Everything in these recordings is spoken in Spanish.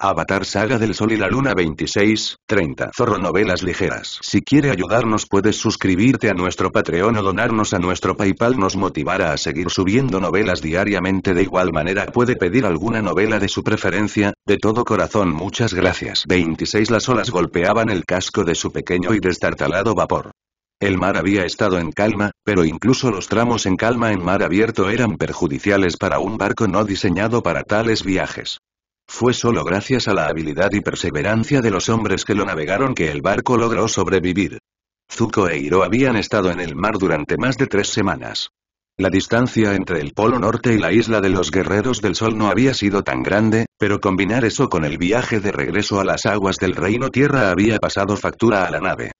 Avatar Saga del Sol y la Luna 26, 30 Zorro Novelas Ligeras Si quiere ayudarnos puedes suscribirte a nuestro Patreon o donarnos a nuestro Paypal nos motivará a seguir subiendo novelas diariamente de igual manera puede pedir alguna novela de su preferencia, de todo corazón muchas gracias 26 Las olas golpeaban el casco de su pequeño y destartalado vapor. El mar había estado en calma, pero incluso los tramos en calma en mar abierto eran perjudiciales para un barco no diseñado para tales viajes. Fue solo gracias a la habilidad y perseverancia de los hombres que lo navegaron que el barco logró sobrevivir. Zuko e Hiro habían estado en el mar durante más de tres semanas. La distancia entre el Polo Norte y la isla de los Guerreros del Sol no había sido tan grande, pero combinar eso con el viaje de regreso a las aguas del Reino Tierra había pasado factura a la nave.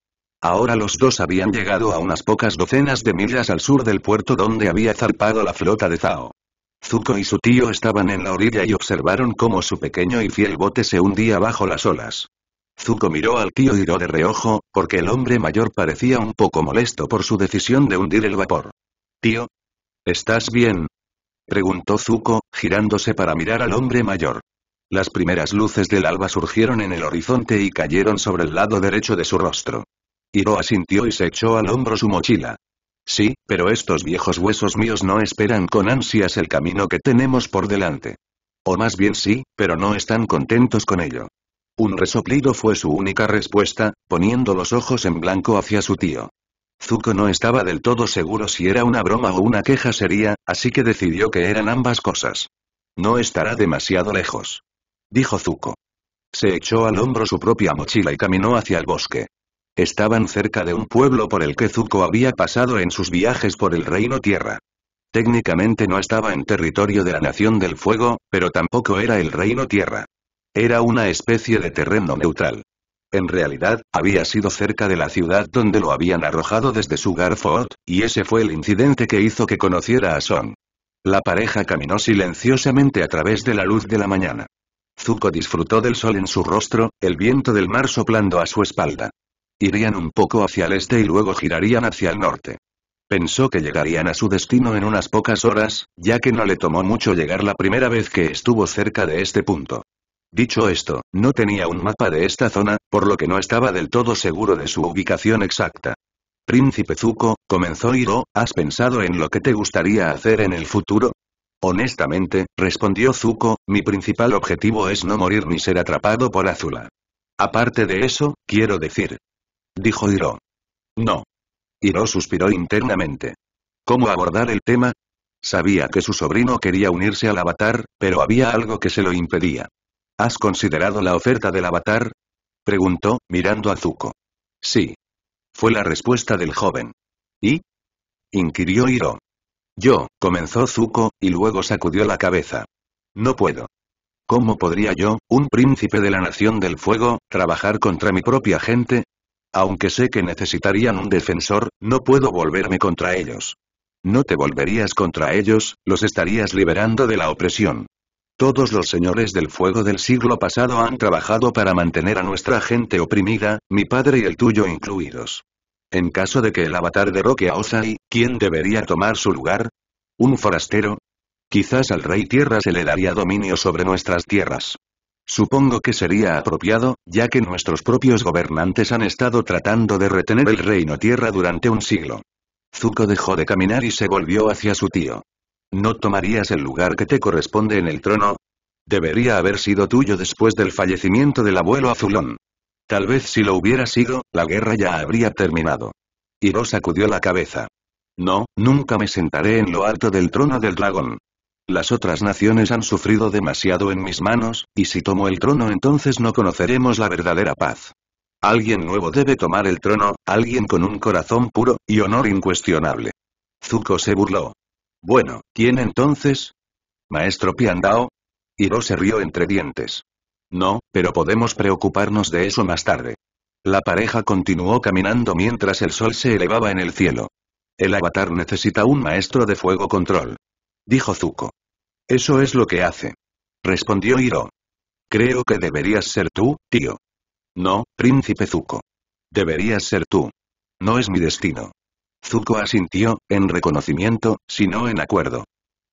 Ahora los dos habían llegado a unas pocas docenas de millas al sur del puerto donde había zarpado la flota de Zao. Zuko y su tío estaban en la orilla y observaron cómo su pequeño y fiel bote se hundía bajo las olas. Zuko miró al tío Hiro de reojo, porque el hombre mayor parecía un poco molesto por su decisión de hundir el vapor. Tío. ¿Estás bien? Preguntó Zuko, girándose para mirar al hombre mayor. Las primeras luces del alba surgieron en el horizonte y cayeron sobre el lado derecho de su rostro. Hiro asintió y se echó al hombro su mochila. Sí, pero estos viejos huesos míos no esperan con ansias el camino que tenemos por delante. O más bien sí, pero no están contentos con ello. Un resoplido fue su única respuesta, poniendo los ojos en blanco hacia su tío. Zuko no estaba del todo seguro si era una broma o una queja sería, así que decidió que eran ambas cosas. No estará demasiado lejos. Dijo Zuko. Se echó al hombro su propia mochila y caminó hacia el bosque. Estaban cerca de un pueblo por el que Zuko había pasado en sus viajes por el Reino Tierra. Técnicamente no estaba en territorio de la Nación del Fuego, pero tampoco era el Reino Tierra. Era una especie de terreno neutral. En realidad, había sido cerca de la ciudad donde lo habían arrojado desde su Garfoot, y ese fue el incidente que hizo que conociera a Son. La pareja caminó silenciosamente a través de la luz de la mañana. Zuko disfrutó del sol en su rostro, el viento del mar soplando a su espalda. Irían un poco hacia el este y luego girarían hacia el norte. Pensó que llegarían a su destino en unas pocas horas, ya que no le tomó mucho llegar la primera vez que estuvo cerca de este punto. Dicho esto, no tenía un mapa de esta zona, por lo que no estaba del todo seguro de su ubicación exacta. Príncipe Zuko, comenzó Hiro, ¿has pensado en lo que te gustaría hacer en el futuro? Honestamente, respondió Zuko, mi principal objetivo es no morir ni ser atrapado por Azula. Aparte de eso, quiero decir, dijo Hiro. No. Hiro suspiró internamente. ¿Cómo abordar el tema? Sabía que su sobrino quería unirse al avatar, pero había algo que se lo impedía. ¿Has considerado la oferta del avatar? Preguntó, mirando a Zuko. Sí. Fue la respuesta del joven. ¿Y? Inquirió Hiro. Yo, comenzó Zuko, y luego sacudió la cabeza. No puedo. ¿Cómo podría yo, un príncipe de la Nación del Fuego, trabajar contra mi propia gente? Aunque sé que necesitarían un defensor, no puedo volverme contra ellos. No te volverías contra ellos, los estarías liberando de la opresión. Todos los señores del fuego del siglo pasado han trabajado para mantener a nuestra gente oprimida, mi padre y el tuyo incluidos. En caso de que el avatar derroque a Osai, ¿quién debería tomar su lugar? ¿Un forastero? Quizás al rey tierra se le daría dominio sobre nuestras tierras. Supongo que sería apropiado, ya que nuestros propios gobernantes han estado tratando de retener el reino tierra durante un siglo. Zuko dejó de caminar y se volvió hacia su tío. ¿No tomarías el lugar que te corresponde en el trono? Debería haber sido tuyo después del fallecimiento del abuelo azulón. Tal vez si lo hubiera sido, la guerra ya habría terminado. Hiro sacudió la cabeza. No, nunca me sentaré en lo alto del trono del dragón. Las otras naciones han sufrido demasiado en mis manos, y si tomo el trono entonces no conoceremos la verdadera paz. Alguien nuevo debe tomar el trono, alguien con un corazón puro, y honor incuestionable. Zuko se burló. Bueno, ¿quién entonces? Maestro Piandao. Hiro se rió entre dientes. No, pero podemos preocuparnos de eso más tarde. La pareja continuó caminando mientras el sol se elevaba en el cielo. El avatar necesita un maestro de fuego control. Dijo Zuko. Eso es lo que hace. Respondió Hiro. Creo que deberías ser tú, tío. No, príncipe Zuko. Deberías ser tú. No es mi destino. Zuko asintió, en reconocimiento, sino en acuerdo.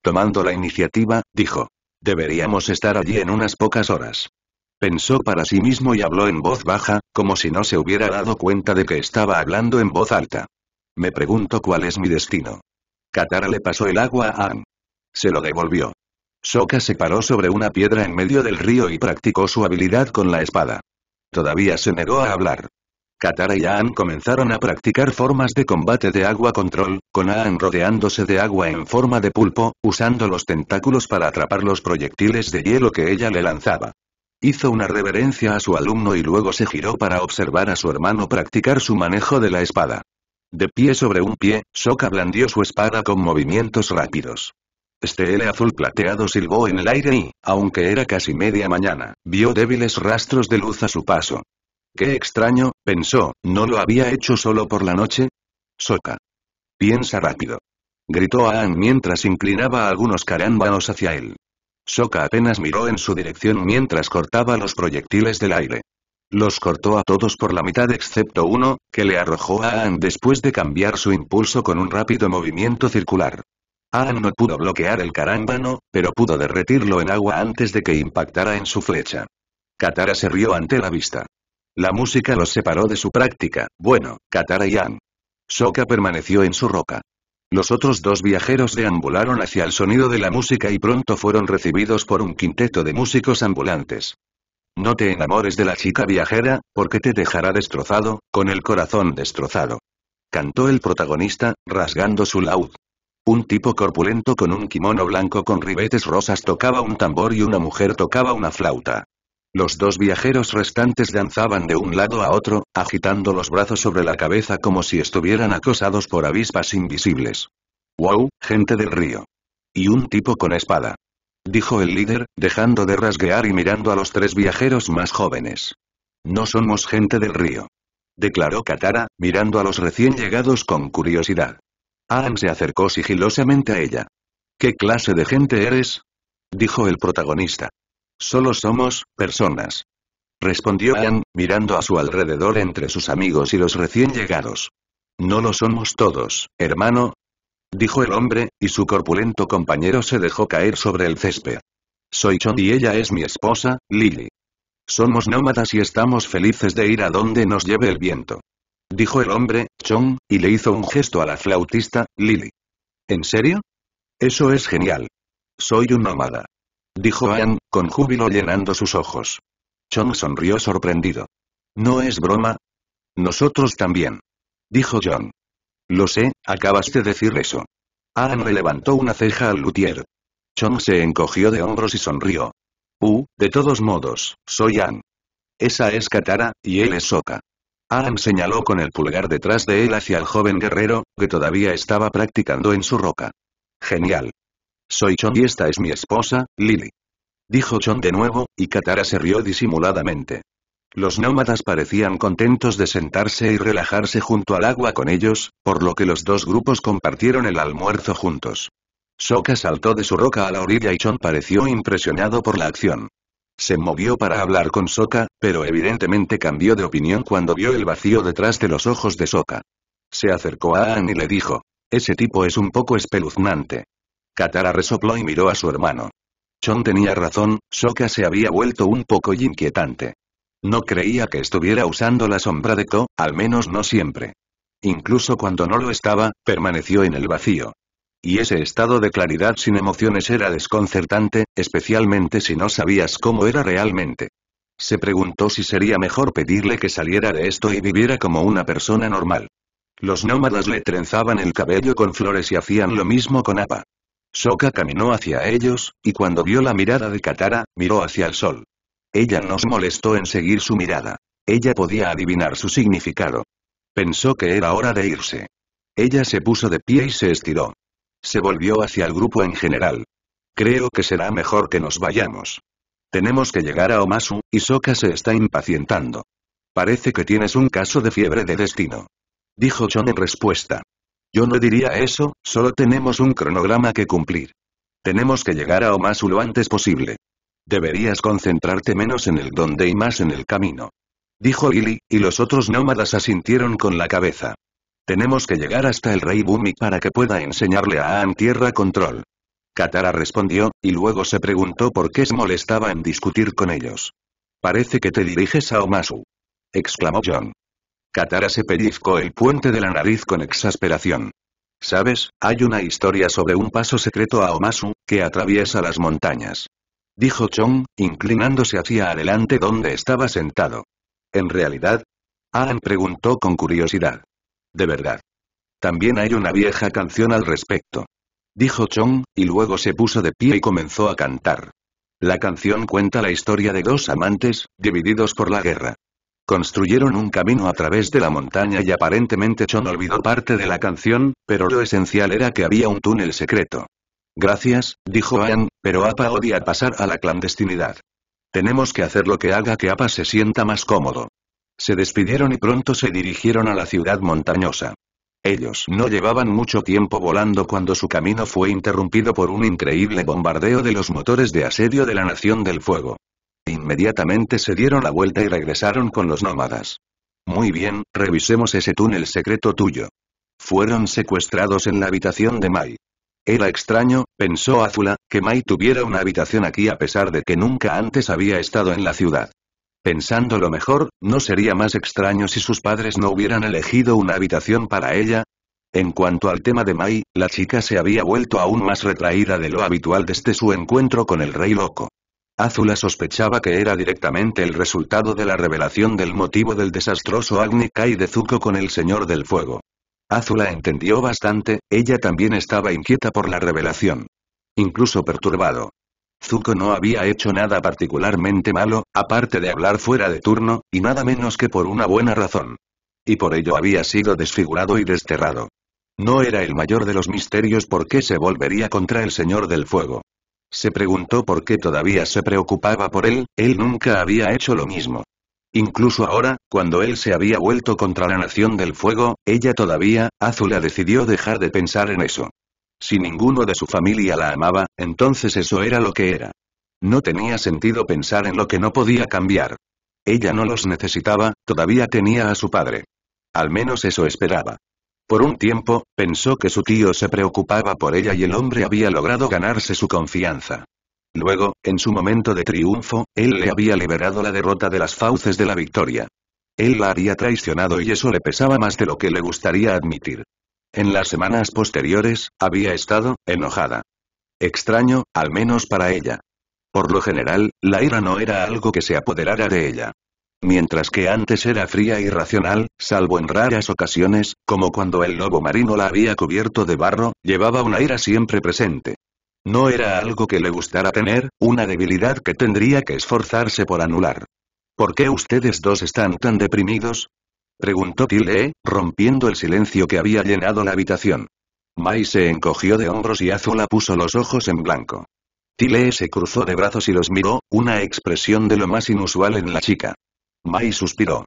Tomando la iniciativa, dijo. Deberíamos estar allí en unas pocas horas. Pensó para sí mismo y habló en voz baja, como si no se hubiera dado cuenta de que estaba hablando en voz alta. Me pregunto cuál es mi destino. Katara le pasó el agua a Se lo devolvió. Sokka se paró sobre una piedra en medio del río y practicó su habilidad con la espada. Todavía se negó a hablar. Katara y Aan comenzaron a practicar formas de combate de agua control, con Aan rodeándose de agua en forma de pulpo, usando los tentáculos para atrapar los proyectiles de hielo que ella le lanzaba. Hizo una reverencia a su alumno y luego se giró para observar a su hermano practicar su manejo de la espada. De pie sobre un pie, Sokka blandió su espada con movimientos rápidos. Este L azul plateado silbó en el aire y, aunque era casi media mañana, vio débiles rastros de luz a su paso. Qué extraño, pensó, ¿no lo había hecho solo por la noche? «¡Soka! Piensa rápido. Gritó a mientras inclinaba algunos carámbanos hacia él. Soka apenas miró en su dirección mientras cortaba los proyectiles del aire. Los cortó a todos por la mitad excepto uno, que le arrojó a Ann después de cambiar su impulso con un rápido movimiento circular. Aang no pudo bloquear el carámbano, pero pudo derretirlo en agua antes de que impactara en su flecha. Katara se rió ante la vista. La música los separó de su práctica, bueno, Katara y Aang. Soka permaneció en su roca. Los otros dos viajeros deambularon hacia el sonido de la música y pronto fueron recibidos por un quinteto de músicos ambulantes. No te enamores de la chica viajera, porque te dejará destrozado, con el corazón destrozado. Cantó el protagonista, rasgando su laúd. Un tipo corpulento con un kimono blanco con ribetes rosas tocaba un tambor y una mujer tocaba una flauta. Los dos viajeros restantes danzaban de un lado a otro, agitando los brazos sobre la cabeza como si estuvieran acosados por avispas invisibles. ¡Wow, gente del río! Y un tipo con espada. Dijo el líder, dejando de rasguear y mirando a los tres viajeros más jóvenes. No somos gente del río. Declaró Katara, mirando a los recién llegados con curiosidad. Adam se acercó sigilosamente a ella. ¿Qué clase de gente eres? dijo el protagonista. Solo somos, personas. Respondió Ann, mirando a su alrededor entre sus amigos y los recién llegados. No lo somos todos, hermano. Dijo el hombre, y su corpulento compañero se dejó caer sobre el césped. Soy John y ella es mi esposa, Lily. Somos nómadas y estamos felices de ir a donde nos lleve el viento. Dijo el hombre, Chong, y le hizo un gesto a la flautista, Lily. ¿En serio? Eso es genial. Soy un nómada. Dijo Ann, con júbilo llenando sus ojos. Chong sonrió sorprendido. ¿No es broma? Nosotros también. Dijo John. Lo sé, acabas de decir eso. Ann le levantó una ceja al luthier. Chong se encogió de hombros y sonrió. Uh, de todos modos, soy Ann. Esa es Katara, y él es Soka. Aang señaló con el pulgar detrás de él hacia el joven guerrero, que todavía estaba practicando en su roca. Genial. Soy Chon y esta es mi esposa, Lily. Dijo Chon de nuevo, y Katara se rió disimuladamente. Los nómadas parecían contentos de sentarse y relajarse junto al agua con ellos, por lo que los dos grupos compartieron el almuerzo juntos. Sokka saltó de su roca a la orilla y Chon pareció impresionado por la acción. Se movió para hablar con Soka, pero evidentemente cambió de opinión cuando vio el vacío detrás de los ojos de Soka. Se acercó a Anne y le dijo. Ese tipo es un poco espeluznante. Katara resopló y miró a su hermano. Chon tenía razón, Soka se había vuelto un poco inquietante. No creía que estuviera usando la sombra de To, al menos no siempre. Incluso cuando no lo estaba, permaneció en el vacío y ese estado de claridad sin emociones era desconcertante, especialmente si no sabías cómo era realmente. Se preguntó si sería mejor pedirle que saliera de esto y viviera como una persona normal. Los nómadas le trenzaban el cabello con flores y hacían lo mismo con Apa. Soka caminó hacia ellos, y cuando vio la mirada de Katara, miró hacia el sol. Ella no se molestó en seguir su mirada. Ella podía adivinar su significado. Pensó que era hora de irse. Ella se puso de pie y se estiró. Se volvió hacia el grupo en general. Creo que será mejor que nos vayamos. Tenemos que llegar a Omasu, y Soka se está impacientando. Parece que tienes un caso de fiebre de destino. Dijo Chon en respuesta. Yo no diría eso, solo tenemos un cronograma que cumplir. Tenemos que llegar a Omasu lo antes posible. Deberías concentrarte menos en el donde y más en el camino. Dijo Lily, y los otros nómadas asintieron con la cabeza. Tenemos que llegar hasta el rey Bumi para que pueda enseñarle a Aan tierra control. Katara respondió, y luego se preguntó por qué se molestaba en discutir con ellos. Parece que te diriges a Omasu. Exclamó John. Katara se pellizcó el puente de la nariz con exasperación. ¿Sabes? Hay una historia sobre un paso secreto a Omasu, que atraviesa las montañas. Dijo Chong, inclinándose hacia adelante donde estaba sentado. En realidad, Aang preguntó con curiosidad de verdad. También hay una vieja canción al respecto. Dijo Chong, y luego se puso de pie y comenzó a cantar. La canción cuenta la historia de dos amantes, divididos por la guerra. Construyeron un camino a través de la montaña y aparentemente Chon olvidó parte de la canción, pero lo esencial era que había un túnel secreto. Gracias, dijo Ian, pero Apa odia pasar a la clandestinidad. Tenemos que hacer lo que haga que Apa se sienta más cómodo. Se despidieron y pronto se dirigieron a la ciudad montañosa. Ellos no llevaban mucho tiempo volando cuando su camino fue interrumpido por un increíble bombardeo de los motores de asedio de la Nación del Fuego. Inmediatamente se dieron la vuelta y regresaron con los nómadas. Muy bien, revisemos ese túnel secreto tuyo. Fueron secuestrados en la habitación de Mai. Era extraño, pensó Azula, que Mai tuviera una habitación aquí a pesar de que nunca antes había estado en la ciudad. Pensando lo mejor, ¿no sería más extraño si sus padres no hubieran elegido una habitación para ella? En cuanto al tema de Mai, la chica se había vuelto aún más retraída de lo habitual desde su encuentro con el rey loco. Azula sospechaba que era directamente el resultado de la revelación del motivo del desastroso Agni Kai de Zuko con el Señor del Fuego. Azula entendió bastante, ella también estaba inquieta por la revelación. Incluso perturbado. Zuko no había hecho nada particularmente malo, aparte de hablar fuera de turno, y nada menos que por una buena razón. Y por ello había sido desfigurado y desterrado. No era el mayor de los misterios por qué se volvería contra el Señor del Fuego. Se preguntó por qué todavía se preocupaba por él, él nunca había hecho lo mismo. Incluso ahora, cuando él se había vuelto contra la Nación del Fuego, ella todavía, Azula decidió dejar de pensar en eso. Si ninguno de su familia la amaba, entonces eso era lo que era. No tenía sentido pensar en lo que no podía cambiar. Ella no los necesitaba, todavía tenía a su padre. Al menos eso esperaba. Por un tiempo, pensó que su tío se preocupaba por ella y el hombre había logrado ganarse su confianza. Luego, en su momento de triunfo, él le había liberado la derrota de las fauces de la victoria. Él la había traicionado y eso le pesaba más de lo que le gustaría admitir. En las semanas posteriores, había estado enojada. Extraño, al menos para ella. Por lo general, la ira no era algo que se apoderara de ella. Mientras que antes era fría y racional, salvo en raras ocasiones, como cuando el lobo marino la había cubierto de barro, llevaba una ira siempre presente. No era algo que le gustara tener, una debilidad que tendría que esforzarse por anular. ¿Por qué ustedes dos están tan deprimidos? Preguntó Tile, rompiendo el silencio que había llenado la habitación. Mai se encogió de hombros y Azula puso los ojos en blanco. Tile se cruzó de brazos y los miró, una expresión de lo más inusual en la chica. Mai suspiró.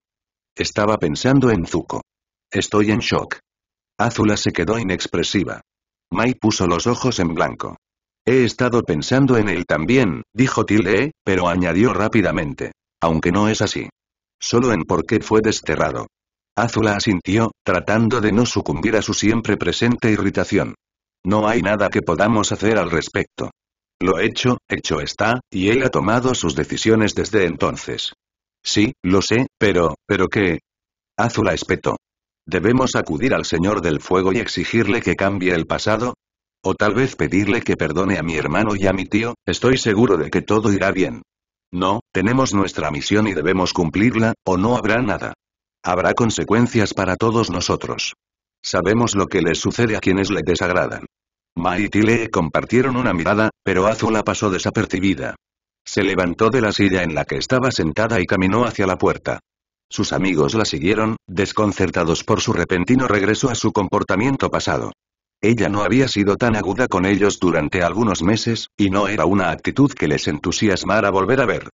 Estaba pensando en Zuko. Estoy en shock. Azula se quedó inexpresiva. Mai puso los ojos en blanco. He estado pensando en él también, dijo tile pero añadió rápidamente. Aunque no es así. Solo en por qué fue desterrado. Azula asintió, tratando de no sucumbir a su siempre presente irritación. No hay nada que podamos hacer al respecto. Lo hecho, hecho está, y él ha tomado sus decisiones desde entonces. Sí, lo sé, pero, pero qué... Azula espetó. ¿Debemos acudir al Señor del Fuego y exigirle que cambie el pasado? O tal vez pedirle que perdone a mi hermano y a mi tío, estoy seguro de que todo irá bien. No, tenemos nuestra misión y debemos cumplirla, o no habrá nada. Habrá consecuencias para todos nosotros. Sabemos lo que les sucede a quienes le desagradan. Ma y Lee compartieron una mirada, pero Azula pasó desapercibida. Se levantó de la silla en la que estaba sentada y caminó hacia la puerta. Sus amigos la siguieron, desconcertados por su repentino regreso a su comportamiento pasado. Ella no había sido tan aguda con ellos durante algunos meses, y no era una actitud que les entusiasmara volver a ver.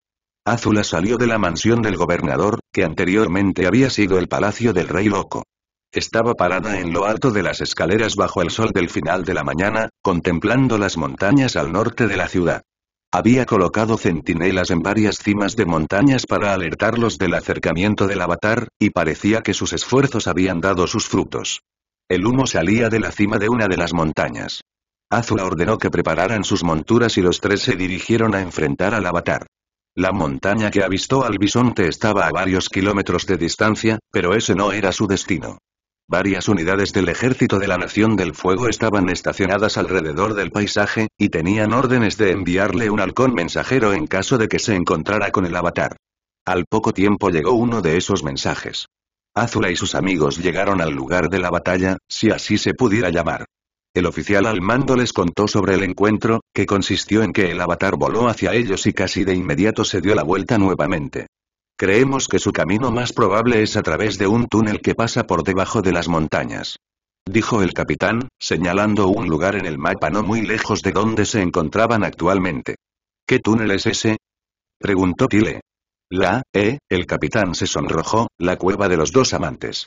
Azula salió de la mansión del gobernador, que anteriormente había sido el palacio del rey loco. Estaba parada en lo alto de las escaleras bajo el sol del final de la mañana, contemplando las montañas al norte de la ciudad. Había colocado centinelas en varias cimas de montañas para alertarlos del acercamiento del avatar, y parecía que sus esfuerzos habían dado sus frutos. El humo salía de la cima de una de las montañas. Azula ordenó que prepararan sus monturas y los tres se dirigieron a enfrentar al avatar. La montaña que avistó al bisonte estaba a varios kilómetros de distancia, pero ese no era su destino. Varias unidades del ejército de la Nación del Fuego estaban estacionadas alrededor del paisaje, y tenían órdenes de enviarle un halcón mensajero en caso de que se encontrara con el avatar. Al poco tiempo llegó uno de esos mensajes. Azula y sus amigos llegaron al lugar de la batalla, si así se pudiera llamar. El oficial al mando les contó sobre el encuentro, que consistió en que el avatar voló hacia ellos y casi de inmediato se dio la vuelta nuevamente. Creemos que su camino más probable es a través de un túnel que pasa por debajo de las montañas. Dijo el capitán, señalando un lugar en el mapa no muy lejos de donde se encontraban actualmente. ¿Qué túnel es ese? Preguntó Tile. La, eh, el capitán se sonrojó, la cueva de los dos amantes.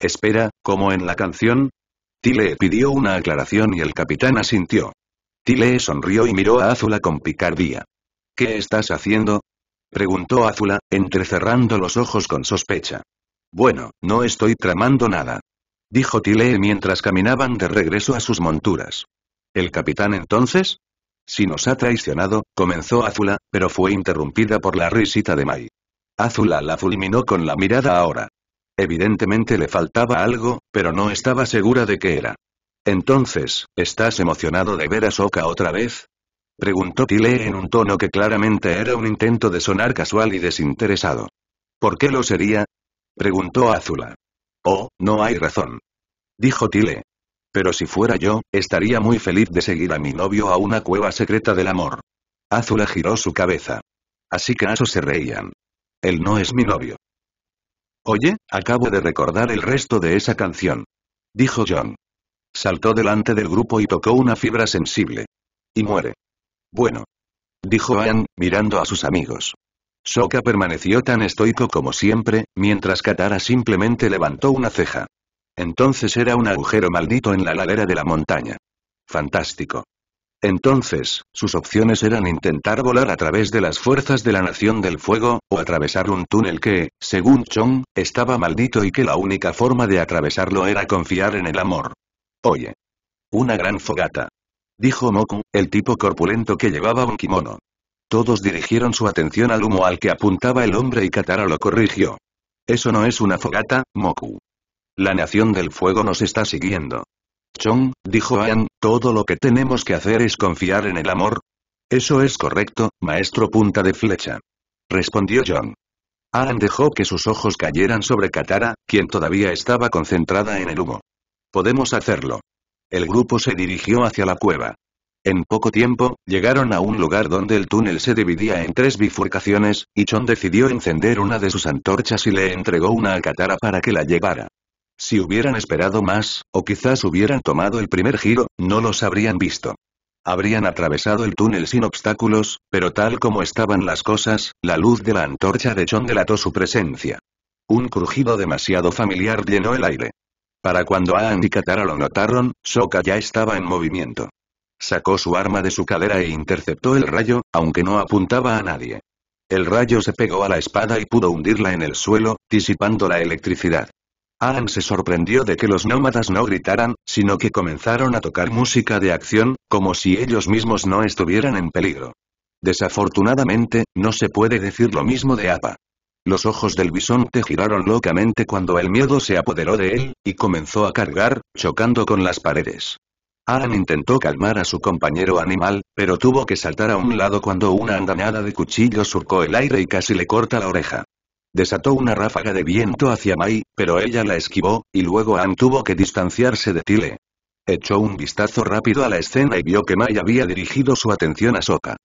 Espera, como en la canción, Tile pidió una aclaración y el capitán asintió. Tile sonrió y miró a Azula con picardía. ¿Qué estás haciendo? preguntó Azula, entrecerrando los ojos con sospecha. Bueno, no estoy tramando nada. Dijo Tile mientras caminaban de regreso a sus monturas. ¿El capitán entonces? Si nos ha traicionado, comenzó Azula, pero fue interrumpida por la risita de Mai. Azula la fulminó con la mirada ahora. Evidentemente le faltaba algo, pero no estaba segura de qué era. Entonces, ¿estás emocionado de ver a Soka otra vez? Preguntó Tile en un tono que claramente era un intento de sonar casual y desinteresado. ¿Por qué lo sería? Preguntó Azula. Oh, no hay razón. Dijo Tile. Pero si fuera yo, estaría muy feliz de seguir a mi novio a una cueva secreta del amor. Azula giró su cabeza. Así que a eso se reían. Él no es mi novio. Oye, acabo de recordar el resto de esa canción. Dijo John. Saltó delante del grupo y tocó una fibra sensible. Y muere. Bueno. Dijo Anne, mirando a sus amigos. Soka permaneció tan estoico como siempre, mientras Katara simplemente levantó una ceja. Entonces era un agujero maldito en la ladera de la montaña. Fantástico. Entonces, sus opciones eran intentar volar a través de las fuerzas de la Nación del Fuego, o atravesar un túnel que, según Chong, estaba maldito y que la única forma de atravesarlo era confiar en el amor. Oye. Una gran fogata. Dijo Moku, el tipo corpulento que llevaba un kimono. Todos dirigieron su atención al humo al que apuntaba el hombre y Katara lo corrigió. Eso no es una fogata, Moku. La Nación del Fuego nos está siguiendo. Chong, dijo Aang. Todo lo que tenemos que hacer es confiar en el amor. Eso es correcto, maestro punta de flecha. Respondió John. Alan dejó que sus ojos cayeran sobre Katara, quien todavía estaba concentrada en el humo. Podemos hacerlo. El grupo se dirigió hacia la cueva. En poco tiempo, llegaron a un lugar donde el túnel se dividía en tres bifurcaciones, y John decidió encender una de sus antorchas y le entregó una a Katara para que la llevara. Si hubieran esperado más, o quizás hubieran tomado el primer giro, no los habrían visto. Habrían atravesado el túnel sin obstáculos, pero tal como estaban las cosas, la luz de la antorcha de Chon delató su presencia. Un crujido demasiado familiar llenó el aire. Para cuando Aang y Katara lo notaron, Soka ya estaba en movimiento. Sacó su arma de su cadera e interceptó el rayo, aunque no apuntaba a nadie. El rayo se pegó a la espada y pudo hundirla en el suelo, disipando la electricidad. Aan se sorprendió de que los nómadas no gritaran, sino que comenzaron a tocar música de acción, como si ellos mismos no estuvieran en peligro. Desafortunadamente, no se puede decir lo mismo de Apa. Los ojos del bisonte giraron locamente cuando el miedo se apoderó de él, y comenzó a cargar, chocando con las paredes. Aang intentó calmar a su compañero animal, pero tuvo que saltar a un lado cuando una engañada de cuchillo surcó el aire y casi le corta la oreja desató una ráfaga de viento hacia Mai, pero ella la esquivó, y luego Han tuvo que distanciarse de Tile. Echó un vistazo rápido a la escena y vio que Mai había dirigido su atención a Soka.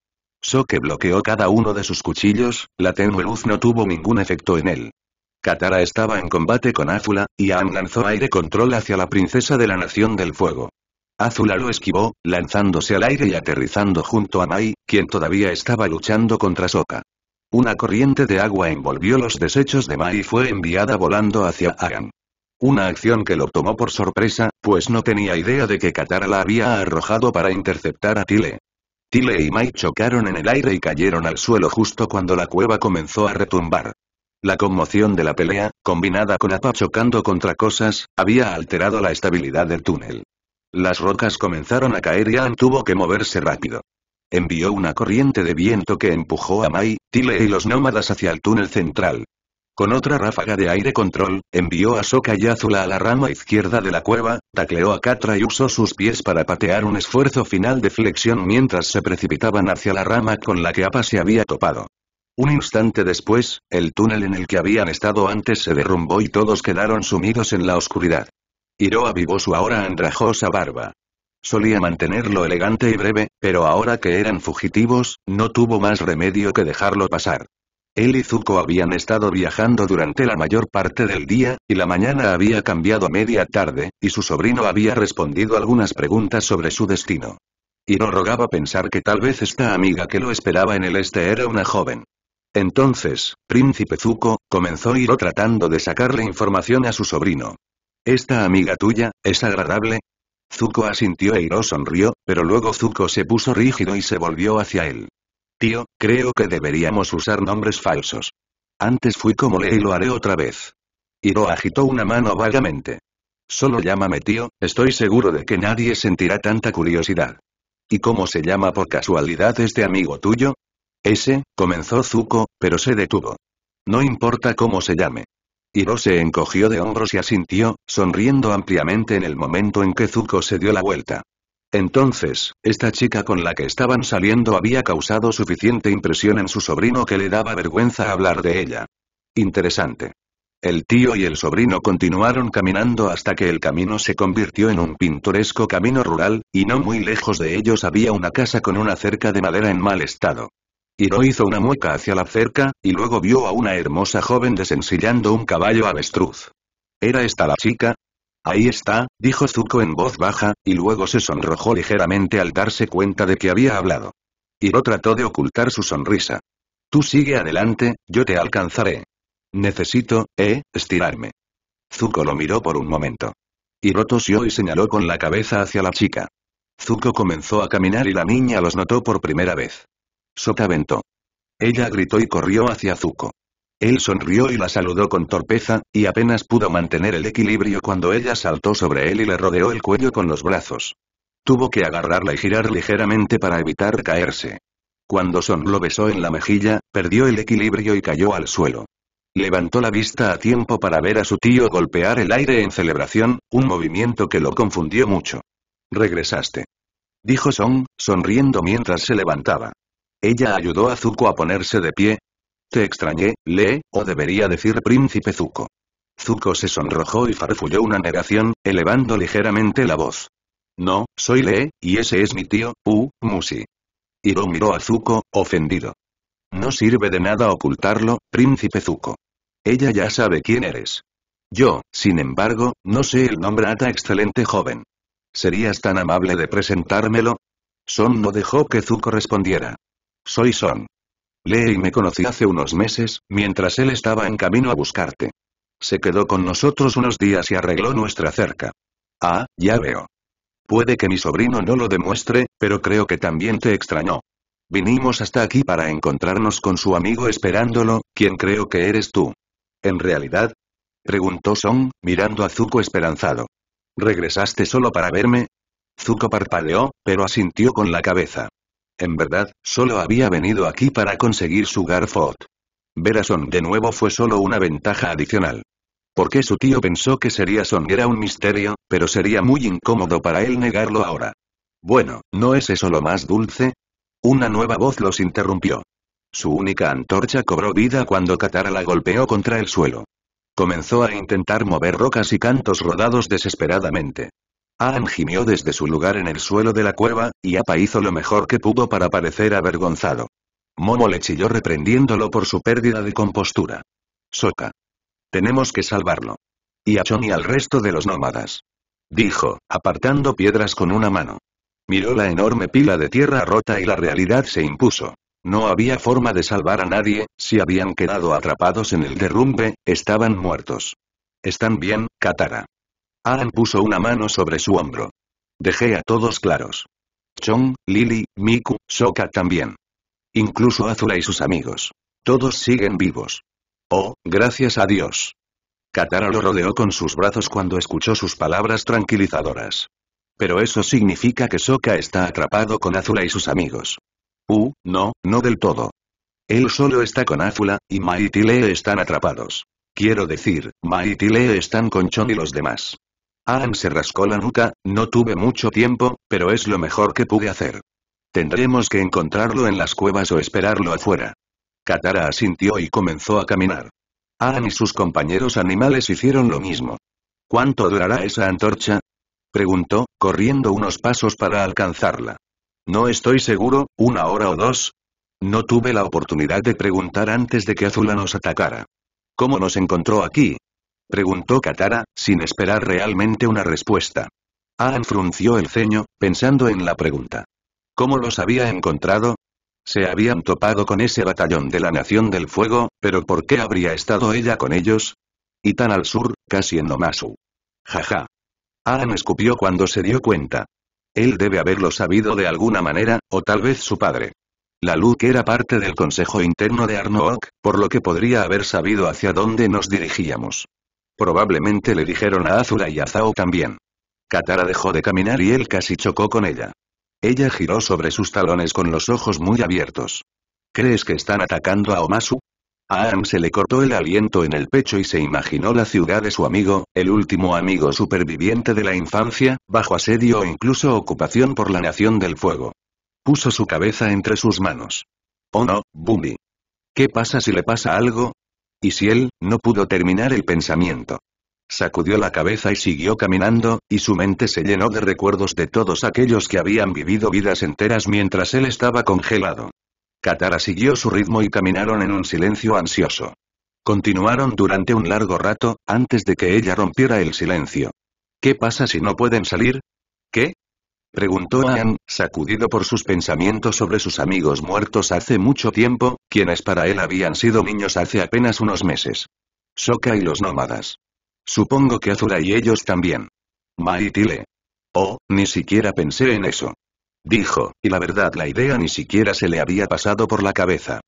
Soke bloqueó cada uno de sus cuchillos, la tenue luz no tuvo ningún efecto en él. Katara estaba en combate con Azula, y Aang lanzó aire control hacia la princesa de la Nación del Fuego. Azula lo esquivó, lanzándose al aire y aterrizando junto a Mai, quien todavía estaba luchando contra Soka. Una corriente de agua envolvió los desechos de Mai y fue enviada volando hacia Hagan. Una acción que lo tomó por sorpresa, pues no tenía idea de que Katara la había arrojado para interceptar a Tile. Tile y Mai chocaron en el aire y cayeron al suelo justo cuando la cueva comenzó a retumbar. La conmoción de la pelea, combinada con Apa chocando contra cosas, había alterado la estabilidad del túnel. Las rocas comenzaron a caer y An tuvo que moverse rápido envió una corriente de viento que empujó a Mai, Tile y los nómadas hacia el túnel central. Con otra ráfaga de aire control, envió a Soka y Azula a la rama izquierda de la cueva, tacleó a Catra y usó sus pies para patear un esfuerzo final de flexión mientras se precipitaban hacia la rama con la que Apa se había topado. Un instante después, el túnel en el que habían estado antes se derrumbó y todos quedaron sumidos en la oscuridad. Iroa avivó su ahora andrajosa barba. Solía mantenerlo elegante y breve, pero ahora que eran fugitivos, no tuvo más remedio que dejarlo pasar. Él y Zuko habían estado viajando durante la mayor parte del día, y la mañana había cambiado a media tarde, y su sobrino había respondido algunas preguntas sobre su destino. Y no rogaba pensar que tal vez esta amiga que lo esperaba en el este era una joven. Entonces, Príncipe Zuko, comenzó ir tratando de sacarle información a su sobrino. Esta amiga tuya, ¿es agradable? Zuko asintió e Hiro sonrió, pero luego Zuko se puso rígido y se volvió hacia él. Tío, creo que deberíamos usar nombres falsos. Antes fui como le y lo haré otra vez. Hiro agitó una mano vagamente. Solo llámame tío, estoy seguro de que nadie sentirá tanta curiosidad. ¿Y cómo se llama por casualidad este amigo tuyo? Ese, comenzó Zuko, pero se detuvo. No importa cómo se llame. Hiro se encogió de hombros y asintió, sonriendo ampliamente en el momento en que Zuko se dio la vuelta. Entonces, esta chica con la que estaban saliendo había causado suficiente impresión en su sobrino que le daba vergüenza hablar de ella. Interesante. El tío y el sobrino continuaron caminando hasta que el camino se convirtió en un pintoresco camino rural, y no muy lejos de ellos había una casa con una cerca de madera en mal estado. Hiro hizo una mueca hacia la cerca, y luego vio a una hermosa joven desensillando un caballo avestruz. ¿Era esta la chica? Ahí está, dijo Zuko en voz baja, y luego se sonrojó ligeramente al darse cuenta de que había hablado. Hiro trató de ocultar su sonrisa. Tú sigue adelante, yo te alcanzaré. Necesito, eh, estirarme. Zuko lo miró por un momento. Hiro tosió y señaló con la cabeza hacia la chica. Zuko comenzó a caminar y la niña los notó por primera vez. Sotavento. Ella gritó y corrió hacia Zuko. Él sonrió y la saludó con torpeza, y apenas pudo mantener el equilibrio cuando ella saltó sobre él y le rodeó el cuello con los brazos. Tuvo que agarrarla y girar ligeramente para evitar caerse. Cuando Son lo besó en la mejilla, perdió el equilibrio y cayó al suelo. Levantó la vista a tiempo para ver a su tío golpear el aire en celebración, un movimiento que lo confundió mucho. Regresaste. Dijo Son, sonriendo mientras se levantaba. Ella ayudó a Zuko a ponerse de pie. Te extrañé, Lee, o debería decir príncipe Zuko. Zuko se sonrojó y farfulló una negación, elevando ligeramente la voz. No, soy Lee, y ese es mi tío, U, Musi. Hiro miró a Zuko, ofendido. No sirve de nada ocultarlo, príncipe Zuko. Ella ya sabe quién eres. Yo, sin embargo, no sé el nombre Ata excelente joven. ¿Serías tan amable de presentármelo? Son no dejó que Zuko respondiera. Soy Son. Lee y me conocí hace unos meses, mientras él estaba en camino a buscarte. Se quedó con nosotros unos días y arregló nuestra cerca. Ah, ya veo. Puede que mi sobrino no lo demuestre, pero creo que también te extrañó. Vinimos hasta aquí para encontrarnos con su amigo esperándolo, quien creo que eres tú. ¿En realidad? Preguntó Son, mirando a Zuko esperanzado. ¿Regresaste solo para verme? Zuko parpadeó, pero asintió con la cabeza. En verdad, solo había venido aquí para conseguir su Garfot. Ver Son de nuevo fue solo una ventaja adicional. Porque su tío pensó que sería Son era un misterio, pero sería muy incómodo para él negarlo ahora. Bueno, ¿no es eso lo más dulce? Una nueva voz los interrumpió. Su única antorcha cobró vida cuando Katara la golpeó contra el suelo. Comenzó a intentar mover rocas y cantos rodados desesperadamente. Aang gimió desde su lugar en el suelo de la cueva, y Apa hizo lo mejor que pudo para parecer avergonzado. Momo le chilló reprendiéndolo por su pérdida de compostura. Soka. Tenemos que salvarlo. Y a Chon y al resto de los nómadas. Dijo, apartando piedras con una mano. Miró la enorme pila de tierra rota y la realidad se impuso. No había forma de salvar a nadie, si habían quedado atrapados en el derrumbe, estaban muertos. Están bien, Katara. Alan puso una mano sobre su hombro. Dejé a todos claros. Chong, Lily, Miku, Soka también. Incluso Azula y sus amigos. Todos siguen vivos. Oh, gracias a Dios. Katara lo rodeó con sus brazos cuando escuchó sus palabras tranquilizadoras. Pero eso significa que Soka está atrapado con Azula y sus amigos. Uh, no, no del todo. Él solo está con Azula, y Maitile están atrapados. Quiero decir, Maitile están con Chon y los demás. Aan se rascó la nuca, no tuve mucho tiempo, pero es lo mejor que pude hacer. Tendremos que encontrarlo en las cuevas o esperarlo afuera. Katara asintió y comenzó a caminar. Aan y sus compañeros animales hicieron lo mismo. ¿Cuánto durará esa antorcha? Preguntó, corriendo unos pasos para alcanzarla. No estoy seguro, una hora o dos. No tuve la oportunidad de preguntar antes de que Azula nos atacara. ¿Cómo nos encontró aquí? Preguntó Katara, sin esperar realmente una respuesta. Aang ah, frunció el ceño, pensando en la pregunta. ¿Cómo los había encontrado? Se habían topado con ese batallón de la Nación del Fuego, pero ¿por qué habría estado ella con ellos? Y tan al sur, casi en Nomasu. Jaja. Aang escupió cuando se dio cuenta. Él debe haberlo sabido de alguna manera, o tal vez su padre. La Luke era parte del consejo interno de Arnook, por lo que podría haber sabido hacia dónde nos dirigíamos. Probablemente le dijeron a Azura y a Zao también. Katara dejó de caminar y él casi chocó con ella. Ella giró sobre sus talones con los ojos muy abiertos. ¿Crees que están atacando a Omasu? A Aang se le cortó el aliento en el pecho y se imaginó la ciudad de su amigo, el último amigo superviviente de la infancia, bajo asedio o incluso ocupación por la Nación del Fuego. Puso su cabeza entre sus manos. Oh no, Bumi. ¿Qué pasa si le pasa algo? ¿Y si él, no pudo terminar el pensamiento? Sacudió la cabeza y siguió caminando, y su mente se llenó de recuerdos de todos aquellos que habían vivido vidas enteras mientras él estaba congelado. Katara siguió su ritmo y caminaron en un silencio ansioso. Continuaron durante un largo rato, antes de que ella rompiera el silencio. ¿Qué pasa si no pueden salir? ¿Qué? preguntó Ann, sacudido por sus pensamientos sobre sus amigos muertos hace mucho tiempo, quienes para él habían sido niños hace apenas unos meses. Soka y los nómadas. Supongo que Azura y ellos también. Maitile. Oh, ni siquiera pensé en eso. Dijo, y la verdad la idea ni siquiera se le había pasado por la cabeza.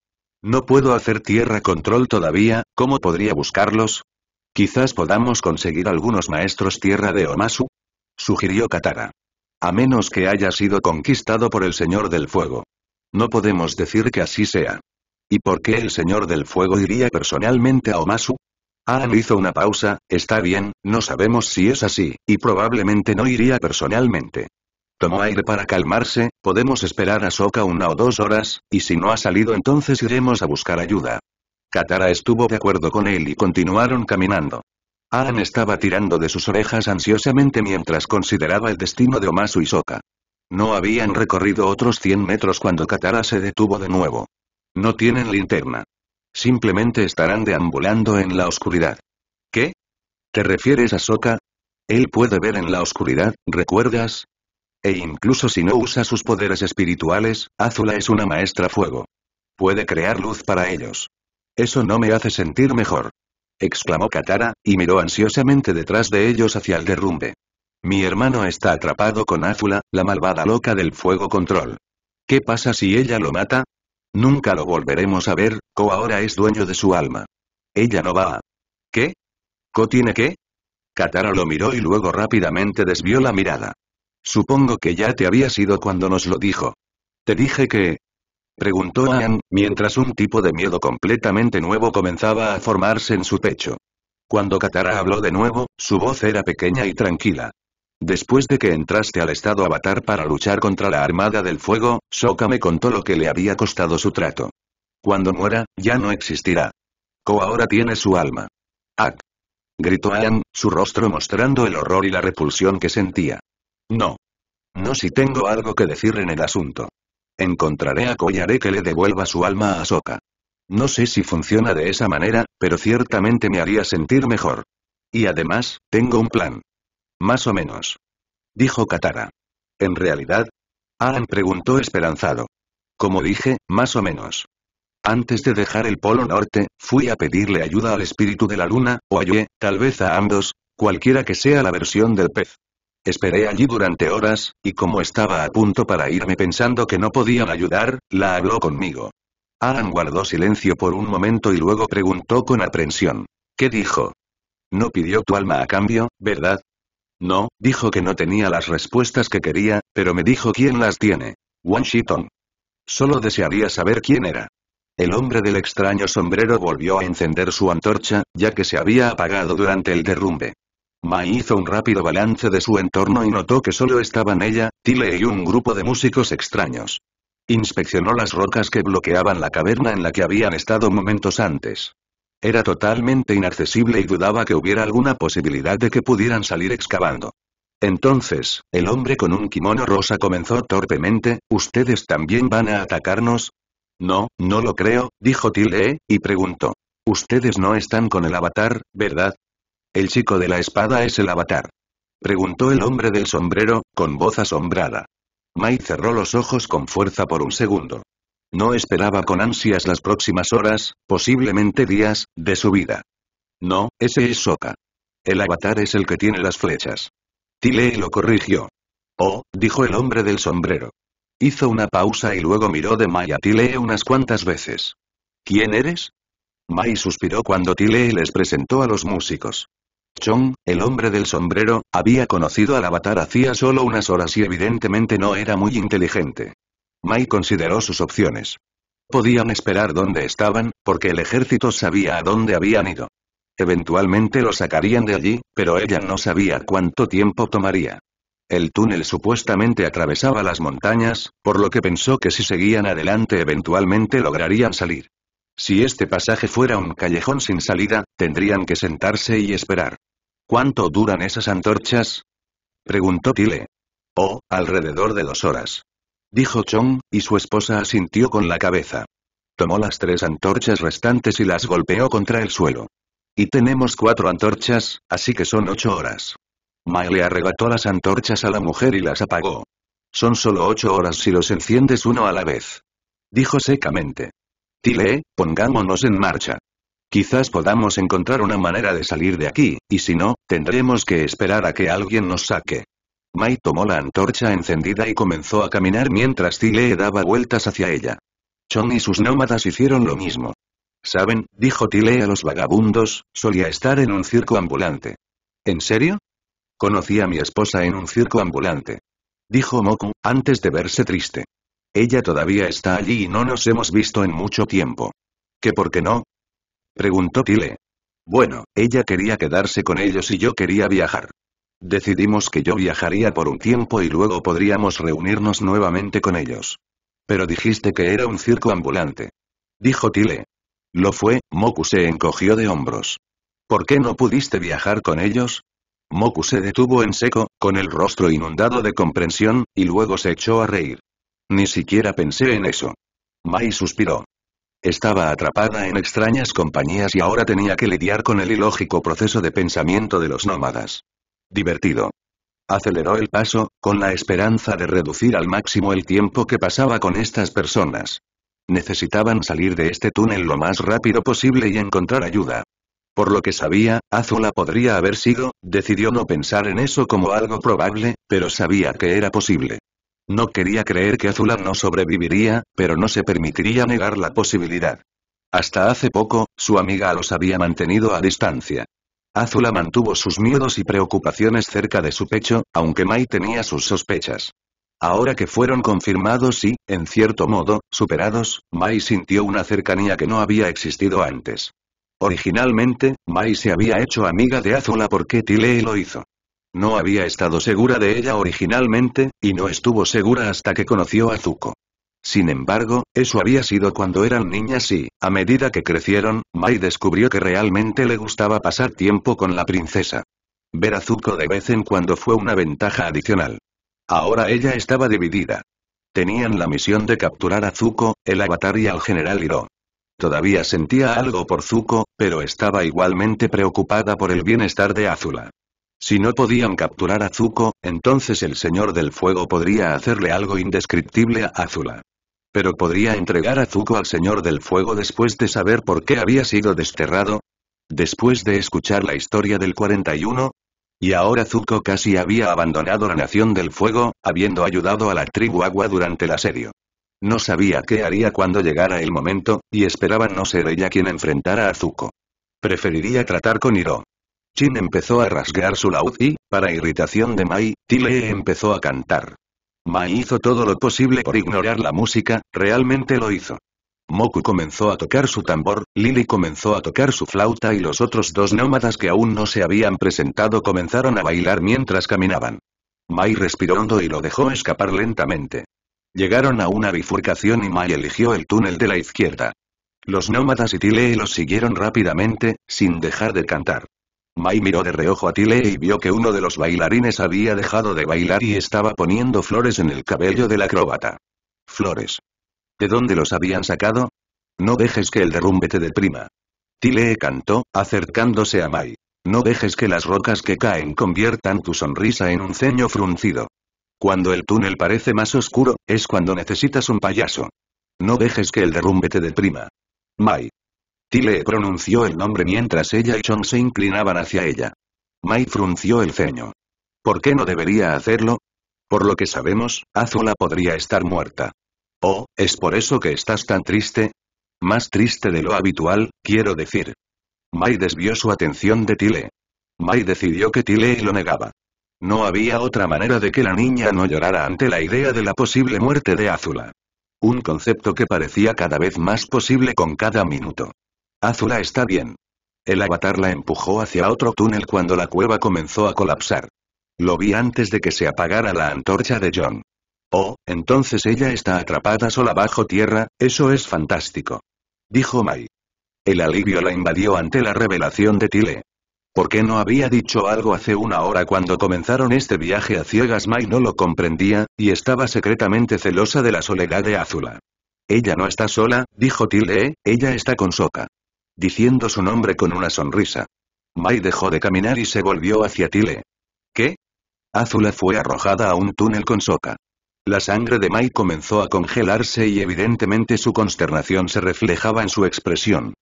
No puedo hacer tierra control todavía, ¿cómo podría buscarlos? Quizás podamos conseguir algunos maestros tierra de Omasu. Sugirió Katara. A menos que haya sido conquistado por el Señor del Fuego. No podemos decir que así sea. ¿Y por qué el Señor del Fuego iría personalmente a Omasu? Aang hizo una pausa, está bien, no sabemos si es así, y probablemente no iría personalmente. Tomó aire para calmarse, podemos esperar a Soka una o dos horas, y si no ha salido entonces iremos a buscar ayuda. Katara estuvo de acuerdo con él y continuaron caminando. Aran estaba tirando de sus orejas ansiosamente mientras consideraba el destino de Omasu y Soka. No habían recorrido otros 100 metros cuando Katara se detuvo de nuevo. No tienen linterna. Simplemente estarán deambulando en la oscuridad. ¿Qué? ¿Te refieres a Soka? Él puede ver en la oscuridad, ¿recuerdas? E incluso si no usa sus poderes espirituales, Azula es una maestra fuego. Puede crear luz para ellos. Eso no me hace sentir mejor exclamó Katara, y miró ansiosamente detrás de ellos hacia el derrumbe. Mi hermano está atrapado con Azula, la malvada loca del fuego control. ¿Qué pasa si ella lo mata? Nunca lo volveremos a ver, Ko ahora es dueño de su alma. Ella no va a... ¿Qué? ¿Ko tiene qué? Katara lo miró y luego rápidamente desvió la mirada. Supongo que ya te había sido cuando nos lo dijo. Te dije que, Preguntó mientras un tipo de miedo completamente nuevo comenzaba a formarse en su pecho. Cuando Katara habló de nuevo, su voz era pequeña y tranquila. Después de que entraste al estado avatar para luchar contra la Armada del Fuego, Soka me contó lo que le había costado su trato. Cuando muera, ya no existirá. Ko ahora tiene su alma. ¡Ak! Gritó Ann, su rostro mostrando el horror y la repulsión que sentía. No. No si tengo algo que decir en el asunto. Encontraré a collaré que le devuelva su alma a Soka. No sé si funciona de esa manera, pero ciertamente me haría sentir mejor. Y además, tengo un plan. Más o menos. Dijo Katara. En realidad, Aan preguntó esperanzado. Como dije, más o menos. Antes de dejar el Polo Norte, fui a pedirle ayuda al espíritu de la luna, o a Yue, tal vez a ambos, cualquiera que sea la versión del pez. Esperé allí durante horas, y como estaba a punto para irme pensando que no podían ayudar, la habló conmigo. Alan guardó silencio por un momento y luego preguntó con aprensión. ¿Qué dijo? No pidió tu alma a cambio, ¿verdad? No, dijo que no tenía las respuestas que quería, pero me dijo quién las tiene. Washington. Solo desearía saber quién era. El hombre del extraño sombrero volvió a encender su antorcha, ya que se había apagado durante el derrumbe. Mai hizo un rápido balance de su entorno y notó que solo estaban ella, Tile y un grupo de músicos extraños. Inspeccionó las rocas que bloqueaban la caverna en la que habían estado momentos antes. Era totalmente inaccesible y dudaba que hubiera alguna posibilidad de que pudieran salir excavando. Entonces, el hombre con un kimono rosa comenzó torpemente, ¿ustedes también van a atacarnos? No, no lo creo, dijo Tile, y preguntó. Ustedes no están con el avatar, ¿verdad? ¿El chico de la espada es el avatar? Preguntó el hombre del sombrero, con voz asombrada. Mai cerró los ojos con fuerza por un segundo. No esperaba con ansias las próximas horas, posiblemente días, de su vida. No, ese es Soka. El avatar es el que tiene las flechas. Tilei lo corrigió. Oh, dijo el hombre del sombrero. Hizo una pausa y luego miró de Mai a Tilei unas cuantas veces. ¿Quién eres? Mai suspiró cuando Tilei les presentó a los músicos. Chong, el hombre del sombrero, había conocido al avatar hacía solo unas horas y evidentemente no era muy inteligente. Mai consideró sus opciones. Podían esperar donde estaban, porque el ejército sabía a dónde habían ido. Eventualmente lo sacarían de allí, pero ella no sabía cuánto tiempo tomaría. El túnel supuestamente atravesaba las montañas, por lo que pensó que si seguían adelante eventualmente lograrían salir. Si este pasaje fuera un callejón sin salida, tendrían que sentarse y esperar. ¿Cuánto duran esas antorchas? Preguntó Tile. Oh, alrededor de dos horas. Dijo Chong, y su esposa asintió con la cabeza. Tomó las tres antorchas restantes y las golpeó contra el suelo. Y tenemos cuatro antorchas, así que son ocho horas. Mae le arrebató las antorchas a la mujer y las apagó. Son solo ocho horas si los enciendes uno a la vez. Dijo secamente. Tile, pongámonos en marcha. Quizás podamos encontrar una manera de salir de aquí, y si no, tendremos que esperar a que alguien nos saque. Mai tomó la antorcha encendida y comenzó a caminar mientras Tile daba vueltas hacia ella. Chon y sus nómadas hicieron lo mismo. ¿Saben? dijo Tile a los vagabundos, solía estar en un circo ambulante. ¿En serio? Conocí a mi esposa en un circo ambulante. Dijo Moku, antes de verse triste. Ella todavía está allí y no nos hemos visto en mucho tiempo. ¿Qué por qué no? Preguntó Tile. Bueno, ella quería quedarse con ellos y yo quería viajar. Decidimos que yo viajaría por un tiempo y luego podríamos reunirnos nuevamente con ellos. Pero dijiste que era un circo ambulante. Dijo Tile. Lo fue, Moku se encogió de hombros. ¿Por qué no pudiste viajar con ellos? Moku se detuvo en seco, con el rostro inundado de comprensión, y luego se echó a reír. Ni siquiera pensé en eso. Mai suspiró. Estaba atrapada en extrañas compañías y ahora tenía que lidiar con el ilógico proceso de pensamiento de los nómadas. Divertido. Aceleró el paso, con la esperanza de reducir al máximo el tiempo que pasaba con estas personas. Necesitaban salir de este túnel lo más rápido posible y encontrar ayuda. Por lo que sabía, Azula podría haber sido, decidió no pensar en eso como algo probable, pero sabía que era posible. No quería creer que Azula no sobreviviría, pero no se permitiría negar la posibilidad. Hasta hace poco, su amiga los había mantenido a distancia. Azula mantuvo sus miedos y preocupaciones cerca de su pecho, aunque Mai tenía sus sospechas. Ahora que fueron confirmados y, en cierto modo, superados, Mai sintió una cercanía que no había existido antes. Originalmente, Mai se había hecho amiga de Azula porque Tile lo hizo. No había estado segura de ella originalmente, y no estuvo segura hasta que conoció a Zuko. Sin embargo, eso había sido cuando eran niñas y, a medida que crecieron, Mai descubrió que realmente le gustaba pasar tiempo con la princesa. Ver a Zuko de vez en cuando fue una ventaja adicional. Ahora ella estaba dividida. Tenían la misión de capturar a Zuko, el avatar y al general Hiro. Todavía sentía algo por Zuko, pero estaba igualmente preocupada por el bienestar de Azula. Si no podían capturar a Zuko, entonces el Señor del Fuego podría hacerle algo indescriptible a Azula. Pero podría entregar a Zuko al Señor del Fuego después de saber por qué había sido desterrado. Después de escuchar la historia del 41, y ahora Zuko casi había abandonado la Nación del Fuego, habiendo ayudado a la tribu Agua durante el asedio. No sabía qué haría cuando llegara el momento, y esperaba no ser ella quien enfrentara a Zuko. Preferiría tratar con Iroh. Chin empezó a rasgar su laúd y, para irritación de Mai, Tile empezó a cantar. Mai hizo todo lo posible por ignorar la música, realmente lo hizo. Moku comenzó a tocar su tambor, Lily comenzó a tocar su flauta y los otros dos nómadas que aún no se habían presentado comenzaron a bailar mientras caminaban. Mai respiró hondo y lo dejó escapar lentamente. Llegaron a una bifurcación y Mai eligió el túnel de la izquierda. Los nómadas y Tile los siguieron rápidamente, sin dejar de cantar. Mai miró de reojo a Tile y vio que uno de los bailarines había dejado de bailar y estaba poniendo flores en el cabello del acróbata. Flores. ¿De dónde los habían sacado? No dejes que el derrumbe te deprima. Tile cantó, acercándose a Mai. No dejes que las rocas que caen conviertan tu sonrisa en un ceño fruncido. Cuando el túnel parece más oscuro, es cuando necesitas un payaso. No dejes que el derrumbe te deprima. Mai. Tile pronunció el nombre mientras ella y John se inclinaban hacia ella. Mai frunció el ceño. ¿Por qué no debería hacerlo? Por lo que sabemos, Azula podría estar muerta. Oh, ¿es por eso que estás tan triste? Más triste de lo habitual, quiero decir. Mai desvió su atención de Tile. Mai decidió que Tile lo negaba. No había otra manera de que la niña no llorara ante la idea de la posible muerte de Azula. Un concepto que parecía cada vez más posible con cada minuto. Azula está bien. El avatar la empujó hacia otro túnel cuando la cueva comenzó a colapsar. Lo vi antes de que se apagara la antorcha de John. Oh, entonces ella está atrapada sola bajo tierra, eso es fantástico. Dijo Mai. El alivio la invadió ante la revelación de Tile. ¿Por qué no había dicho algo hace una hora cuando comenzaron este viaje a ciegas? Mai no lo comprendía, y estaba secretamente celosa de la soledad de Azula. Ella no está sola, dijo Tile, ¿eh? ella está con Soka diciendo su nombre con una sonrisa. Mai dejó de caminar y se volvió hacia Tile. ¿Qué? Azula fue arrojada a un túnel con Soka. La sangre de Mai comenzó a congelarse y evidentemente su consternación se reflejaba en su expresión.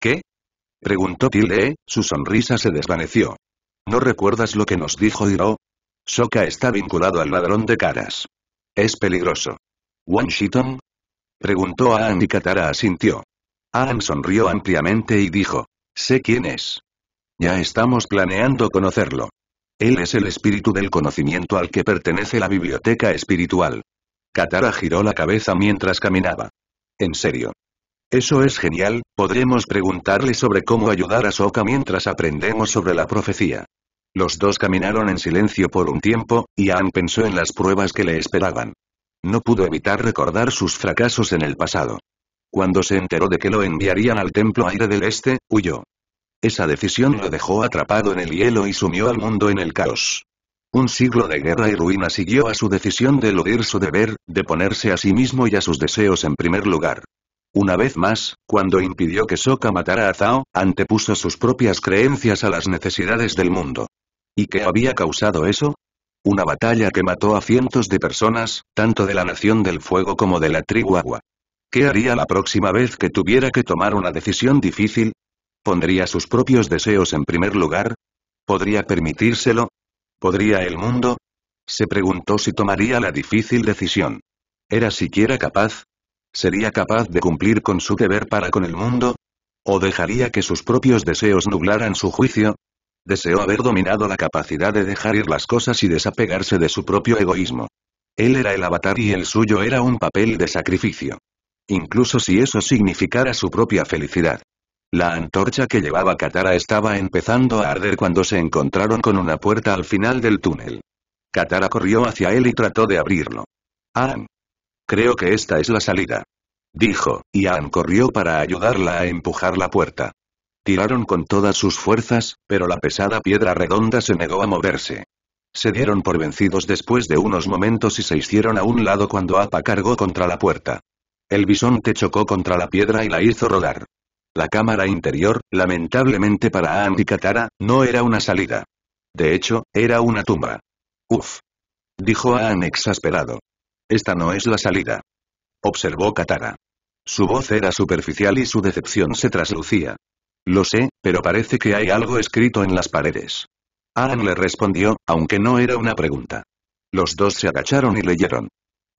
¿Qué? Preguntó Tile, su sonrisa se desvaneció. ¿No recuerdas lo que nos dijo Hiro? Soka está vinculado al ladrón de caras. Es peligroso. ¿Wanshiton? Preguntó a Andy Katara asintió. Adam sonrió ampliamente y dijo. Sé quién es. Ya estamos planeando conocerlo. Él es el espíritu del conocimiento al que pertenece la biblioteca espiritual. Katara giró la cabeza mientras caminaba. En serio. Eso es genial, podremos preguntarle sobre cómo ayudar a Soka mientras aprendemos sobre la profecía. Los dos caminaron en silencio por un tiempo, y Ann pensó en las pruebas que le esperaban. No pudo evitar recordar sus fracasos en el pasado. Cuando se enteró de que lo enviarían al templo aire del este, huyó. Esa decisión lo dejó atrapado en el hielo y sumió al mundo en el caos. Un siglo de guerra y ruina siguió a su decisión de eludir su deber, de ponerse a sí mismo y a sus deseos en primer lugar. Una vez más, cuando impidió que Soka matara a Zao, antepuso sus propias creencias a las necesidades del mundo. ¿Y qué había causado eso? Una batalla que mató a cientos de personas, tanto de la Nación del Fuego como de la tribu Agua. ¿Qué haría la próxima vez que tuviera que tomar una decisión difícil? ¿Pondría sus propios deseos en primer lugar? ¿Podría permitírselo? ¿Podría el mundo? Se preguntó si tomaría la difícil decisión. ¿Era siquiera capaz? ¿Sería capaz de cumplir con su deber para con el mundo? ¿O dejaría que sus propios deseos nublaran su juicio? Deseó haber dominado la capacidad de dejar ir las cosas y desapegarse de su propio egoísmo. Él era el avatar y el suyo era un papel de sacrificio incluso si eso significara su propia felicidad. La antorcha que llevaba Katara estaba empezando a arder cuando se encontraron con una puerta al final del túnel. Katara corrió hacia él y trató de abrirlo. An, Creo que esta es la salida. Dijo, y An corrió para ayudarla a empujar la puerta. Tiraron con todas sus fuerzas, pero la pesada piedra redonda se negó a moverse. Se dieron por vencidos después de unos momentos y se hicieron a un lado cuando Apa cargó contra la puerta. El bisonte chocó contra la piedra y la hizo rodar. La cámara interior, lamentablemente para y Katara, no era una salida. De hecho, era una tumba. Uf. Dijo Anne exasperado. Esta no es la salida. Observó Katara. Su voz era superficial y su decepción se traslucía. Lo sé, pero parece que hay algo escrito en las paredes. Anne le respondió, aunque no era una pregunta. Los dos se agacharon y leyeron.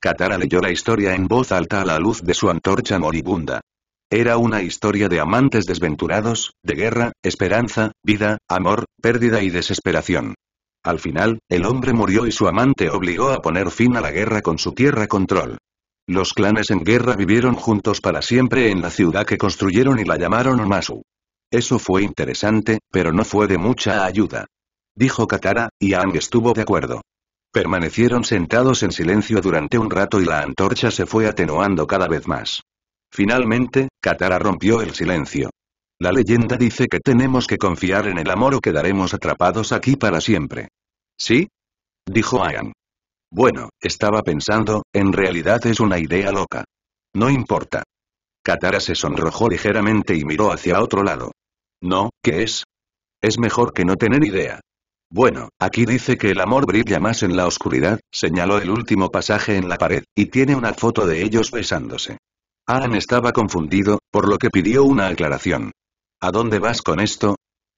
Katara leyó la historia en voz alta a la luz de su antorcha moribunda. Era una historia de amantes desventurados, de guerra, esperanza, vida, amor, pérdida y desesperación. Al final, el hombre murió y su amante obligó a poner fin a la guerra con su tierra control. Los clanes en guerra vivieron juntos para siempre en la ciudad que construyeron y la llamaron Omasu. Eso fue interesante, pero no fue de mucha ayuda. Dijo Katara, y Aang estuvo de acuerdo. Permanecieron sentados en silencio durante un rato y la antorcha se fue atenuando cada vez más. Finalmente, Katara rompió el silencio. La leyenda dice que tenemos que confiar en el amor o quedaremos atrapados aquí para siempre. ¿Sí? Dijo Aang. Bueno, estaba pensando, en realidad es una idea loca. No importa. Katara se sonrojó ligeramente y miró hacia otro lado. No, ¿qué es? Es mejor que no tener idea. Bueno, aquí dice que el amor brilla más en la oscuridad, señaló el último pasaje en la pared, y tiene una foto de ellos besándose. Alan estaba confundido, por lo que pidió una aclaración. ¿A dónde vas con esto?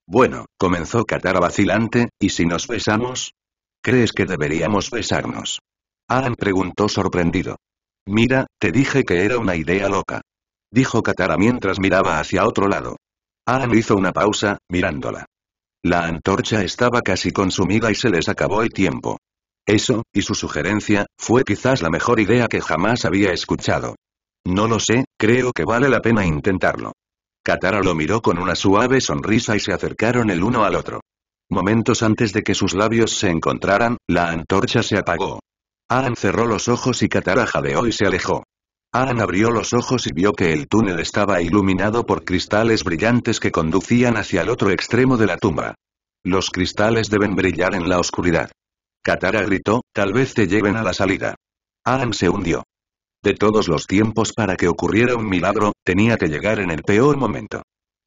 Bueno, comenzó Katara vacilante, ¿y si nos besamos? ¿Crees que deberíamos besarnos? Alan preguntó sorprendido. Mira, te dije que era una idea loca. Dijo Katara mientras miraba hacia otro lado. Alan hizo una pausa, mirándola. La antorcha estaba casi consumida y se les acabó el tiempo. Eso, y su sugerencia, fue quizás la mejor idea que jamás había escuchado. No lo sé, creo que vale la pena intentarlo. Katara lo miró con una suave sonrisa y se acercaron el uno al otro. Momentos antes de que sus labios se encontraran, la antorcha se apagó. Aan cerró los ojos y Katara jadeó y se alejó. Aaron abrió los ojos y vio que el túnel estaba iluminado por cristales brillantes que conducían hacia el otro extremo de la tumba. Los cristales deben brillar en la oscuridad. Katara gritó, tal vez te lleven a la salida. Aaron se hundió. De todos los tiempos para que ocurriera un milagro, tenía que llegar en el peor momento.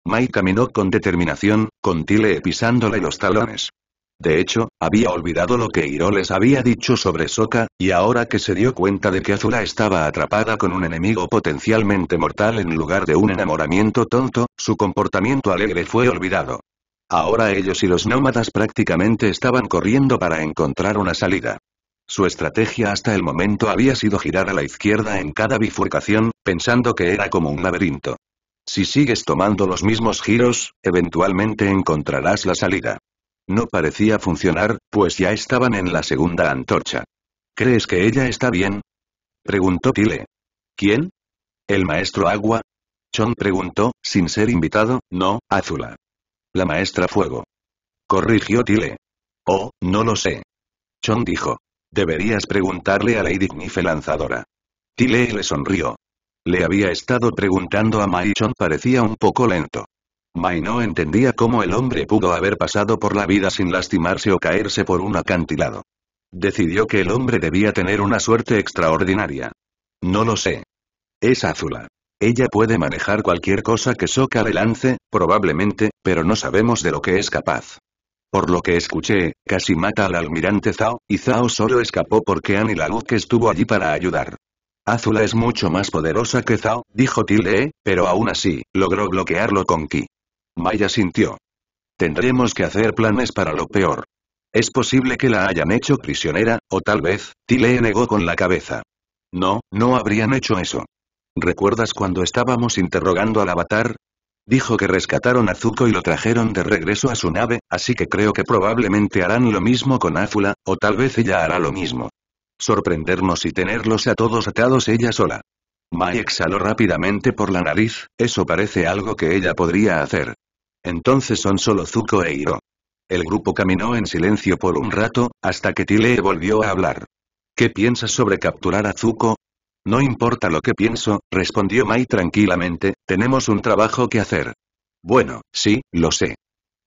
Mai caminó con determinación, con Tile pisándole los talones. De hecho, había olvidado lo que Hiro les había dicho sobre Soka, y ahora que se dio cuenta de que Azula estaba atrapada con un enemigo potencialmente mortal en lugar de un enamoramiento tonto, su comportamiento alegre fue olvidado. Ahora ellos y los nómadas prácticamente estaban corriendo para encontrar una salida. Su estrategia hasta el momento había sido girar a la izquierda en cada bifurcación, pensando que era como un laberinto. Si sigues tomando los mismos giros, eventualmente encontrarás la salida. No parecía funcionar, pues ya estaban en la segunda antorcha. ¿Crees que ella está bien? Preguntó Tile. ¿Quién? ¿El maestro agua? Chon preguntó, sin ser invitado, no, Azula. La maestra fuego. Corrigió Tile. Oh, no lo sé. Chon dijo. Deberías preguntarle a Lady Knife lanzadora. Tile le sonrió. Le había estado preguntando a Mai Chon parecía un poco lento. Mai no entendía cómo el hombre pudo haber pasado por la vida sin lastimarse o caerse por un acantilado. Decidió que el hombre debía tener una suerte extraordinaria. No lo sé. Es Azula. Ella puede manejar cualquier cosa que Soca le lance, probablemente, pero no sabemos de lo que es capaz. Por lo que escuché, casi mata al almirante Zhao, y Zhao solo escapó porque Annie la luz que estuvo allí para ayudar. Azula es mucho más poderosa que Zhao, dijo Tilde, pero aún así, logró bloquearlo con Ki. Maya sintió. Tendremos que hacer planes para lo peor. Es posible que la hayan hecho prisionera, o tal vez, Tile negó con la cabeza. No, no habrían hecho eso. ¿Recuerdas cuando estábamos interrogando al avatar? Dijo que rescataron a Zuko y lo trajeron de regreso a su nave, así que creo que probablemente harán lo mismo con Azula, o tal vez ella hará lo mismo. Sorprendernos y tenerlos a todos atados ella sola. Maya exhaló rápidamente por la nariz, eso parece algo que ella podría hacer. Entonces son solo Zuko e Hiro. El grupo caminó en silencio por un rato, hasta que Tile volvió a hablar. ¿Qué piensas sobre capturar a Zuko? No importa lo que pienso, respondió Mai tranquilamente, tenemos un trabajo que hacer. Bueno, sí, lo sé.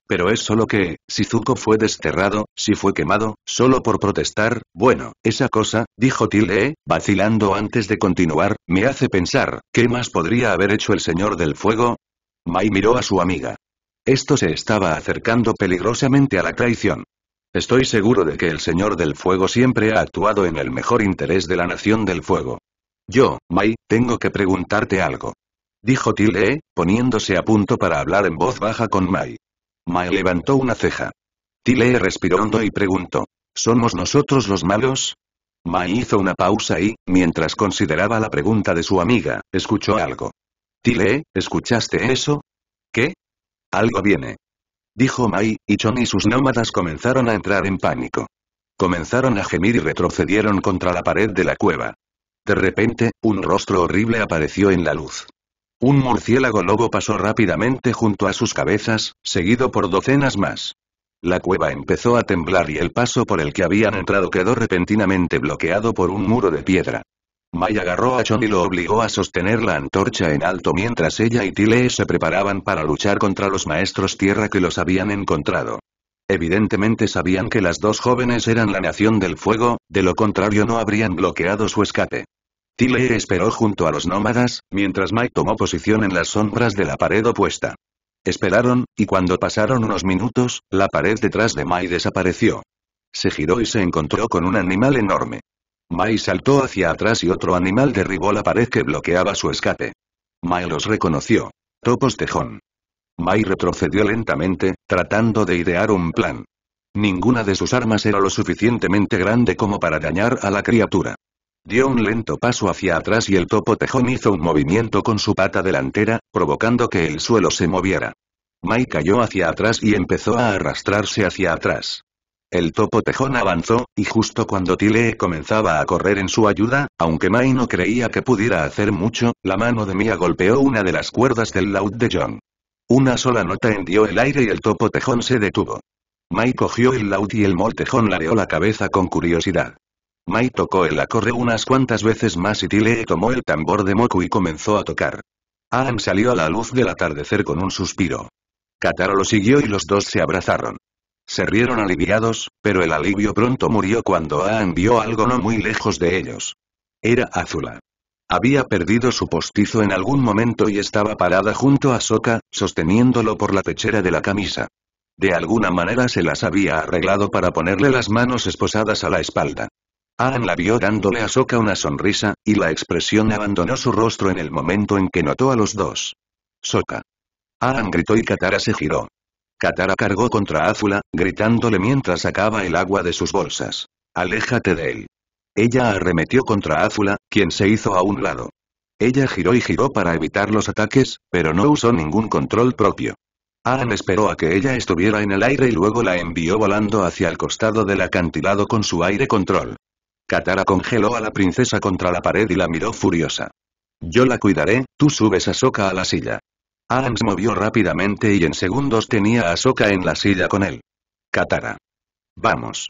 Pero es solo que, si Zuko fue desterrado, si fue quemado, solo por protestar, bueno, esa cosa, dijo Tile, eh, vacilando antes de continuar, me hace pensar, ¿qué más podría haber hecho el Señor del Fuego? Mai miró a su amiga. Esto se estaba acercando peligrosamente a la traición. Estoy seguro de que el Señor del Fuego siempre ha actuado en el mejor interés de la Nación del Fuego. Yo, Mai, tengo que preguntarte algo. Dijo Tile, poniéndose a punto para hablar en voz baja con Mai. Mai levantó una ceja. Tile respiró hondo y preguntó. ¿Somos nosotros los malos? Mai hizo una pausa y, mientras consideraba la pregunta de su amiga, escuchó algo. «Tile, ¿escuchaste eso? ¿Qué? Algo viene. Dijo Mai, y Chon y sus nómadas comenzaron a entrar en pánico. Comenzaron a gemir y retrocedieron contra la pared de la cueva. De repente, un rostro horrible apareció en la luz. Un murciélago lobo pasó rápidamente junto a sus cabezas, seguido por docenas más. La cueva empezó a temblar y el paso por el que habían entrado quedó repentinamente bloqueado por un muro de piedra. Mai agarró a Chon y lo obligó a sostener la antorcha en alto mientras ella y Tile se preparaban para luchar contra los maestros tierra que los habían encontrado. Evidentemente sabían que las dos jóvenes eran la nación del fuego, de lo contrario no habrían bloqueado su escape. Tile esperó junto a los nómadas, mientras Mai tomó posición en las sombras de la pared opuesta. Esperaron, y cuando pasaron unos minutos, la pared detrás de Mai desapareció. Se giró y se encontró con un animal enorme. Mai saltó hacia atrás y otro animal derribó la pared que bloqueaba su escape. Mai los reconoció. Topos Tejón. Mai retrocedió lentamente, tratando de idear un plan. Ninguna de sus armas era lo suficientemente grande como para dañar a la criatura. Dio un lento paso hacia atrás y el topo tejón hizo un movimiento con su pata delantera, provocando que el suelo se moviera. Mai cayó hacia atrás y empezó a arrastrarse hacia atrás. El topo tejón avanzó, y justo cuando Tile comenzaba a correr en su ayuda, aunque Mai no creía que pudiera hacer mucho, la mano de Mia golpeó una de las cuerdas del laúd de John. Una sola nota hendió el aire y el topo tejón se detuvo. Mai cogió el laúd y el moltejón lareó la cabeza con curiosidad. Mai tocó el acorde unas cuantas veces más y Tilee tomó el tambor de Moku y comenzó a tocar. Aam salió a la luz del atardecer con un suspiro. Kataro lo siguió y los dos se abrazaron. Se rieron aliviados, pero el alivio pronto murió cuando Aan vio algo no muy lejos de ellos. Era Azula. Había perdido su postizo en algún momento y estaba parada junto a Soka, sosteniéndolo por la pechera de la camisa. De alguna manera se las había arreglado para ponerle las manos esposadas a la espalda. Aan la vio dándole a Soka una sonrisa, y la expresión abandonó su rostro en el momento en que notó a los dos. Soka. Aan gritó y Katara se giró. Katara cargó contra Azula, gritándole mientras sacaba el agua de sus bolsas. Aléjate de él. Ella arremetió contra Azula, quien se hizo a un lado. Ella giró y giró para evitar los ataques, pero no usó ningún control propio. Aang esperó a que ella estuviera en el aire y luego la envió volando hacia el costado del acantilado con su aire control. Katara congeló a la princesa contra la pared y la miró furiosa. Yo la cuidaré, tú subes a Soka a la silla se movió rápidamente y en segundos tenía a Soka en la silla con él. Katara. Vamos.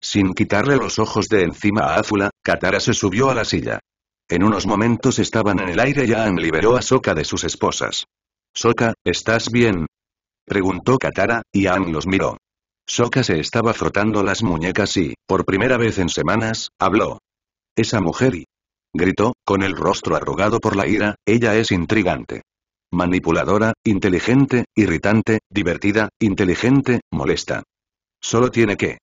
Sin quitarle los ojos de encima a Azula, Katara se subió a la silla. En unos momentos estaban en el aire y Aang liberó a Soka de sus esposas. Soka, ¿estás bien? Preguntó Katara, y Aang los miró. Soka se estaba frotando las muñecas y, por primera vez en semanas, habló. Esa mujer y... gritó, con el rostro arrugado por la ira, ella es intrigante. Manipuladora, inteligente, irritante, divertida, inteligente, molesta. Solo tiene que.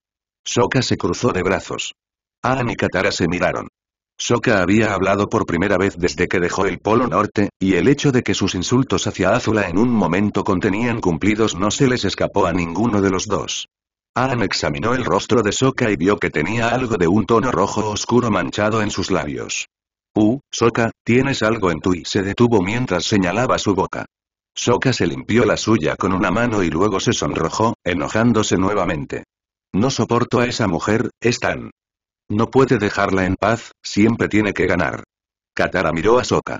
Soka se cruzó de brazos. Aan y Katara se miraron. Soka había hablado por primera vez desde que dejó el Polo Norte, y el hecho de que sus insultos hacia Azula en un momento contenían cumplidos no se les escapó a ninguno de los dos. han examinó el rostro de Soka y vio que tenía algo de un tono rojo oscuro manchado en sus labios. Uh, Soka, tienes algo en tu y se detuvo mientras señalaba su boca. Soka se limpió la suya con una mano y luego se sonrojó, enojándose nuevamente. No soporto a esa mujer, es tan. No puede dejarla en paz, siempre tiene que ganar. Katara miró a Soka.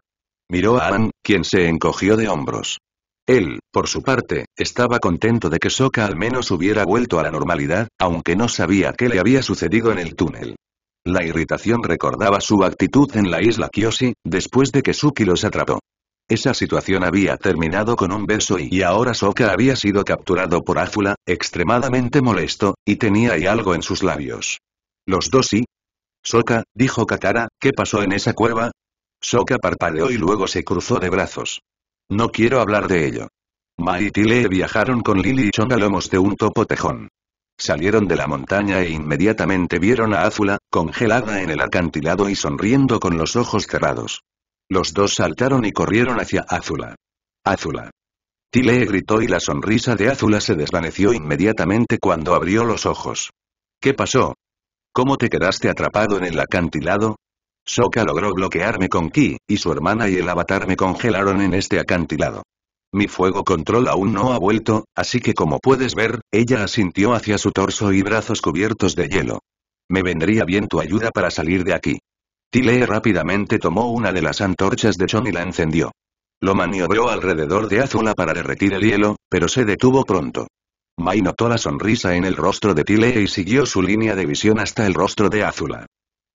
Miró a Aang, quien se encogió de hombros. Él, por su parte, estaba contento de que Soka al menos hubiera vuelto a la normalidad, aunque no sabía qué le había sucedido en el túnel. La irritación recordaba su actitud en la isla Kyoshi, después de que Suki los atrapó. Esa situación había terminado con un beso y ahora Soka había sido capturado por Azula, extremadamente molesto, y tenía ahí algo en sus labios. Los dos y... Soka, dijo Katara, ¿qué pasó en esa cueva? Soka parpadeó y luego se cruzó de brazos. No quiero hablar de ello. Mai y Tile viajaron con Lily y Chong a lomos de un topo tejón. Salieron de la montaña e inmediatamente vieron a Azula, congelada en el acantilado y sonriendo con los ojos cerrados. Los dos saltaron y corrieron hacia Azula. Azula. Tilee gritó y la sonrisa de Azula se desvaneció inmediatamente cuando abrió los ojos. ¿Qué pasó? ¿Cómo te quedaste atrapado en el acantilado? Soka logró bloquearme con Ki, y su hermana y el avatar me congelaron en este acantilado. Mi fuego control aún no ha vuelto, así que como puedes ver, ella asintió hacia su torso y brazos cubiertos de hielo. Me vendría bien tu ayuda para salir de aquí. Tile rápidamente tomó una de las antorchas de Chon y la encendió. Lo maniobró alrededor de Azula para derretir el hielo, pero se detuvo pronto. Mai notó la sonrisa en el rostro de Tile y siguió su línea de visión hasta el rostro de Azula.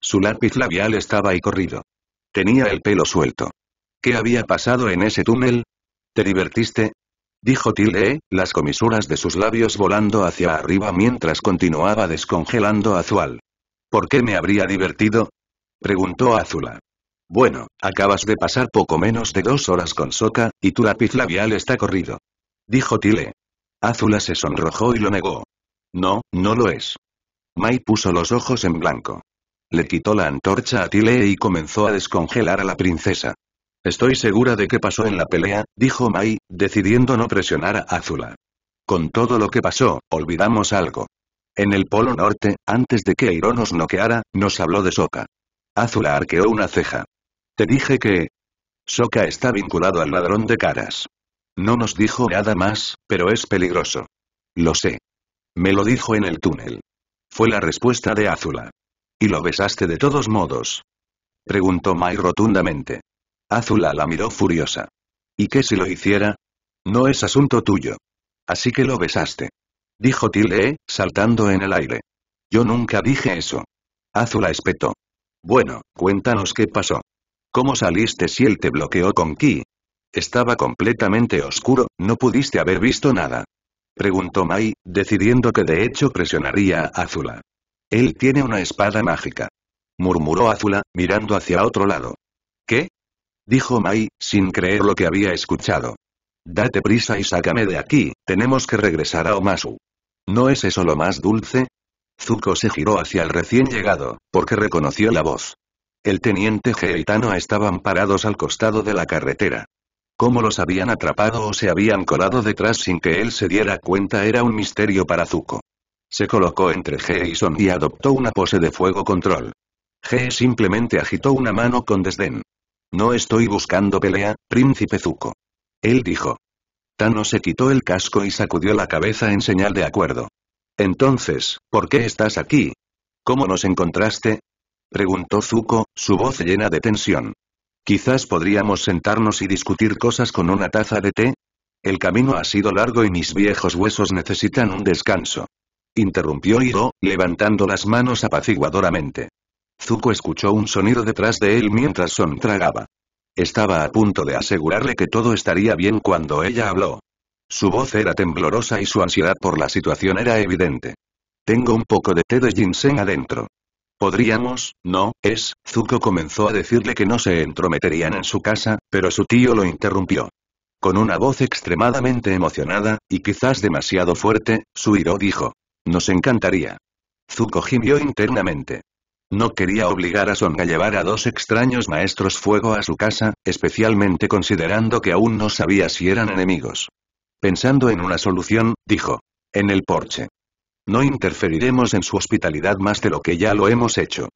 Su lápiz labial estaba y corrido. Tenía el pelo suelto. ¿Qué había pasado en ese túnel? ¿Te divertiste? Dijo Tile, las comisuras de sus labios volando hacia arriba mientras continuaba descongelando a Zual. ¿Por qué me habría divertido? Preguntó Azula. Bueno, acabas de pasar poco menos de dos horas con Soka, y tu lápiz labial está corrido. Dijo Tile. Azula se sonrojó y lo negó. No, no lo es. Mai puso los ojos en blanco. Le quitó la antorcha a Tile y comenzó a descongelar a la princesa. Estoy segura de qué pasó en la pelea, dijo Mai, decidiendo no presionar a Azula. Con todo lo que pasó, olvidamos algo. En el Polo Norte, antes de que Eiro nos noqueara, nos habló de Soka. Azula arqueó una ceja. Te dije que... Soka está vinculado al ladrón de caras. No nos dijo nada más, pero es peligroso. Lo sé. Me lo dijo en el túnel. Fue la respuesta de Azula. Y lo besaste de todos modos. Preguntó Mai rotundamente. Azula la miró furiosa. ¿Y qué si lo hiciera? No es asunto tuyo. Así que lo besaste. Dijo Tile, saltando en el aire. Yo nunca dije eso. Azula espetó. Bueno, cuéntanos qué pasó. ¿Cómo saliste si él te bloqueó con Ki? Estaba completamente oscuro, no pudiste haber visto nada. Preguntó Mai, decidiendo que de hecho presionaría a Azula. Él tiene una espada mágica. Murmuró Azula, mirando hacia otro lado. ¿Qué? Dijo Mai, sin creer lo que había escuchado. Date prisa y sácame de aquí, tenemos que regresar a Omasu. ¿No es eso lo más dulce? Zuko se giró hacia el recién llegado, porque reconoció la voz. El teniente Geitano estaban parados al costado de la carretera. Cómo los habían atrapado o se habían colado detrás sin que él se diera cuenta era un misterio para Zuko. Se colocó entre Geison y Son y adoptó una pose de fuego control. Ge simplemente agitó una mano con desdén. No estoy buscando pelea, príncipe Zuko. Él dijo. Tano se quitó el casco y sacudió la cabeza en señal de acuerdo. Entonces, ¿por qué estás aquí? ¿Cómo nos encontraste? Preguntó Zuko, su voz llena de tensión. Quizás podríamos sentarnos y discutir cosas con una taza de té. El camino ha sido largo y mis viejos huesos necesitan un descanso. Interrumpió Hiro, levantando las manos apaciguadoramente. Zuko escuchó un sonido detrás de él mientras Son tragaba. Estaba a punto de asegurarle que todo estaría bien cuando ella habló. Su voz era temblorosa y su ansiedad por la situación era evidente. Tengo un poco de té de ginseng adentro. Podríamos, no, es, Zuko comenzó a decirle que no se entrometerían en su casa, pero su tío lo interrumpió. Con una voz extremadamente emocionada, y quizás demasiado fuerte, Suiro dijo. Nos encantaría. Zuko gimió internamente. No quería obligar a Song a llevar a dos extraños maestros fuego a su casa, especialmente considerando que aún no sabía si eran enemigos. Pensando en una solución, dijo. En el porche. No interferiremos en su hospitalidad más de lo que ya lo hemos hecho.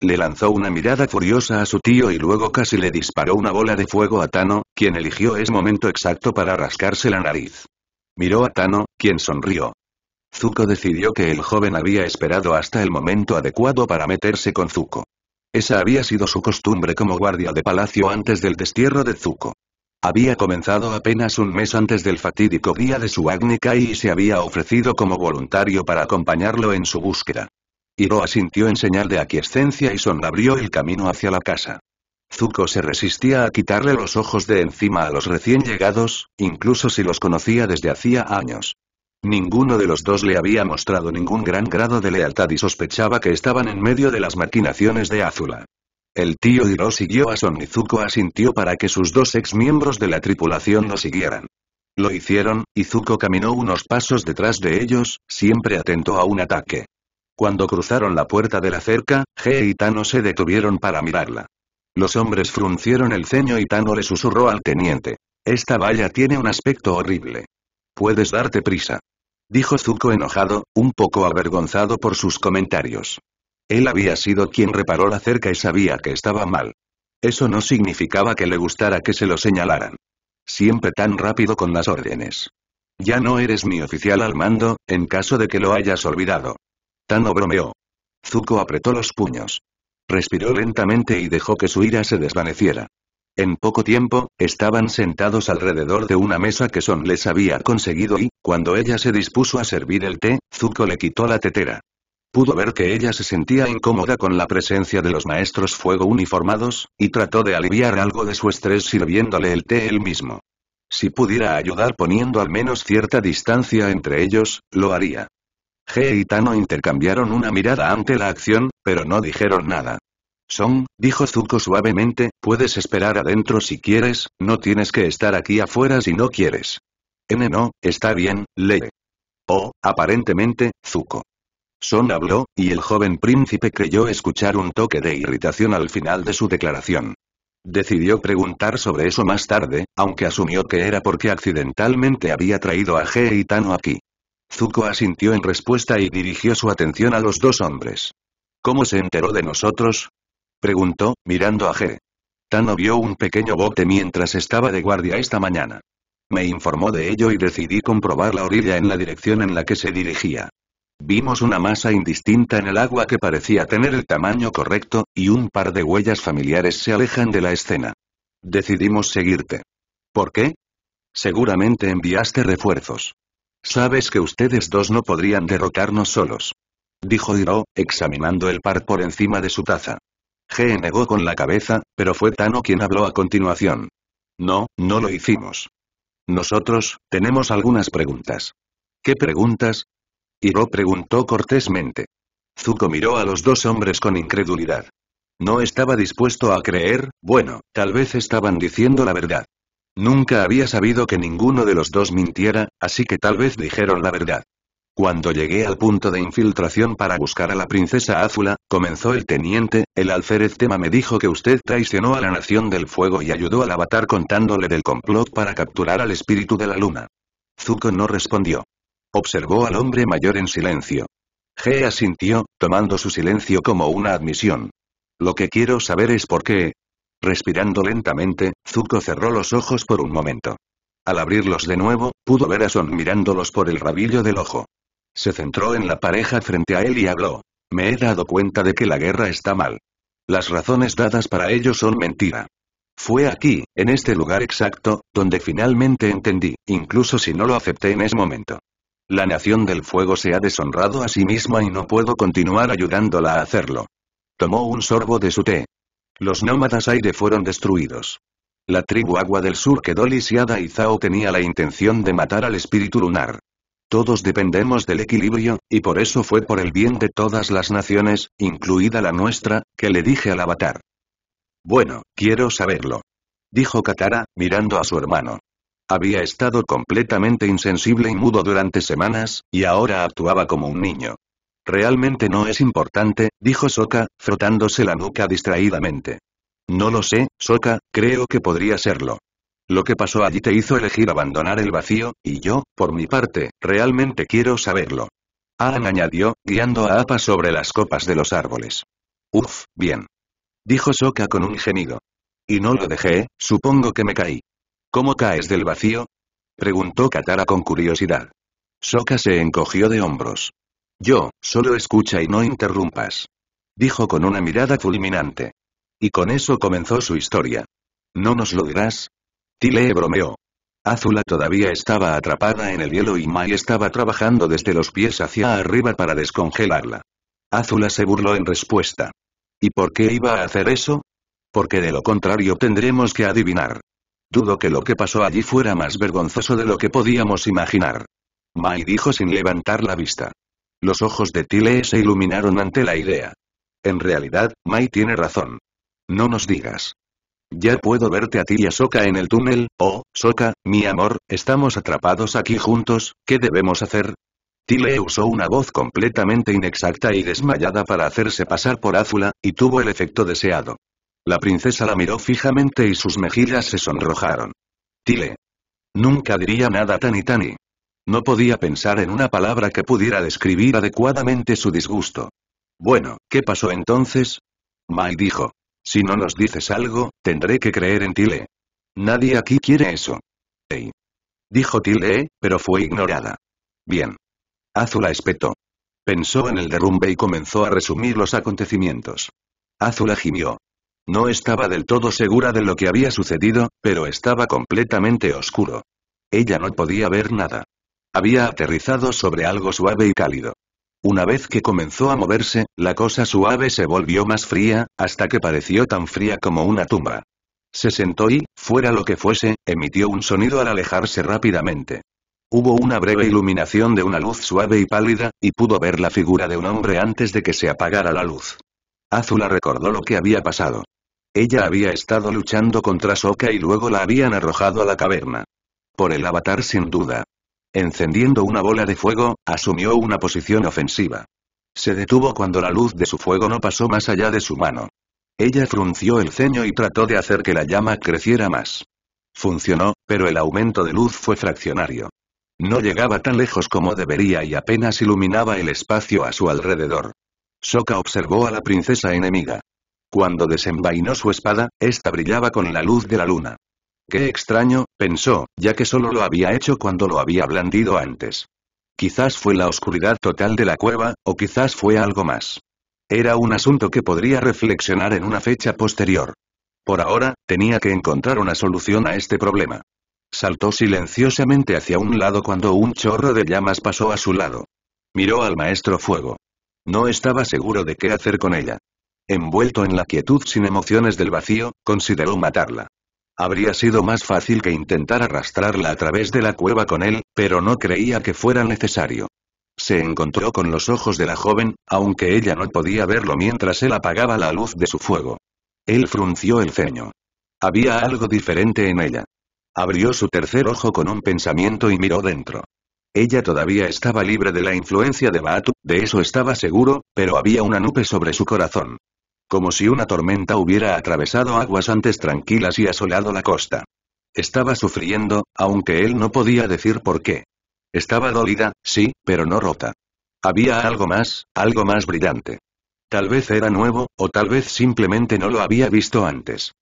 Le lanzó una mirada furiosa a su tío y luego casi le disparó una bola de fuego a Tano, quien eligió ese momento exacto para rascarse la nariz. Miró a Tano, quien sonrió. Zuko decidió que el joven había esperado hasta el momento adecuado para meterse con Zuko. Esa había sido su costumbre como guardia de palacio antes del destierro de Zuko. Había comenzado apenas un mes antes del fatídico día de su Agni y se había ofrecido como voluntario para acompañarlo en su búsqueda. Hiro asintió en señal de aquiescencia y sonabrió el camino hacia la casa. Zuko se resistía a quitarle los ojos de encima a los recién llegados, incluso si los conocía desde hacía años. Ninguno de los dos le había mostrado ningún gran grado de lealtad y sospechaba que estaban en medio de las maquinaciones de Azula. El tío Hiro siguió a Son Zuko asintió para que sus dos ex miembros de la tripulación lo siguieran. Lo hicieron, Zuko caminó unos pasos detrás de ellos, siempre atento a un ataque. Cuando cruzaron la puerta de la cerca, he y Tano se detuvieron para mirarla. Los hombres fruncieron el ceño y Tano le susurró al teniente. Esta valla tiene un aspecto horrible. Puedes darte prisa dijo Zuko enojado, un poco avergonzado por sus comentarios. Él había sido quien reparó la cerca y sabía que estaba mal. Eso no significaba que le gustara que se lo señalaran. Siempre tan rápido con las órdenes. Ya no eres mi oficial al mando, en caso de que lo hayas olvidado. Tano bromeó. Zuko apretó los puños. Respiró lentamente y dejó que su ira se desvaneciera. En poco tiempo, estaban sentados alrededor de una mesa que Son les había conseguido y, cuando ella se dispuso a servir el té, Zuko le quitó la tetera. Pudo ver que ella se sentía incómoda con la presencia de los maestros fuego uniformados, y trató de aliviar algo de su estrés sirviéndole el té él mismo. Si pudiera ayudar poniendo al menos cierta distancia entre ellos, lo haría. G y Tano intercambiaron una mirada ante la acción, pero no dijeron nada. Son, dijo Zuko suavemente, puedes esperar adentro si quieres, no tienes que estar aquí afuera si no quieres. N no, está bien, lee. Oh, aparentemente, Zuko. Son habló, y el joven príncipe creyó escuchar un toque de irritación al final de su declaración. Decidió preguntar sobre eso más tarde, aunque asumió que era porque accidentalmente había traído a Geitano aquí. Zuko asintió en respuesta y dirigió su atención a los dos hombres. ¿Cómo se enteró de nosotros? Preguntó, mirando a G. Tano vio un pequeño bote mientras estaba de guardia esta mañana. Me informó de ello y decidí comprobar la orilla en la dirección en la que se dirigía. Vimos una masa indistinta en el agua que parecía tener el tamaño correcto, y un par de huellas familiares se alejan de la escena. Decidimos seguirte. ¿Por qué? Seguramente enviaste refuerzos. Sabes que ustedes dos no podrían derrotarnos solos. Dijo Hiro, examinando el par por encima de su taza. G negó con la cabeza, pero fue Tano quien habló a continuación. No, no lo hicimos. Nosotros, tenemos algunas preguntas. ¿Qué preguntas? Hiro preguntó cortésmente. Zuko miró a los dos hombres con incredulidad. No estaba dispuesto a creer, bueno, tal vez estaban diciendo la verdad. Nunca había sabido que ninguno de los dos mintiera, así que tal vez dijeron la verdad. Cuando llegué al punto de infiltración para buscar a la princesa Azula, comenzó el teniente, el alférez Tema me dijo que usted traicionó a la Nación del Fuego y ayudó al avatar contándole del complot para capturar al espíritu de la luna. Zuko no respondió. Observó al hombre mayor en silencio. Gea asintió, tomando su silencio como una admisión. Lo que quiero saber es por qué. Respirando lentamente, Zuko cerró los ojos por un momento. Al abrirlos de nuevo, pudo ver a Son mirándolos por el rabillo del ojo. Se centró en la pareja frente a él y habló. Me he dado cuenta de que la guerra está mal. Las razones dadas para ello son mentira. Fue aquí, en este lugar exacto, donde finalmente entendí, incluso si no lo acepté en ese momento. La Nación del Fuego se ha deshonrado a sí misma y no puedo continuar ayudándola a hacerlo. Tomó un sorbo de su té. Los nómadas aire fueron destruidos. La tribu Agua del Sur quedó lisiada y Zhao tenía la intención de matar al espíritu lunar. Todos dependemos del equilibrio, y por eso fue por el bien de todas las naciones, incluida la nuestra, que le dije al avatar. Bueno, quiero saberlo. Dijo Katara, mirando a su hermano. Había estado completamente insensible y mudo durante semanas, y ahora actuaba como un niño. Realmente no es importante, dijo Soka, frotándose la nuca distraídamente. No lo sé, Soka, creo que podría serlo. Lo que pasó allí te hizo elegir abandonar el vacío, y yo, por mi parte, realmente quiero saberlo. Alan añadió, guiando a Apa sobre las copas de los árboles. Uf, bien. Dijo Soka con un gemido. Y no lo dejé, supongo que me caí. ¿Cómo caes del vacío? Preguntó Katara con curiosidad. Soka se encogió de hombros. Yo, solo escucha y no interrumpas. Dijo con una mirada fulminante. Y con eso comenzó su historia. ¿No nos lo dirás? Tylee bromeó. Azula todavía estaba atrapada en el hielo y Mai estaba trabajando desde los pies hacia arriba para descongelarla. Azula se burló en respuesta. ¿Y por qué iba a hacer eso? Porque de lo contrario tendremos que adivinar. Dudo que lo que pasó allí fuera más vergonzoso de lo que podíamos imaginar. Mai dijo sin levantar la vista. Los ojos de Tile se iluminaron ante la idea. En realidad, Mai tiene razón. No nos digas. Ya puedo verte a ti y a Soka en el túnel, oh, Soka, mi amor, estamos atrapados aquí juntos, ¿qué debemos hacer? Tile usó una voz completamente inexacta y desmayada para hacerse pasar por Azula, y tuvo el efecto deseado. La princesa la miró fijamente y sus mejillas se sonrojaron. Tile. Nunca diría nada tan y tan No podía pensar en una palabra que pudiera describir adecuadamente su disgusto. Bueno, ¿qué pasó entonces? Mai dijo. Si no nos dices algo, tendré que creer en Tile. Nadie aquí quiere eso. Ey. Dijo Tile, pero fue ignorada. Bien. Azula espetó. Pensó en el derrumbe y comenzó a resumir los acontecimientos. Azula gimió. No estaba del todo segura de lo que había sucedido, pero estaba completamente oscuro. Ella no podía ver nada. Había aterrizado sobre algo suave y cálido. Una vez que comenzó a moverse, la cosa suave se volvió más fría, hasta que pareció tan fría como una tumba. Se sentó y, fuera lo que fuese, emitió un sonido al alejarse rápidamente. Hubo una breve iluminación de una luz suave y pálida, y pudo ver la figura de un hombre antes de que se apagara la luz. Azula recordó lo que había pasado. Ella había estado luchando contra Soka y luego la habían arrojado a la caverna. Por el avatar sin duda encendiendo una bola de fuego, asumió una posición ofensiva. Se detuvo cuando la luz de su fuego no pasó más allá de su mano. Ella frunció el ceño y trató de hacer que la llama creciera más. Funcionó, pero el aumento de luz fue fraccionario. No llegaba tan lejos como debería y apenas iluminaba el espacio a su alrededor. Soka observó a la princesa enemiga. Cuando desenvainó su espada, esta brillaba con la luz de la luna. Qué extraño, pensó, ya que solo lo había hecho cuando lo había blandido antes. Quizás fue la oscuridad total de la cueva, o quizás fue algo más. Era un asunto que podría reflexionar en una fecha posterior. Por ahora, tenía que encontrar una solución a este problema. Saltó silenciosamente hacia un lado cuando un chorro de llamas pasó a su lado. Miró al maestro fuego. No estaba seguro de qué hacer con ella. Envuelto en la quietud sin emociones del vacío, consideró matarla. Habría sido más fácil que intentar arrastrarla a través de la cueva con él, pero no creía que fuera necesario. Se encontró con los ojos de la joven, aunque ella no podía verlo mientras él apagaba la luz de su fuego. Él frunció el ceño. Había algo diferente en ella. Abrió su tercer ojo con un pensamiento y miró dentro. Ella todavía estaba libre de la influencia de Batu, de eso estaba seguro, pero había una nube sobre su corazón. Como si una tormenta hubiera atravesado aguas antes tranquilas y asolado la costa. Estaba sufriendo, aunque él no podía decir por qué. Estaba dolida, sí, pero no rota. Había algo más, algo más brillante. Tal vez era nuevo, o tal vez simplemente no lo había visto antes.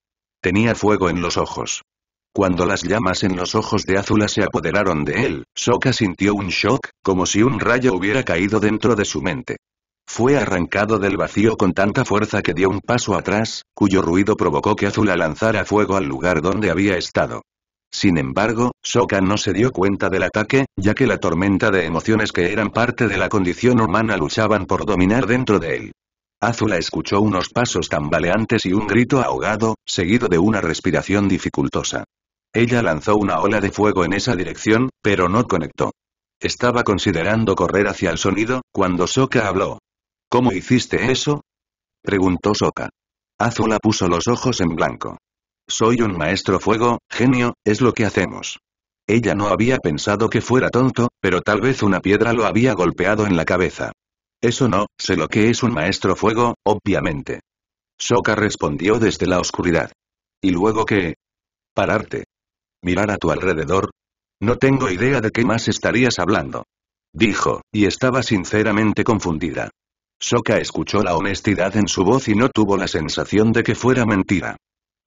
Tenía fuego en los ojos. Cuando las llamas en los ojos de Azula se apoderaron de él, Soka sintió un shock, como si un rayo hubiera caído dentro de su mente. Fue arrancado del vacío con tanta fuerza que dio un paso atrás, cuyo ruido provocó que Azula lanzara fuego al lugar donde había estado. Sin embargo, Soka no se dio cuenta del ataque, ya que la tormenta de emociones que eran parte de la condición humana luchaban por dominar dentro de él. Azula escuchó unos pasos tambaleantes y un grito ahogado, seguido de una respiración dificultosa. Ella lanzó una ola de fuego en esa dirección, pero no conectó. Estaba considerando correr hacia el sonido, cuando Soka habló. ¿Cómo hiciste eso? preguntó Soka. Azula puso los ojos en blanco. Soy un maestro fuego, genio, es lo que hacemos. Ella no había pensado que fuera tonto, pero tal vez una piedra lo había golpeado en la cabeza. Eso no, sé lo que es un maestro fuego, obviamente. Soka respondió desde la oscuridad. ¿Y luego qué? Pararte. Mirar a tu alrededor. No tengo idea de qué más estarías hablando. Dijo, y estaba sinceramente confundida. Soka escuchó la honestidad en su voz y no tuvo la sensación de que fuera mentira.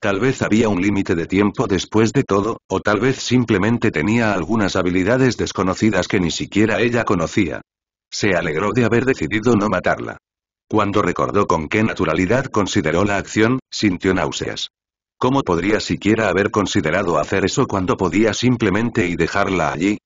Tal vez había un límite de tiempo después de todo, o tal vez simplemente tenía algunas habilidades desconocidas que ni siquiera ella conocía. Se alegró de haber decidido no matarla. Cuando recordó con qué naturalidad consideró la acción, sintió náuseas. ¿Cómo podría siquiera haber considerado hacer eso cuando podía simplemente y dejarla allí?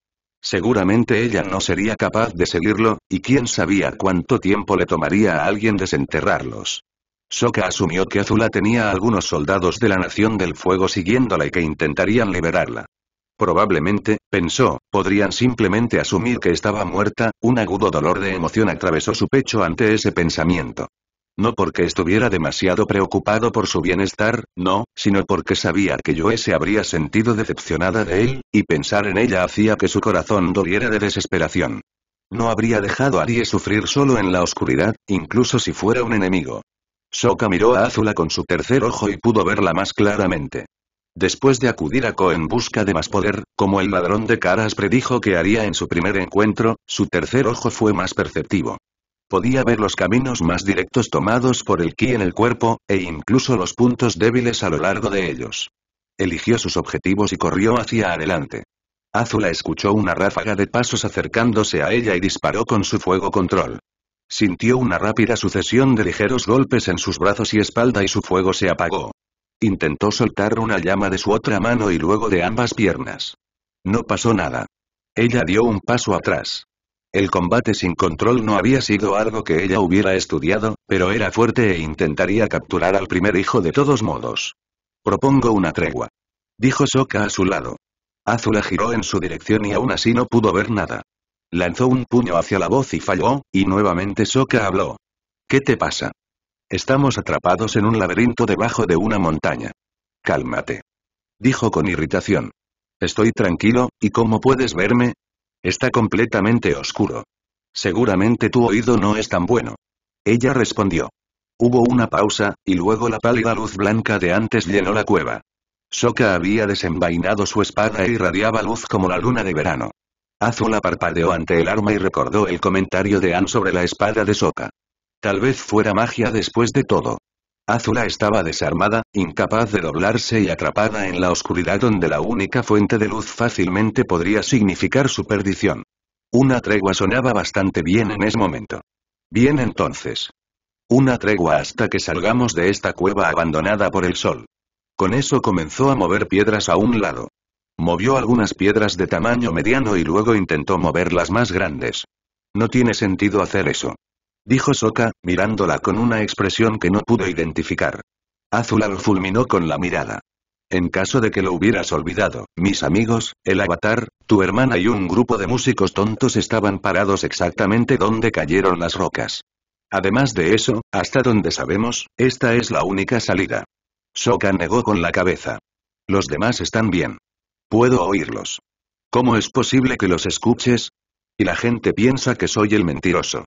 Seguramente ella no sería capaz de seguirlo, y quién sabía cuánto tiempo le tomaría a alguien desenterrarlos. Soka asumió que Azula tenía algunos soldados de la Nación del Fuego siguiéndola y que intentarían liberarla. Probablemente, pensó, podrían simplemente asumir que estaba muerta, un agudo dolor de emoción atravesó su pecho ante ese pensamiento. No porque estuviera demasiado preocupado por su bienestar, no, sino porque sabía que Joe se habría sentido decepcionada de él, y pensar en ella hacía que su corazón doliera de desesperación. No habría dejado a Arie sufrir solo en la oscuridad, incluso si fuera un enemigo. Soka miró a Azula con su tercer ojo y pudo verla más claramente. Después de acudir a Ko en busca de más poder, como el ladrón de caras predijo que haría en su primer encuentro, su tercer ojo fue más perceptivo podía ver los caminos más directos tomados por el ki en el cuerpo, e incluso los puntos débiles a lo largo de ellos. Eligió sus objetivos y corrió hacia adelante. Azula escuchó una ráfaga de pasos acercándose a ella y disparó con su fuego control. Sintió una rápida sucesión de ligeros golpes en sus brazos y espalda y su fuego se apagó. Intentó soltar una llama de su otra mano y luego de ambas piernas. No pasó nada. Ella dio un paso atrás. El combate sin control no había sido algo que ella hubiera estudiado, pero era fuerte e intentaría capturar al primer hijo de todos modos. Propongo una tregua. Dijo Soka a su lado. Azula giró en su dirección y aún así no pudo ver nada. Lanzó un puño hacia la voz y falló, y nuevamente Soka habló. ¿Qué te pasa? Estamos atrapados en un laberinto debajo de una montaña. Cálmate. Dijo con irritación. Estoy tranquilo, y cómo puedes verme, Está completamente oscuro. Seguramente tu oído no es tan bueno. Ella respondió. Hubo una pausa, y luego la pálida luz blanca de antes llenó la cueva. Soka había desenvainado su espada e irradiaba luz como la luna de verano. Azula parpadeó ante el arma y recordó el comentario de Anne sobre la espada de Soka. Tal vez fuera magia después de todo. Azula estaba desarmada, incapaz de doblarse y atrapada en la oscuridad donde la única fuente de luz fácilmente podría significar su perdición. Una tregua sonaba bastante bien en ese momento. Bien entonces. Una tregua hasta que salgamos de esta cueva abandonada por el sol. Con eso comenzó a mover piedras a un lado. Movió algunas piedras de tamaño mediano y luego intentó mover las más grandes. No tiene sentido hacer eso dijo Soka, mirándola con una expresión que no pudo identificar. Azula lo fulminó con la mirada. En caso de que lo hubieras olvidado, mis amigos, el avatar, tu hermana y un grupo de músicos tontos estaban parados exactamente donde cayeron las rocas. Además de eso, hasta donde sabemos, esta es la única salida. Soka negó con la cabeza. Los demás están bien. Puedo oírlos. ¿Cómo es posible que los escuches? Y la gente piensa que soy el mentiroso.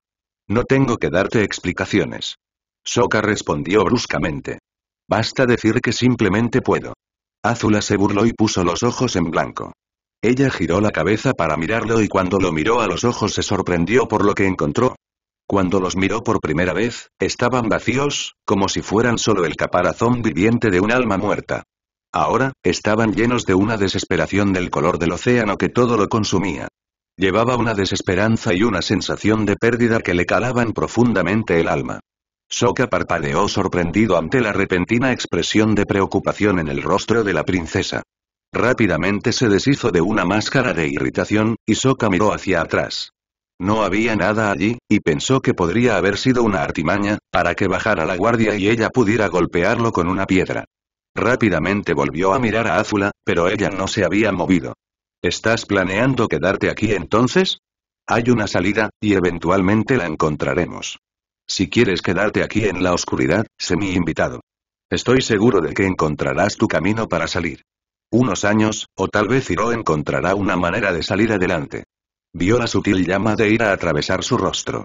No tengo que darte explicaciones. Soka respondió bruscamente. Basta decir que simplemente puedo. Azula se burló y puso los ojos en blanco. Ella giró la cabeza para mirarlo y cuando lo miró a los ojos se sorprendió por lo que encontró. Cuando los miró por primera vez, estaban vacíos, como si fueran solo el caparazón viviente de un alma muerta. Ahora, estaban llenos de una desesperación del color del océano que todo lo consumía. Llevaba una desesperanza y una sensación de pérdida que le calaban profundamente el alma. Soka parpadeó sorprendido ante la repentina expresión de preocupación en el rostro de la princesa. Rápidamente se deshizo de una máscara de irritación, y Soka miró hacia atrás. No había nada allí, y pensó que podría haber sido una artimaña, para que bajara la guardia y ella pudiera golpearlo con una piedra. Rápidamente volvió a mirar a Azula, pero ella no se había movido. ¿Estás planeando quedarte aquí entonces? Hay una salida, y eventualmente la encontraremos. Si quieres quedarte aquí en la oscuridad, sé mi invitado. Estoy seguro de que encontrarás tu camino para salir. Unos años, o tal vez Hiro encontrará una manera de salir adelante. Vio la sutil llama de ira atravesar su rostro.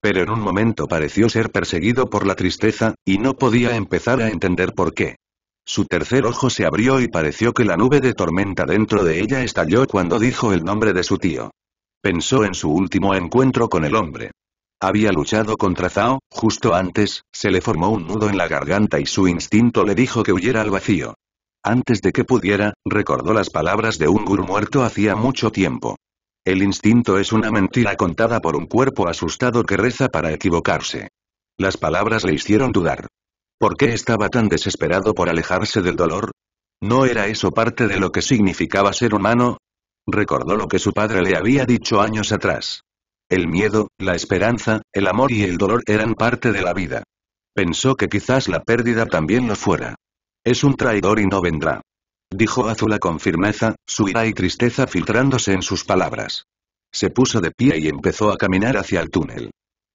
Pero en un momento pareció ser perseguido por la tristeza, y no podía empezar a entender por qué. Su tercer ojo se abrió y pareció que la nube de tormenta dentro de ella estalló cuando dijo el nombre de su tío. Pensó en su último encuentro con el hombre. Había luchado contra Zhao, justo antes, se le formó un nudo en la garganta y su instinto le dijo que huyera al vacío. Antes de que pudiera, recordó las palabras de un gur muerto hacía mucho tiempo. El instinto es una mentira contada por un cuerpo asustado que reza para equivocarse. Las palabras le hicieron dudar. ¿Por qué estaba tan desesperado por alejarse del dolor? ¿No era eso parte de lo que significaba ser humano? Recordó lo que su padre le había dicho años atrás. El miedo, la esperanza, el amor y el dolor eran parte de la vida. Pensó que quizás la pérdida también lo fuera. Es un traidor y no vendrá. Dijo Azula con firmeza, su ira y tristeza filtrándose en sus palabras. Se puso de pie y empezó a caminar hacia el túnel.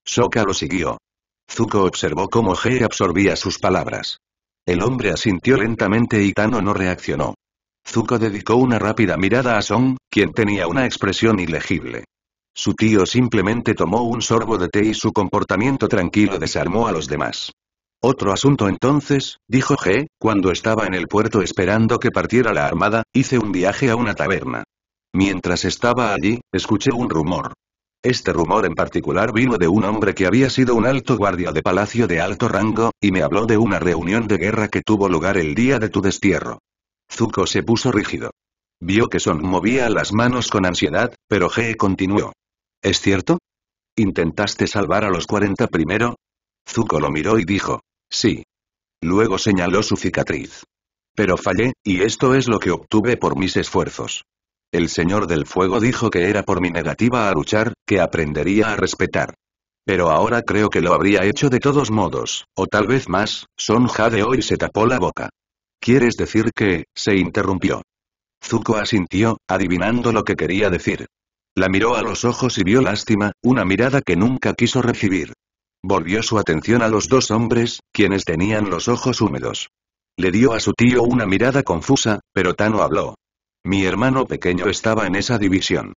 Soka lo siguió. Zuko observó cómo G absorbía sus palabras. El hombre asintió lentamente y Tano no reaccionó. Zuko dedicó una rápida mirada a Song, quien tenía una expresión ilegible. Su tío simplemente tomó un sorbo de té y su comportamiento tranquilo desarmó a los demás. Otro asunto entonces, dijo G, cuando estaba en el puerto esperando que partiera la armada, hice un viaje a una taberna. Mientras estaba allí, escuché un rumor. Este rumor en particular vino de un hombre que había sido un alto guardia de palacio de alto rango, y me habló de una reunión de guerra que tuvo lugar el día de tu destierro. Zuko se puso rígido. Vio que Son movía las manos con ansiedad, pero G continuó. ¿Es cierto? ¿Intentaste salvar a los 40 primero? Zuko lo miró y dijo. Sí. Luego señaló su cicatriz. Pero fallé, y esto es lo que obtuve por mis esfuerzos. El Señor del Fuego dijo que era por mi negativa a luchar, que aprendería a respetar. Pero ahora creo que lo habría hecho de todos modos, o tal vez más, Son de hoy se tapó la boca. ¿Quieres decir que...? se interrumpió. Zuko asintió, adivinando lo que quería decir. La miró a los ojos y vio lástima, una mirada que nunca quiso recibir. Volvió su atención a los dos hombres, quienes tenían los ojos húmedos. Le dio a su tío una mirada confusa, pero Tano habló. Mi hermano pequeño estaba en esa división.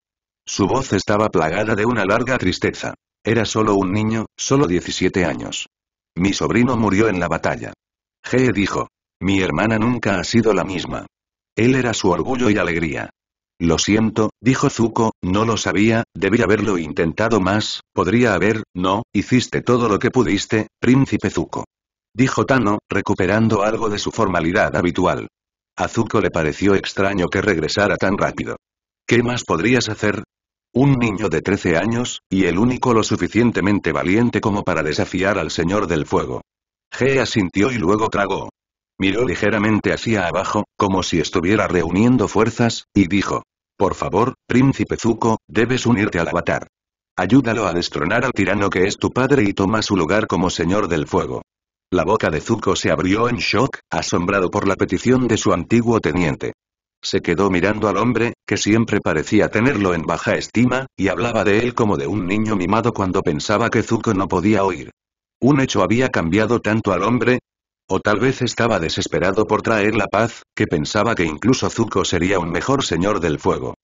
Su voz estaba plagada de una larga tristeza. Era solo un niño, solo 17 años. Mi sobrino murió en la batalla. G dijo. Mi hermana nunca ha sido la misma. Él era su orgullo y alegría. Lo siento, dijo Zuko, no lo sabía, debía haberlo intentado más, podría haber, no, hiciste todo lo que pudiste, príncipe Zuko. Dijo Tano, recuperando algo de su formalidad habitual. A Zuko le pareció extraño que regresara tan rápido. ¿Qué más podrías hacer? Un niño de 13 años, y el único lo suficientemente valiente como para desafiar al Señor del Fuego. Gea asintió y luego tragó. Miró ligeramente hacia abajo, como si estuviera reuniendo fuerzas, y dijo. Por favor, príncipe Zuko, debes unirte al avatar. Ayúdalo a destronar al tirano que es tu padre y toma su lugar como señor del fuego. La boca de Zuko se abrió en shock, asombrado por la petición de su antiguo teniente. Se quedó mirando al hombre, que siempre parecía tenerlo en baja estima, y hablaba de él como de un niño mimado cuando pensaba que Zuko no podía oír. Un hecho había cambiado tanto al hombre, o tal vez estaba desesperado por traer la paz, que pensaba que incluso Zuko sería un mejor señor del fuego.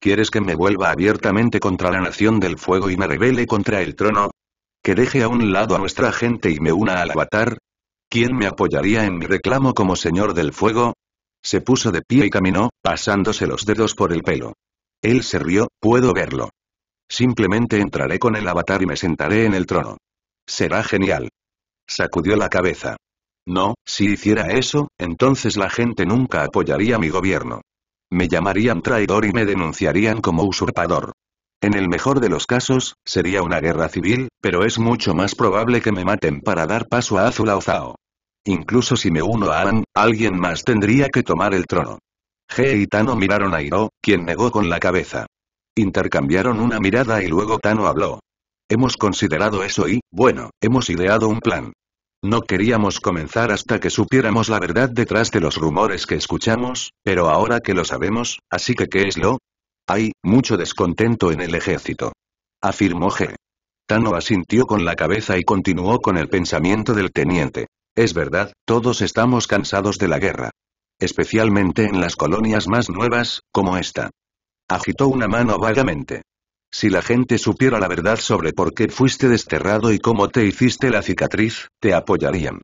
¿Quieres que me vuelva abiertamente contra la nación del fuego y me revele contra el trono? que deje a un lado a nuestra gente y me una al avatar? ¿Quién me apoyaría en mi reclamo como señor del fuego? Se puso de pie y caminó, pasándose los dedos por el pelo. Él se rió, puedo verlo. Simplemente entraré con el avatar y me sentaré en el trono. Será genial. Sacudió la cabeza. No, si hiciera eso, entonces la gente nunca apoyaría mi gobierno. Me llamarían traidor y me denunciarían como usurpador. En el mejor de los casos, sería una guerra civil, pero es mucho más probable que me maten para dar paso a Azula o Zao. Incluso si me uno a An, alguien más tendría que tomar el trono. G y Tano miraron a Hiro, quien negó con la cabeza. Intercambiaron una mirada y luego Tano habló. Hemos considerado eso y, bueno, hemos ideado un plan. No queríamos comenzar hasta que supiéramos la verdad detrás de los rumores que escuchamos, pero ahora que lo sabemos, así que ¿qué es lo hay mucho descontento en el ejército. Afirmó G. Tano asintió con la cabeza y continuó con el pensamiento del teniente. Es verdad, todos estamos cansados de la guerra. Especialmente en las colonias más nuevas, como esta. Agitó una mano vagamente. Si la gente supiera la verdad sobre por qué fuiste desterrado y cómo te hiciste la cicatriz, te apoyarían.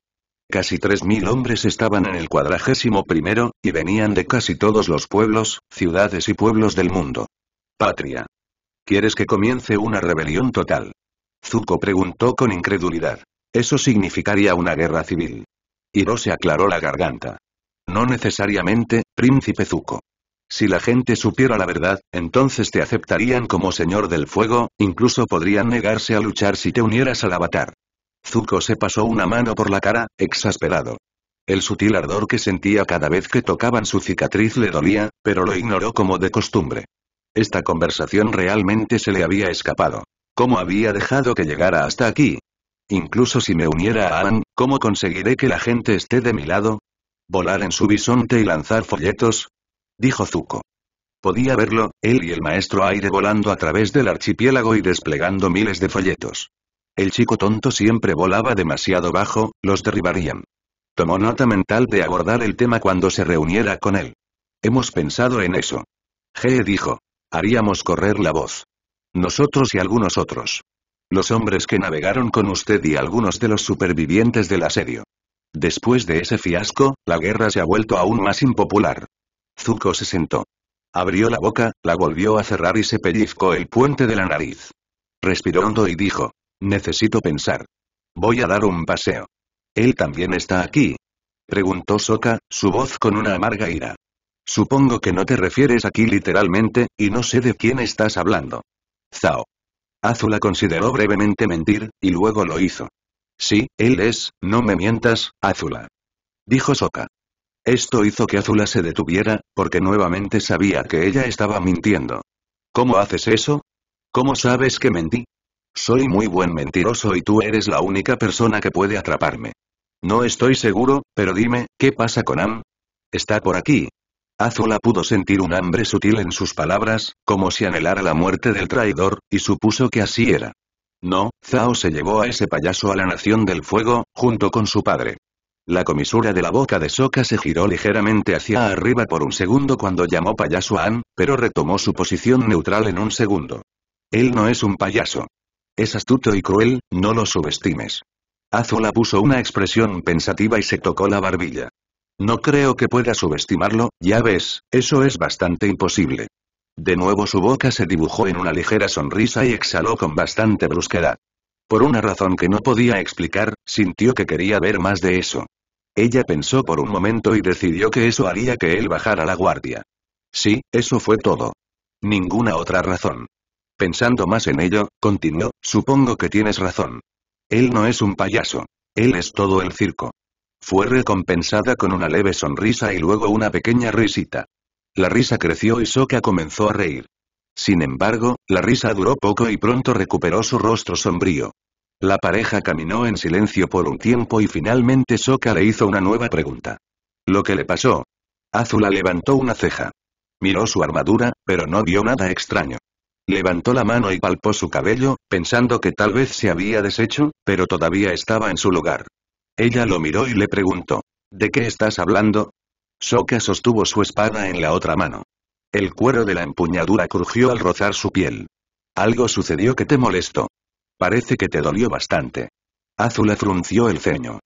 Casi 3.000 hombres estaban en el cuadragésimo primero, y venían de casi todos los pueblos, ciudades y pueblos del mundo. Patria. ¿Quieres que comience una rebelión total? Zuko preguntó con incredulidad. Eso significaría una guerra civil. Hiro se aclaró la garganta. No necesariamente, príncipe Zuko. Si la gente supiera la verdad, entonces te aceptarían como señor del fuego, incluso podrían negarse a luchar si te unieras al avatar. Zuko se pasó una mano por la cara, exasperado. El sutil ardor que sentía cada vez que tocaban su cicatriz le dolía, pero lo ignoró como de costumbre. Esta conversación realmente se le había escapado. ¿Cómo había dejado que llegara hasta aquí? Incluso si me uniera a Aang, ¿cómo conseguiré que la gente esté de mi lado? ¿Volar en su bisonte y lanzar folletos? Dijo Zuko. Podía verlo, él y el maestro aire volando a través del archipiélago y desplegando miles de folletos. El chico tonto siempre volaba demasiado bajo, los derribarían. Tomó nota mental de abordar el tema cuando se reuniera con él. Hemos pensado en eso. G dijo. Haríamos correr la voz. Nosotros y algunos otros. Los hombres que navegaron con usted y algunos de los supervivientes del asedio. Después de ese fiasco, la guerra se ha vuelto aún más impopular. Zuko se sentó. Abrió la boca, la volvió a cerrar y se pellizcó el puente de la nariz. Respiró hondo y dijo, Necesito pensar. Voy a dar un paseo. ¿Él también está aquí? Preguntó Soka, su voz con una amarga ira. Supongo que no te refieres aquí literalmente, y no sé de quién estás hablando. Zao. Azula consideró brevemente mentir, y luego lo hizo. Sí, él es, no me mientas, Azula. Dijo Soka. Esto hizo que Azula se detuviera, porque nuevamente sabía que ella estaba mintiendo. ¿Cómo haces eso? ¿Cómo sabes que mentí? Soy muy buen mentiroso y tú eres la única persona que puede atraparme. No estoy seguro, pero dime, ¿qué pasa con Am? Está por aquí. Azula pudo sentir un hambre sutil en sus palabras, como si anhelara la muerte del traidor, y supuso que así era. No, Zao se llevó a ese payaso a la Nación del Fuego, junto con su padre. La comisura de la boca de Soka se giró ligeramente hacia arriba por un segundo cuando llamó payaso a Am, pero retomó su posición neutral en un segundo. Él no es un payaso. Es astuto y cruel, no lo subestimes. Azula puso una expresión pensativa y se tocó la barbilla. No creo que pueda subestimarlo, ya ves, eso es bastante imposible. De nuevo su boca se dibujó en una ligera sonrisa y exhaló con bastante brusquedad. Por una razón que no podía explicar, sintió que quería ver más de eso. Ella pensó por un momento y decidió que eso haría que él bajara la guardia. Sí, eso fue todo. Ninguna otra razón. Pensando más en ello, continuó, supongo que tienes razón. Él no es un payaso. Él es todo el circo. Fue recompensada con una leve sonrisa y luego una pequeña risita. La risa creció y Soka comenzó a reír. Sin embargo, la risa duró poco y pronto recuperó su rostro sombrío. La pareja caminó en silencio por un tiempo y finalmente Soka le hizo una nueva pregunta. ¿Lo que le pasó? Azula levantó una ceja. Miró su armadura, pero no vio nada extraño. Levantó la mano y palpó su cabello, pensando que tal vez se había deshecho, pero todavía estaba en su lugar. Ella lo miró y le preguntó. ¿De qué estás hablando? Soka sostuvo su espada en la otra mano. El cuero de la empuñadura crujió al rozar su piel. Algo sucedió que te molestó. Parece que te dolió bastante. Azula frunció el ceño.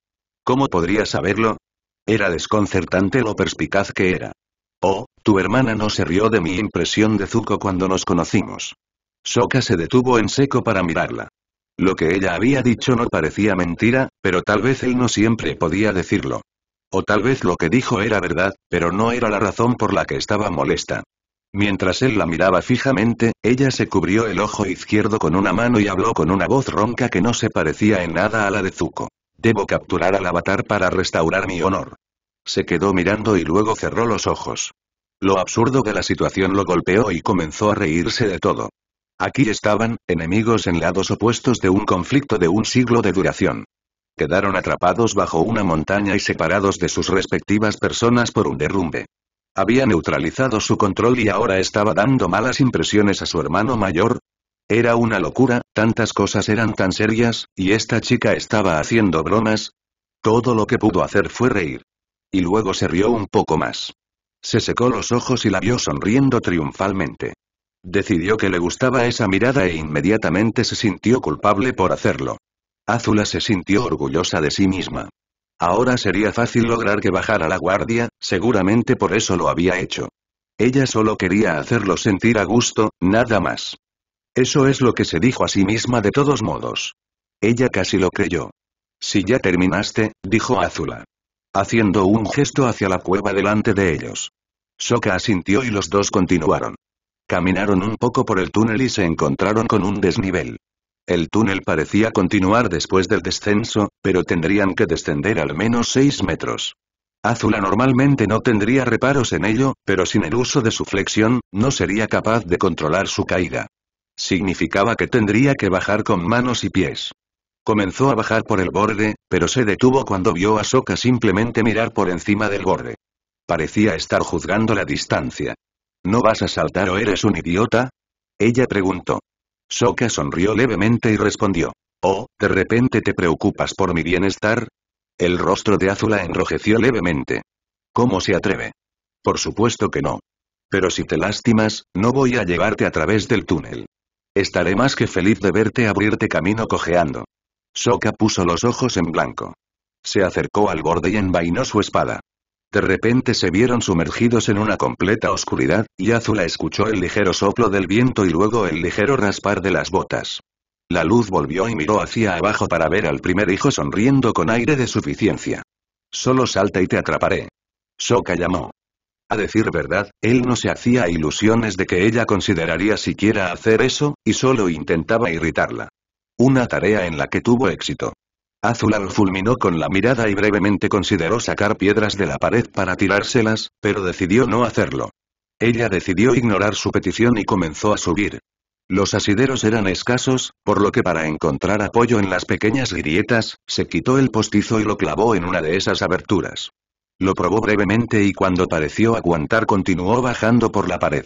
¿Cómo podría saberlo? Era desconcertante lo perspicaz que era. Oh, tu hermana no se rió de mi impresión de Zuko cuando nos conocimos. Soka se detuvo en seco para mirarla. Lo que ella había dicho no parecía mentira, pero tal vez él no siempre podía decirlo. O tal vez lo que dijo era verdad, pero no era la razón por la que estaba molesta. Mientras él la miraba fijamente, ella se cubrió el ojo izquierdo con una mano y habló con una voz ronca que no se parecía en nada a la de Zuko. Debo capturar al avatar para restaurar mi honor. Se quedó mirando y luego cerró los ojos. Lo absurdo de la situación lo golpeó y comenzó a reírse de todo. Aquí estaban, enemigos en lados opuestos de un conflicto de un siglo de duración. Quedaron atrapados bajo una montaña y separados de sus respectivas personas por un derrumbe. Había neutralizado su control y ahora estaba dando malas impresiones a su hermano mayor. Era una locura, tantas cosas eran tan serias, y esta chica estaba haciendo bromas. Todo lo que pudo hacer fue reír. Y luego se rió un poco más. Se secó los ojos y la vio sonriendo triunfalmente. Decidió que le gustaba esa mirada e inmediatamente se sintió culpable por hacerlo. Azula se sintió orgullosa de sí misma. Ahora sería fácil lograr que bajara la guardia, seguramente por eso lo había hecho. Ella solo quería hacerlo sentir a gusto, nada más. Eso es lo que se dijo a sí misma de todos modos. Ella casi lo creyó. Si ya terminaste, dijo Azula haciendo un gesto hacia la cueva delante de ellos. Soka asintió y los dos continuaron. Caminaron un poco por el túnel y se encontraron con un desnivel. El túnel parecía continuar después del descenso, pero tendrían que descender al menos 6 metros. Azula normalmente no tendría reparos en ello, pero sin el uso de su flexión, no sería capaz de controlar su caída. Significaba que tendría que bajar con manos y pies. Comenzó a bajar por el borde, pero se detuvo cuando vio a Soka simplemente mirar por encima del borde. Parecía estar juzgando la distancia. ¿No vas a saltar o eres un idiota? Ella preguntó. Soka sonrió levemente y respondió. Oh, ¿de repente te preocupas por mi bienestar? El rostro de Azula enrojeció levemente. ¿Cómo se atreve? Por supuesto que no. Pero si te lastimas, no voy a llevarte a través del túnel. Estaré más que feliz de verte abrirte camino cojeando. Soka puso los ojos en blanco. Se acercó al borde y envainó su espada. De repente se vieron sumergidos en una completa oscuridad, y Azula escuchó el ligero soplo del viento y luego el ligero raspar de las botas. La luz volvió y miró hacia abajo para ver al primer hijo sonriendo con aire de suficiencia. Solo salta y te atraparé. Soka llamó. A decir verdad, él no se hacía ilusiones de que ella consideraría siquiera hacer eso, y solo intentaba irritarla. Una tarea en la que tuvo éxito. Azulal fulminó con la mirada y brevemente consideró sacar piedras de la pared para tirárselas, pero decidió no hacerlo. Ella decidió ignorar su petición y comenzó a subir. Los asideros eran escasos, por lo que para encontrar apoyo en las pequeñas grietas, se quitó el postizo y lo clavó en una de esas aberturas. Lo probó brevemente y cuando pareció aguantar continuó bajando por la pared.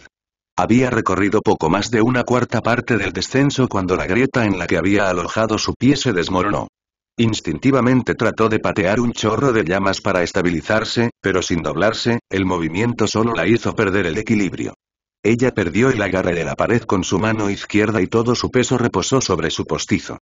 Había recorrido poco más de una cuarta parte del descenso cuando la grieta en la que había alojado su pie se desmoronó. Instintivamente trató de patear un chorro de llamas para estabilizarse, pero sin doblarse, el movimiento solo la hizo perder el equilibrio. Ella perdió el agarre de la pared con su mano izquierda y todo su peso reposó sobre su postizo.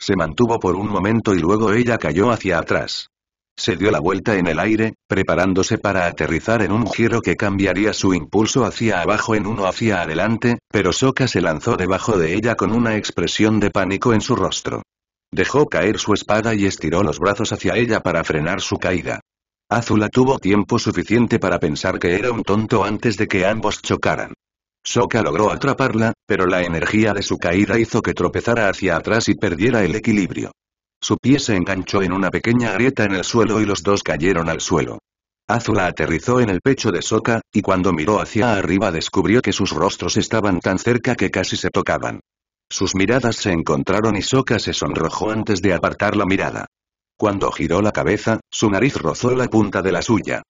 Se mantuvo por un momento y luego ella cayó hacia atrás. Se dio la vuelta en el aire, preparándose para aterrizar en un giro que cambiaría su impulso hacia abajo en uno hacia adelante, pero Soka se lanzó debajo de ella con una expresión de pánico en su rostro. Dejó caer su espada y estiró los brazos hacia ella para frenar su caída. Azula tuvo tiempo suficiente para pensar que era un tonto antes de que ambos chocaran. Soka logró atraparla, pero la energía de su caída hizo que tropezara hacia atrás y perdiera el equilibrio. Su pie se enganchó en una pequeña grieta en el suelo y los dos cayeron al suelo. Azula aterrizó en el pecho de Soka, y cuando miró hacia arriba descubrió que sus rostros estaban tan cerca que casi se tocaban. Sus miradas se encontraron y Soka se sonrojó antes de apartar la mirada. Cuando giró la cabeza, su nariz rozó la punta de la suya.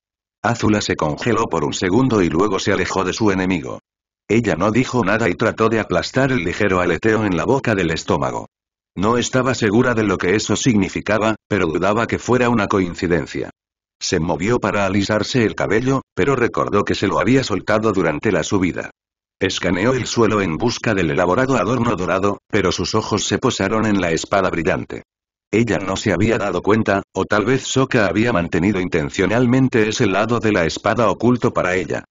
Azula se congeló por un segundo y luego se alejó de su enemigo. Ella no dijo nada y trató de aplastar el ligero aleteo en la boca del estómago. No estaba segura de lo que eso significaba, pero dudaba que fuera una coincidencia. Se movió para alisarse el cabello, pero recordó que se lo había soltado durante la subida. Escaneó el suelo en busca del elaborado adorno dorado, pero sus ojos se posaron en la espada brillante. Ella no se había dado cuenta, o tal vez Soka había mantenido intencionalmente ese lado de la espada oculto para ella.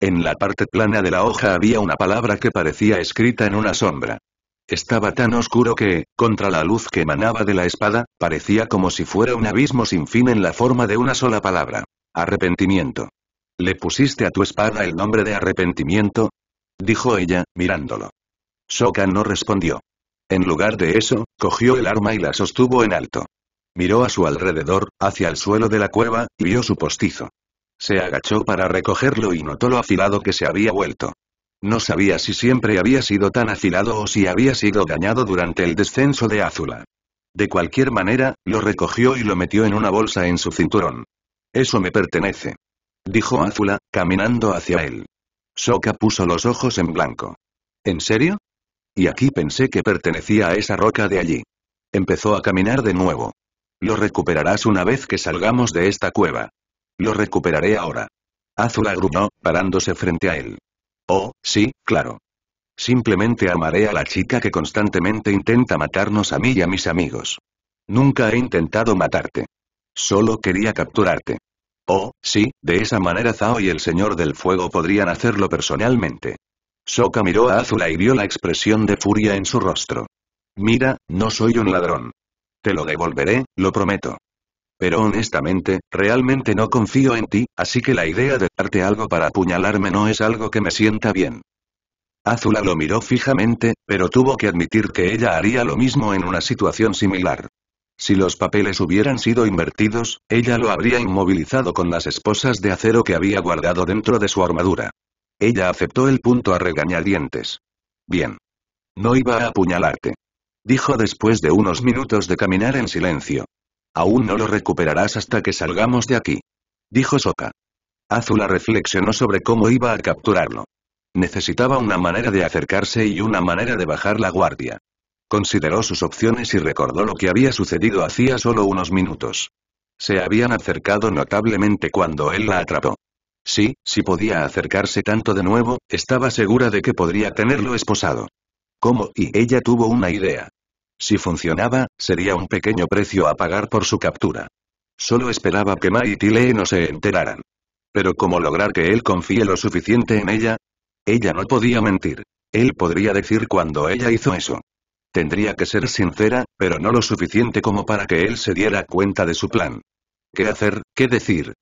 En la parte plana de la hoja había una palabra que parecía escrita en una sombra. Estaba tan oscuro que, contra la luz que emanaba de la espada, parecía como si fuera un abismo sin fin en la forma de una sola palabra. Arrepentimiento. ¿Le pusiste a tu espada el nombre de arrepentimiento? Dijo ella, mirándolo. Soka no respondió. En lugar de eso, cogió el arma y la sostuvo en alto. Miró a su alrededor, hacia el suelo de la cueva, y vio su postizo. Se agachó para recogerlo y notó lo afilado que se había vuelto. No sabía si siempre había sido tan afilado o si había sido dañado durante el descenso de Azula. De cualquier manera, lo recogió y lo metió en una bolsa en su cinturón. Eso me pertenece. Dijo Azula, caminando hacia él. Soka puso los ojos en blanco. ¿En serio? Y aquí pensé que pertenecía a esa roca de allí. Empezó a caminar de nuevo. Lo recuperarás una vez que salgamos de esta cueva. Lo recuperaré ahora. Azula gruñó, parándose frente a él. Oh, sí, claro. Simplemente amaré a la chica que constantemente intenta matarnos a mí y a mis amigos. Nunca he intentado matarte. Solo quería capturarte. Oh, sí, de esa manera Zhao y el Señor del Fuego podrían hacerlo personalmente. Soka miró a Azula y vio la expresión de furia en su rostro. Mira, no soy un ladrón. Te lo devolveré, lo prometo pero honestamente, realmente no confío en ti, así que la idea de darte algo para apuñalarme no es algo que me sienta bien. Azula lo miró fijamente, pero tuvo que admitir que ella haría lo mismo en una situación similar. Si los papeles hubieran sido invertidos, ella lo habría inmovilizado con las esposas de acero que había guardado dentro de su armadura. Ella aceptó el punto a regañadientes. Bien. No iba a apuñalarte. Dijo después de unos minutos de caminar en silencio. Aún no lo recuperarás hasta que salgamos de aquí. Dijo Soka. Azula reflexionó sobre cómo iba a capturarlo. Necesitaba una manera de acercarse y una manera de bajar la guardia. Consideró sus opciones y recordó lo que había sucedido hacía solo unos minutos. Se habían acercado notablemente cuando él la atrapó. Sí, si podía acercarse tanto de nuevo, estaba segura de que podría tenerlo esposado. ¿Cómo? Y ella tuvo una idea. Si funcionaba, sería un pequeño precio a pagar por su captura. Solo esperaba que Mai y no se enteraran. Pero ¿cómo lograr que él confíe lo suficiente en ella? Ella no podía mentir. Él podría decir cuando ella hizo eso. Tendría que ser sincera, pero no lo suficiente como para que él se diera cuenta de su plan. ¿Qué hacer? ¿Qué decir?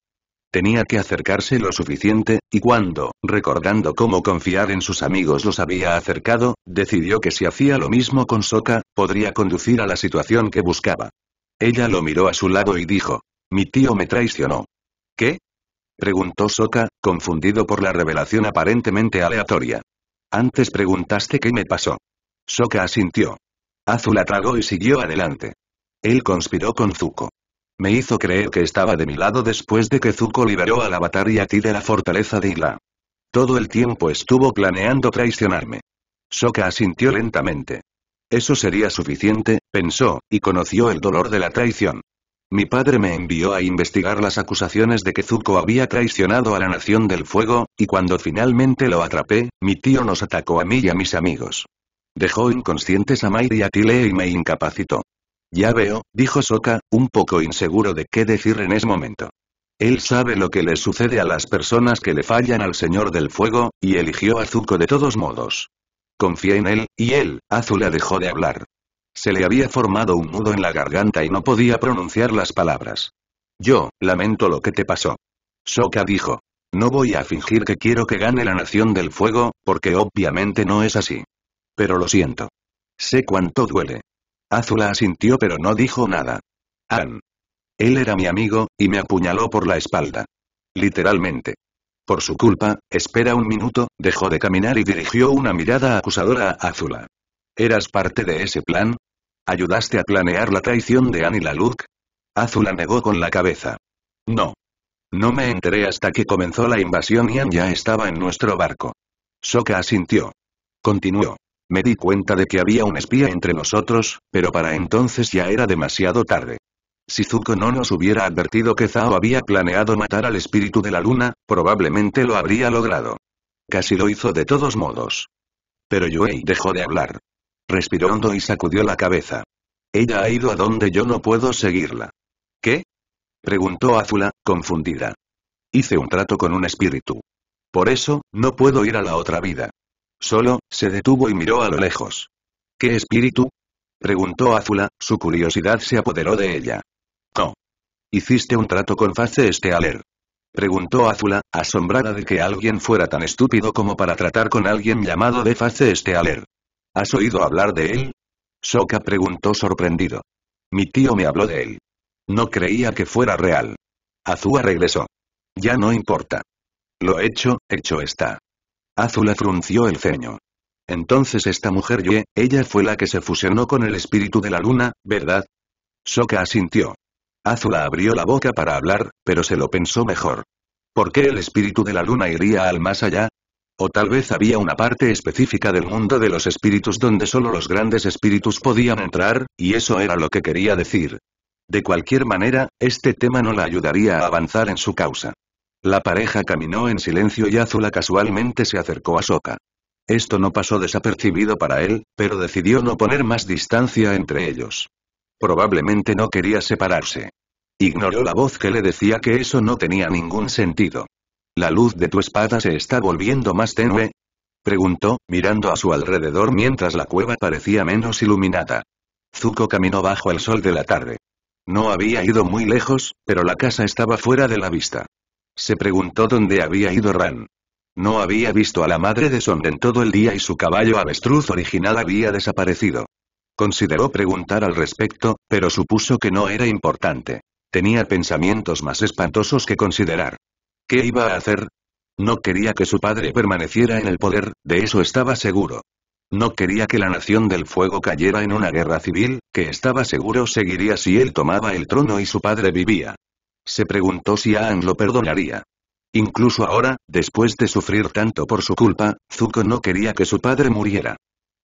Tenía que acercarse lo suficiente, y cuando, recordando cómo confiar en sus amigos los había acercado, decidió que si hacía lo mismo con Soka, podría conducir a la situación que buscaba. Ella lo miró a su lado y dijo, mi tío me traicionó. ¿Qué? Preguntó Soka, confundido por la revelación aparentemente aleatoria. Antes preguntaste qué me pasó. Soka asintió. Azula tragó y siguió adelante. Él conspiró con Zuko. Me hizo creer que estaba de mi lado después de que Zuko liberó al avatar y a ti de la fortaleza de Ila. Todo el tiempo estuvo planeando traicionarme. Soka asintió lentamente. Eso sería suficiente, pensó, y conoció el dolor de la traición. Mi padre me envió a investigar las acusaciones de que Zuko había traicionado a la Nación del Fuego, y cuando finalmente lo atrapé, mi tío nos atacó a mí y a mis amigos. Dejó inconscientes a Mayri y a Tile y me incapacitó. Ya veo, dijo Soka, un poco inseguro de qué decir en ese momento. Él sabe lo que le sucede a las personas que le fallan al Señor del Fuego, y eligió a Zuko de todos modos. Confié en él, y él, Azula dejó de hablar. Se le había formado un nudo en la garganta y no podía pronunciar las palabras. Yo, lamento lo que te pasó. Soka dijo. No voy a fingir que quiero que gane la Nación del Fuego, porque obviamente no es así. Pero lo siento. Sé cuánto duele. Azula asintió pero no dijo nada. Ann. Él era mi amigo, y me apuñaló por la espalda. Literalmente. Por su culpa, espera un minuto, dejó de caminar y dirigió una mirada acusadora a Azula. ¿Eras parte de ese plan? ¿Ayudaste a planear la traición de Annie Laluk? Azula negó con la cabeza. No. No me enteré hasta que comenzó la invasión y Anne ya estaba en nuestro barco. Soka asintió. Continuó. Me di cuenta de que había un espía entre nosotros, pero para entonces ya era demasiado tarde. Si Zuko no nos hubiera advertido que Zao había planeado matar al espíritu de la luna, probablemente lo habría logrado. Casi lo hizo de todos modos. Pero Yuei dejó de hablar. Respiró hondo y sacudió la cabeza. Ella ha ido a donde yo no puedo seguirla. ¿Qué? Preguntó Azula, confundida. Hice un trato con un espíritu. Por eso, no puedo ir a la otra vida. Solo, se detuvo y miró a lo lejos. ¿Qué espíritu? Preguntó Azula, su curiosidad se apoderó de ella. No. ¿Hiciste un trato con Face Estealer? Preguntó Azula, asombrada de que alguien fuera tan estúpido como para tratar con alguien llamado de Face Estealer. ¿Has oído hablar de él? Soka preguntó sorprendido. Mi tío me habló de él. No creía que fuera real. Azula regresó. Ya no importa. Lo hecho, hecho está. Azula frunció el ceño. Entonces esta mujer Ye, ella fue la que se fusionó con el espíritu de la luna, ¿verdad? Soka asintió. Azula abrió la boca para hablar, pero se lo pensó mejor. ¿Por qué el espíritu de la luna iría al más allá? O tal vez había una parte específica del mundo de los espíritus donde solo los grandes espíritus podían entrar, y eso era lo que quería decir. De cualquier manera, este tema no la ayudaría a avanzar en su causa. La pareja caminó en silencio y Azula casualmente se acercó a Soka. Esto no pasó desapercibido para él, pero decidió no poner más distancia entre ellos. Probablemente no quería separarse. Ignoró la voz que le decía que eso no tenía ningún sentido. ¿La luz de tu espada se está volviendo más tenue? Preguntó, mirando a su alrededor mientras la cueva parecía menos iluminada. Zuko caminó bajo el sol de la tarde. No había ido muy lejos, pero la casa estaba fuera de la vista. Se preguntó dónde había ido Ran. No había visto a la madre de Sonden en todo el día y su caballo avestruz original había desaparecido. Consideró preguntar al respecto, pero supuso que no era importante. Tenía pensamientos más espantosos que considerar. ¿Qué iba a hacer? No quería que su padre permaneciera en el poder, de eso estaba seguro. No quería que la Nación del Fuego cayera en una guerra civil, que estaba seguro seguiría si él tomaba el trono y su padre vivía. Se preguntó si Aang lo perdonaría. Incluso ahora, después de sufrir tanto por su culpa, Zuko no quería que su padre muriera.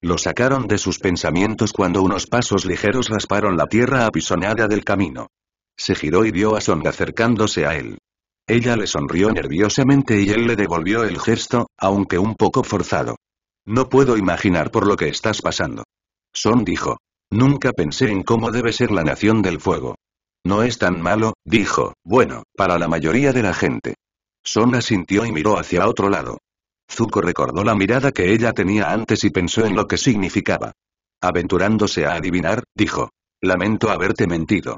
Lo sacaron de sus pensamientos cuando unos pasos ligeros rasparon la tierra apisonada del camino. Se giró y vio a Song acercándose a él. Ella le sonrió nerviosamente y él le devolvió el gesto, aunque un poco forzado. No puedo imaginar por lo que estás pasando. Son dijo. Nunca pensé en cómo debe ser la nación del fuego. No es tan malo, dijo, bueno, para la mayoría de la gente. Son asintió y miró hacia otro lado. Zuko recordó la mirada que ella tenía antes y pensó en lo que significaba. Aventurándose a adivinar, dijo. Lamento haberte mentido.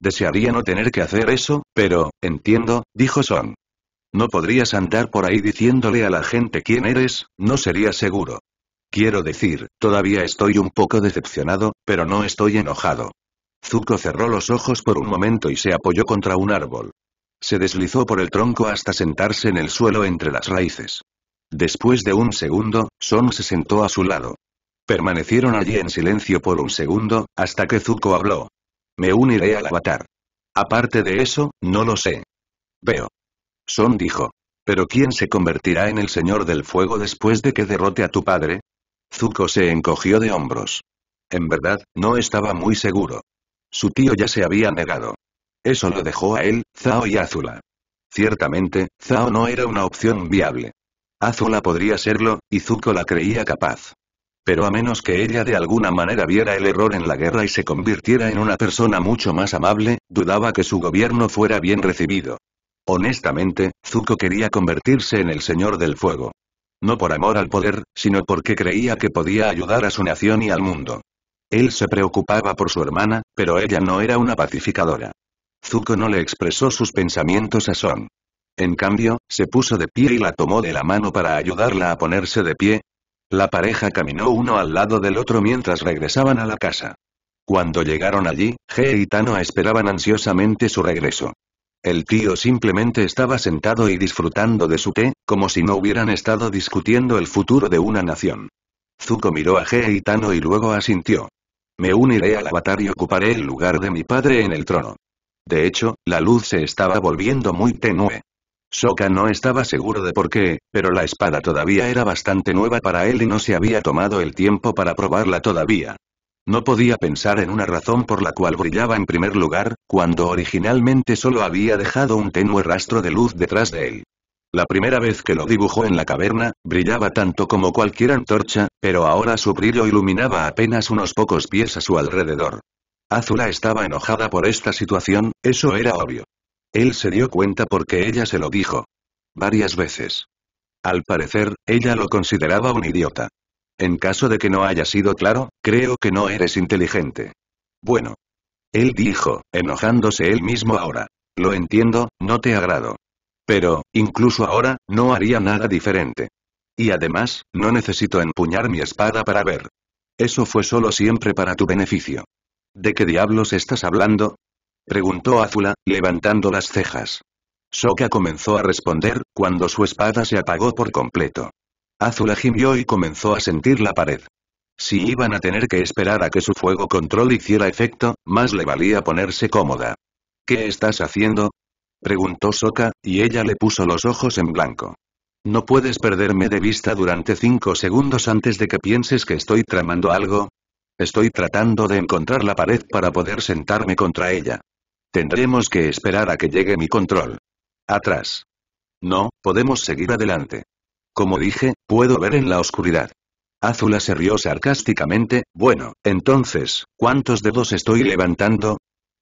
Desearía no tener que hacer eso, pero, entiendo, dijo Son. No podrías andar por ahí diciéndole a la gente quién eres, no sería seguro. Quiero decir, todavía estoy un poco decepcionado, pero no estoy enojado. Zuko cerró los ojos por un momento y se apoyó contra un árbol. Se deslizó por el tronco hasta sentarse en el suelo entre las raíces. Después de un segundo, Son se sentó a su lado. Permanecieron allí en silencio por un segundo, hasta que Zuko habló. Me uniré al avatar. Aparte de eso, no lo sé. Veo. Son dijo. ¿Pero quién se convertirá en el Señor del Fuego después de que derrote a tu padre? Zuko se encogió de hombros. En verdad, no estaba muy seguro. Su tío ya se había negado. Eso lo dejó a él, Zao y Azula. Ciertamente, Zao no era una opción viable. Azula podría serlo, y Zuko la creía capaz pero a menos que ella de alguna manera viera el error en la guerra y se convirtiera en una persona mucho más amable, dudaba que su gobierno fuera bien recibido. Honestamente, Zuko quería convertirse en el Señor del Fuego. No por amor al poder, sino porque creía que podía ayudar a su nación y al mundo. Él se preocupaba por su hermana, pero ella no era una pacificadora. Zuko no le expresó sus pensamientos a Son. En cambio, se puso de pie y la tomó de la mano para ayudarla a ponerse de pie, la pareja caminó uno al lado del otro mientras regresaban a la casa. Cuando llegaron allí, G y Tano esperaban ansiosamente su regreso. El tío simplemente estaba sentado y disfrutando de su té, como si no hubieran estado discutiendo el futuro de una nación. Zuko miró a Geitano y Tano y luego asintió. Me uniré al avatar y ocuparé el lugar de mi padre en el trono. De hecho, la luz se estaba volviendo muy tenue. Soka no estaba seguro de por qué, pero la espada todavía era bastante nueva para él y no se había tomado el tiempo para probarla todavía. No podía pensar en una razón por la cual brillaba en primer lugar, cuando originalmente solo había dejado un tenue rastro de luz detrás de él. La primera vez que lo dibujó en la caverna, brillaba tanto como cualquier antorcha, pero ahora su brillo iluminaba apenas unos pocos pies a su alrededor. Azula estaba enojada por esta situación, eso era obvio. Él se dio cuenta porque ella se lo dijo. Varias veces. Al parecer, ella lo consideraba un idiota. En caso de que no haya sido claro, creo que no eres inteligente. Bueno. Él dijo, enojándose él mismo ahora. Lo entiendo, no te agrado. Pero, incluso ahora, no haría nada diferente. Y además, no necesito empuñar mi espada para ver. Eso fue solo siempre para tu beneficio. ¿De qué diablos estás hablando? Preguntó Azula, levantando las cejas. Soka comenzó a responder, cuando su espada se apagó por completo. Azula gimió y comenzó a sentir la pared. Si iban a tener que esperar a que su fuego control hiciera efecto, más le valía ponerse cómoda. ¿Qué estás haciendo? Preguntó Soka, y ella le puso los ojos en blanco. No puedes perderme de vista durante cinco segundos antes de que pienses que estoy tramando algo. Estoy tratando de encontrar la pared para poder sentarme contra ella. Tendremos que esperar a que llegue mi control. Atrás. No, podemos seguir adelante. Como dije, puedo ver en la oscuridad. Azula se rió sarcásticamente, bueno, entonces, ¿cuántos dedos estoy levantando?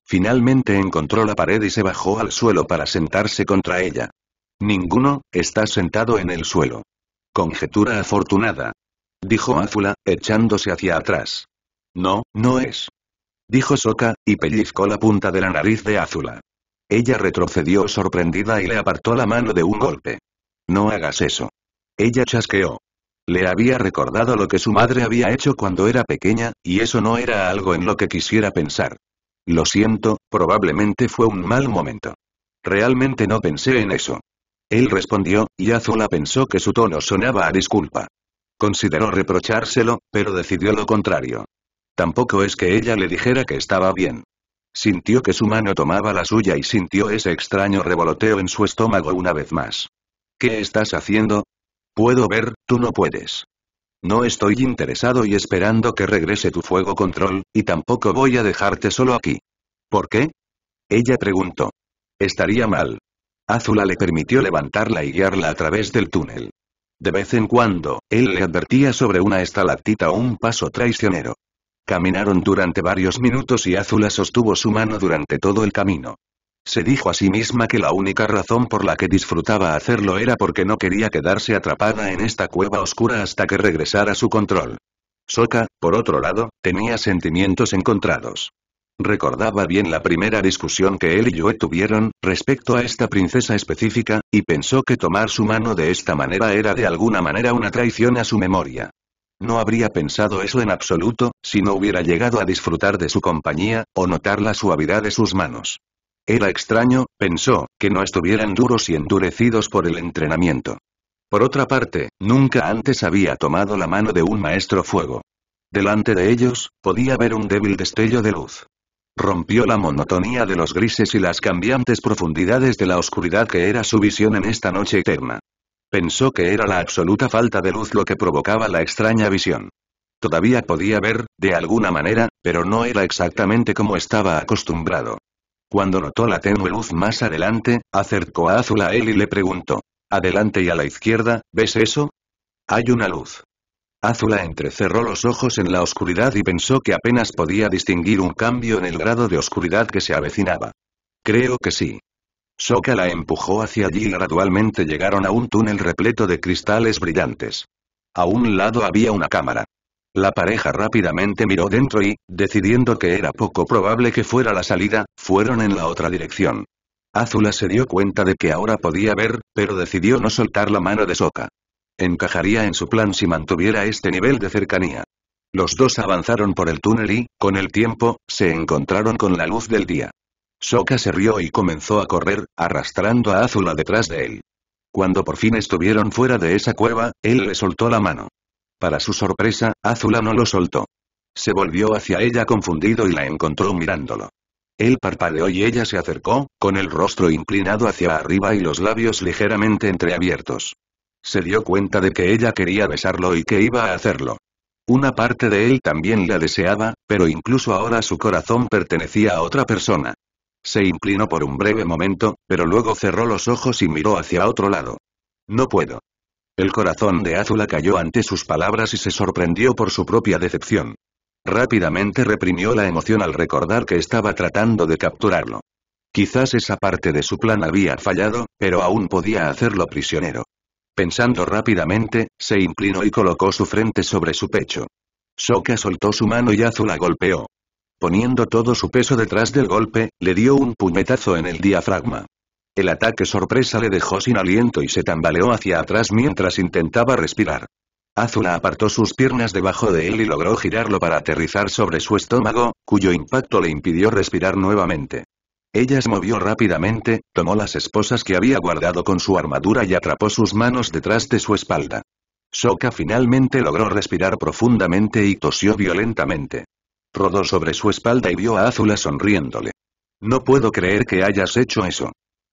Finalmente encontró la pared y se bajó al suelo para sentarse contra ella. Ninguno, está sentado en el suelo. Conjetura afortunada. Dijo Azula, echándose hacia atrás. No, no es dijo Soka, y pellizcó la punta de la nariz de Azula. Ella retrocedió sorprendida y le apartó la mano de un golpe. No hagas eso. Ella chasqueó. Le había recordado lo que su madre había hecho cuando era pequeña, y eso no era algo en lo que quisiera pensar. Lo siento, probablemente fue un mal momento. Realmente no pensé en eso. Él respondió, y Azula pensó que su tono sonaba a disculpa. Consideró reprochárselo, pero decidió lo contrario. Tampoco es que ella le dijera que estaba bien. Sintió que su mano tomaba la suya y sintió ese extraño revoloteo en su estómago una vez más. ¿Qué estás haciendo? Puedo ver, tú no puedes. No estoy interesado y esperando que regrese tu fuego control, y tampoco voy a dejarte solo aquí. ¿Por qué? Ella preguntó. Estaría mal. Azula le permitió levantarla y guiarla a través del túnel. De vez en cuando, él le advertía sobre una estalactita o un paso traicionero. Caminaron durante varios minutos y Azula sostuvo su mano durante todo el camino. Se dijo a sí misma que la única razón por la que disfrutaba hacerlo era porque no quería quedarse atrapada en esta cueva oscura hasta que regresara su control. Soka, por otro lado, tenía sentimientos encontrados. Recordaba bien la primera discusión que él y Yue tuvieron, respecto a esta princesa específica, y pensó que tomar su mano de esta manera era de alguna manera una traición a su memoria. No habría pensado eso en absoluto, si no hubiera llegado a disfrutar de su compañía, o notar la suavidad de sus manos. Era extraño, pensó, que no estuvieran duros y endurecidos por el entrenamiento. Por otra parte, nunca antes había tomado la mano de un maestro fuego. Delante de ellos, podía ver un débil destello de luz. Rompió la monotonía de los grises y las cambiantes profundidades de la oscuridad que era su visión en esta noche eterna pensó que era la absoluta falta de luz lo que provocaba la extraña visión. Todavía podía ver, de alguna manera, pero no era exactamente como estaba acostumbrado. Cuando notó la tenue luz más adelante, acercó a Azula a él y le preguntó. Adelante y a la izquierda, ¿ves eso? Hay una luz. Azula entrecerró los ojos en la oscuridad y pensó que apenas podía distinguir un cambio en el grado de oscuridad que se avecinaba. Creo que sí. Soka la empujó hacia allí y gradualmente llegaron a un túnel repleto de cristales brillantes. A un lado había una cámara. La pareja rápidamente miró dentro y, decidiendo que era poco probable que fuera la salida, fueron en la otra dirección. Azula se dio cuenta de que ahora podía ver, pero decidió no soltar la mano de Soka. Encajaría en su plan si mantuviera este nivel de cercanía. Los dos avanzaron por el túnel y, con el tiempo, se encontraron con la luz del día. Soka se rió y comenzó a correr, arrastrando a Azula detrás de él. Cuando por fin estuvieron fuera de esa cueva, él le soltó la mano. Para su sorpresa, Azula no lo soltó. Se volvió hacia ella confundido y la encontró mirándolo. Él parpadeó y ella se acercó, con el rostro inclinado hacia arriba y los labios ligeramente entreabiertos. Se dio cuenta de que ella quería besarlo y que iba a hacerlo. Una parte de él también la deseaba, pero incluso ahora su corazón pertenecía a otra persona. Se inclinó por un breve momento, pero luego cerró los ojos y miró hacia otro lado. No puedo. El corazón de Azula cayó ante sus palabras y se sorprendió por su propia decepción. Rápidamente reprimió la emoción al recordar que estaba tratando de capturarlo. Quizás esa parte de su plan había fallado, pero aún podía hacerlo prisionero. Pensando rápidamente, se inclinó y colocó su frente sobre su pecho. Soka soltó su mano y Azula golpeó poniendo todo su peso detrás del golpe, le dio un puñetazo en el diafragma. El ataque sorpresa le dejó sin aliento y se tambaleó hacia atrás mientras intentaba respirar. Azula apartó sus piernas debajo de él y logró girarlo para aterrizar sobre su estómago, cuyo impacto le impidió respirar nuevamente. Ella se movió rápidamente, tomó las esposas que había guardado con su armadura y atrapó sus manos detrás de su espalda. Soka finalmente logró respirar profundamente y tosió violentamente. Rodó sobre su espalda y vio a Azula sonriéndole. No puedo creer que hayas hecho eso.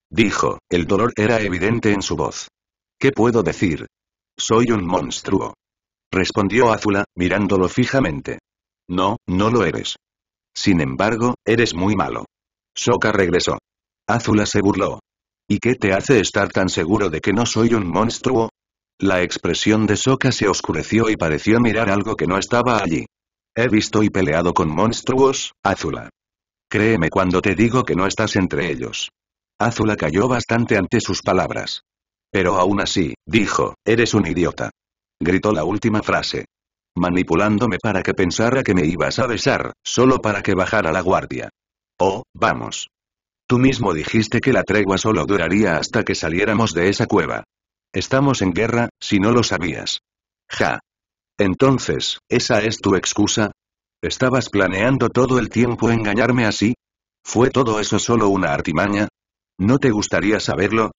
Dijo, el dolor era evidente en su voz. ¿Qué puedo decir? Soy un monstruo. Respondió Azula, mirándolo fijamente. No, no lo eres. Sin embargo, eres muy malo. Soka regresó. Azula se burló. ¿Y qué te hace estar tan seguro de que no soy un monstruo? La expresión de Soka se oscureció y pareció mirar algo que no estaba allí. He visto y peleado con monstruos, Azula. Créeme cuando te digo que no estás entre ellos. Azula cayó bastante ante sus palabras. Pero aún así, dijo, eres un idiota. Gritó la última frase. Manipulándome para que pensara que me ibas a besar, solo para que bajara la guardia. Oh, vamos. Tú mismo dijiste que la tregua solo duraría hasta que saliéramos de esa cueva. Estamos en guerra, si no lo sabías. Ja, entonces, ¿esa es tu excusa? ¿Estabas planeando todo el tiempo engañarme así? ¿Fue todo eso solo una artimaña? ¿No te gustaría saberlo?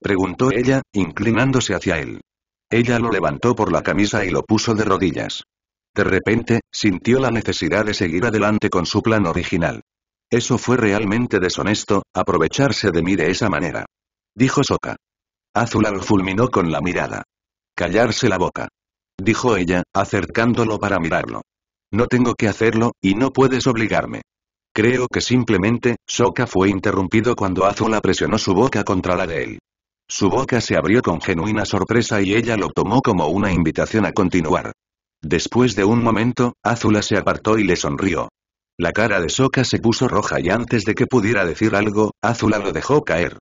Preguntó ella, inclinándose hacia él. Ella lo levantó por la camisa y lo puso de rodillas. De repente, sintió la necesidad de seguir adelante con su plan original. Eso fue realmente deshonesto, aprovecharse de mí de esa manera. Dijo Soka. Azula lo fulminó con la mirada. Callarse la boca dijo ella, acercándolo para mirarlo. No tengo que hacerlo, y no puedes obligarme. Creo que simplemente, Soka fue interrumpido cuando Azula presionó su boca contra la de él. Su boca se abrió con genuina sorpresa y ella lo tomó como una invitación a continuar. Después de un momento, Azula se apartó y le sonrió. La cara de Soka se puso roja y antes de que pudiera decir algo, Azula lo dejó caer.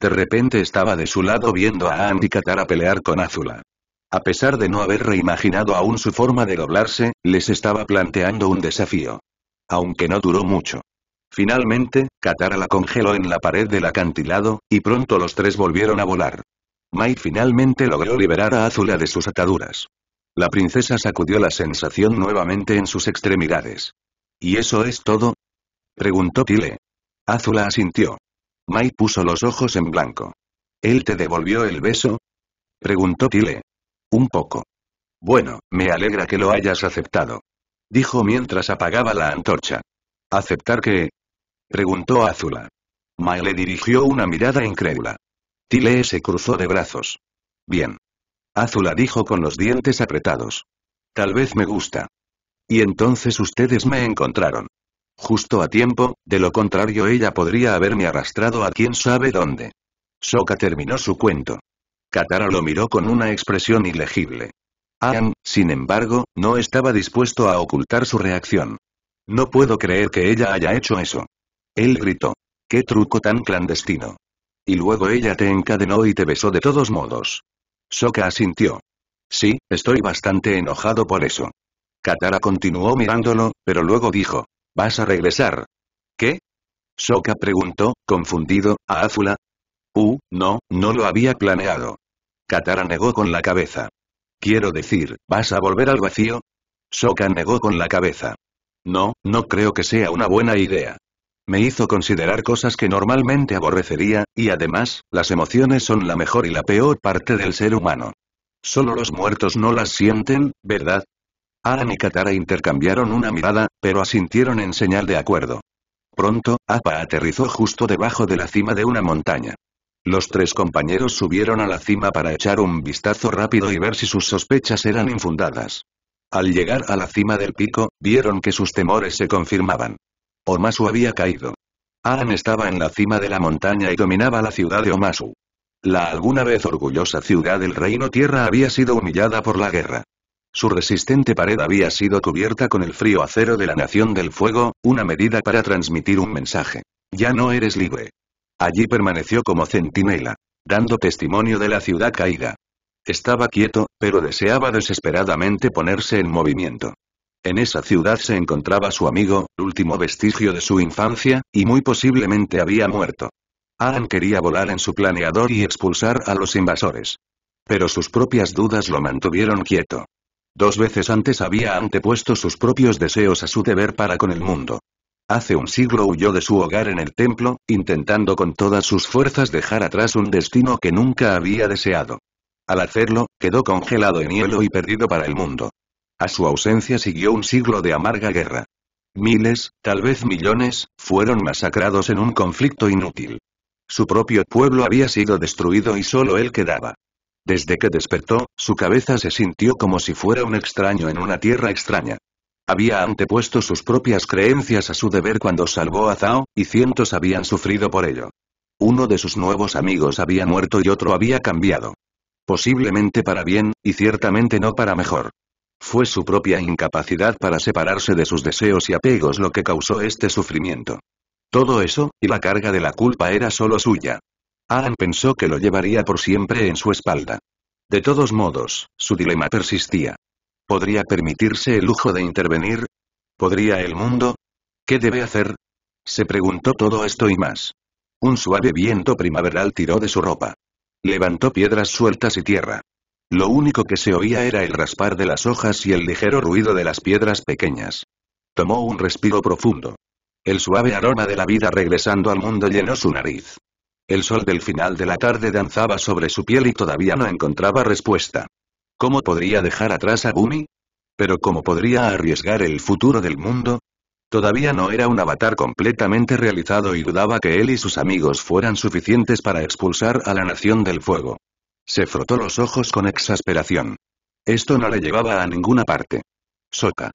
De repente estaba de su lado viendo a Andy Katara pelear con Azula. A pesar de no haber reimaginado aún su forma de doblarse, les estaba planteando un desafío. Aunque no duró mucho. Finalmente, Katara la congeló en la pared del acantilado, y pronto los tres volvieron a volar. Mai finalmente logró liberar a Azula de sus ataduras. La princesa sacudió la sensación nuevamente en sus extremidades. ¿Y eso es todo? Preguntó Tile. Azula asintió. Mai puso los ojos en blanco. ¿Él te devolvió el beso? Preguntó Tile. Un poco. Bueno, me alegra que lo hayas aceptado. Dijo mientras apagaba la antorcha. ¿Aceptar qué? Preguntó Azula. Mae le dirigió una mirada incrédula. Tile se cruzó de brazos. Bien. Azula dijo con los dientes apretados. Tal vez me gusta. Y entonces ustedes me encontraron. Justo a tiempo, de lo contrario ella podría haberme arrastrado a quién sabe dónde. Soka terminó su cuento. Katara lo miró con una expresión ilegible. Aang, sin embargo, no estaba dispuesto a ocultar su reacción. No puedo creer que ella haya hecho eso. Él gritó. ¡Qué truco tan clandestino! Y luego ella te encadenó y te besó de todos modos. Soka asintió. Sí, estoy bastante enojado por eso. Katara continuó mirándolo, pero luego dijo. ¿Vas a regresar? ¿Qué? Soka preguntó, confundido, a Azula, Uh, no, no lo había planeado. Katara negó con la cabeza. Quiero decir, ¿vas a volver al vacío? Soka negó con la cabeza. No, no creo que sea una buena idea. Me hizo considerar cosas que normalmente aborrecería, y además, las emociones son la mejor y la peor parte del ser humano. Solo los muertos no las sienten, ¿verdad? Aran y Katara intercambiaron una mirada, pero asintieron en señal de acuerdo. Pronto, Apa aterrizó justo debajo de la cima de una montaña. Los tres compañeros subieron a la cima para echar un vistazo rápido y ver si sus sospechas eran infundadas. Al llegar a la cima del pico, vieron que sus temores se confirmaban. Omasu había caído. Han estaba en la cima de la montaña y dominaba la ciudad de Omasu. La alguna vez orgullosa ciudad del reino tierra había sido humillada por la guerra. Su resistente pared había sido cubierta con el frío acero de la nación del fuego, una medida para transmitir un mensaje. Ya no eres libre. Allí permaneció como centinela, dando testimonio de la ciudad caída. Estaba quieto, pero deseaba desesperadamente ponerse en movimiento. En esa ciudad se encontraba su amigo, último vestigio de su infancia, y muy posiblemente había muerto. Alan quería volar en su planeador y expulsar a los invasores. Pero sus propias dudas lo mantuvieron quieto. Dos veces antes había antepuesto sus propios deseos a su deber para con el mundo. Hace un siglo huyó de su hogar en el templo, intentando con todas sus fuerzas dejar atrás un destino que nunca había deseado. Al hacerlo, quedó congelado en hielo y perdido para el mundo. A su ausencia siguió un siglo de amarga guerra. Miles, tal vez millones, fueron masacrados en un conflicto inútil. Su propio pueblo había sido destruido y solo él quedaba. Desde que despertó, su cabeza se sintió como si fuera un extraño en una tierra extraña. Había antepuesto sus propias creencias a su deber cuando salvó a Zhao, y cientos habían sufrido por ello. Uno de sus nuevos amigos había muerto y otro había cambiado. Posiblemente para bien, y ciertamente no para mejor. Fue su propia incapacidad para separarse de sus deseos y apegos lo que causó este sufrimiento. Todo eso, y la carga de la culpa era solo suya. Alan pensó que lo llevaría por siempre en su espalda. De todos modos, su dilema persistía. ¿Podría permitirse el lujo de intervenir? ¿Podría el mundo? ¿Qué debe hacer? Se preguntó todo esto y más. Un suave viento primaveral tiró de su ropa. Levantó piedras sueltas y tierra. Lo único que se oía era el raspar de las hojas y el ligero ruido de las piedras pequeñas. Tomó un respiro profundo. El suave aroma de la vida regresando al mundo llenó su nariz. El sol del final de la tarde danzaba sobre su piel y todavía no encontraba respuesta. ¿Cómo podría dejar atrás a Bumi? ¿Pero cómo podría arriesgar el futuro del mundo? Todavía no era un avatar completamente realizado y dudaba que él y sus amigos fueran suficientes para expulsar a la Nación del Fuego. Se frotó los ojos con exasperación. Esto no le llevaba a ninguna parte. Soka.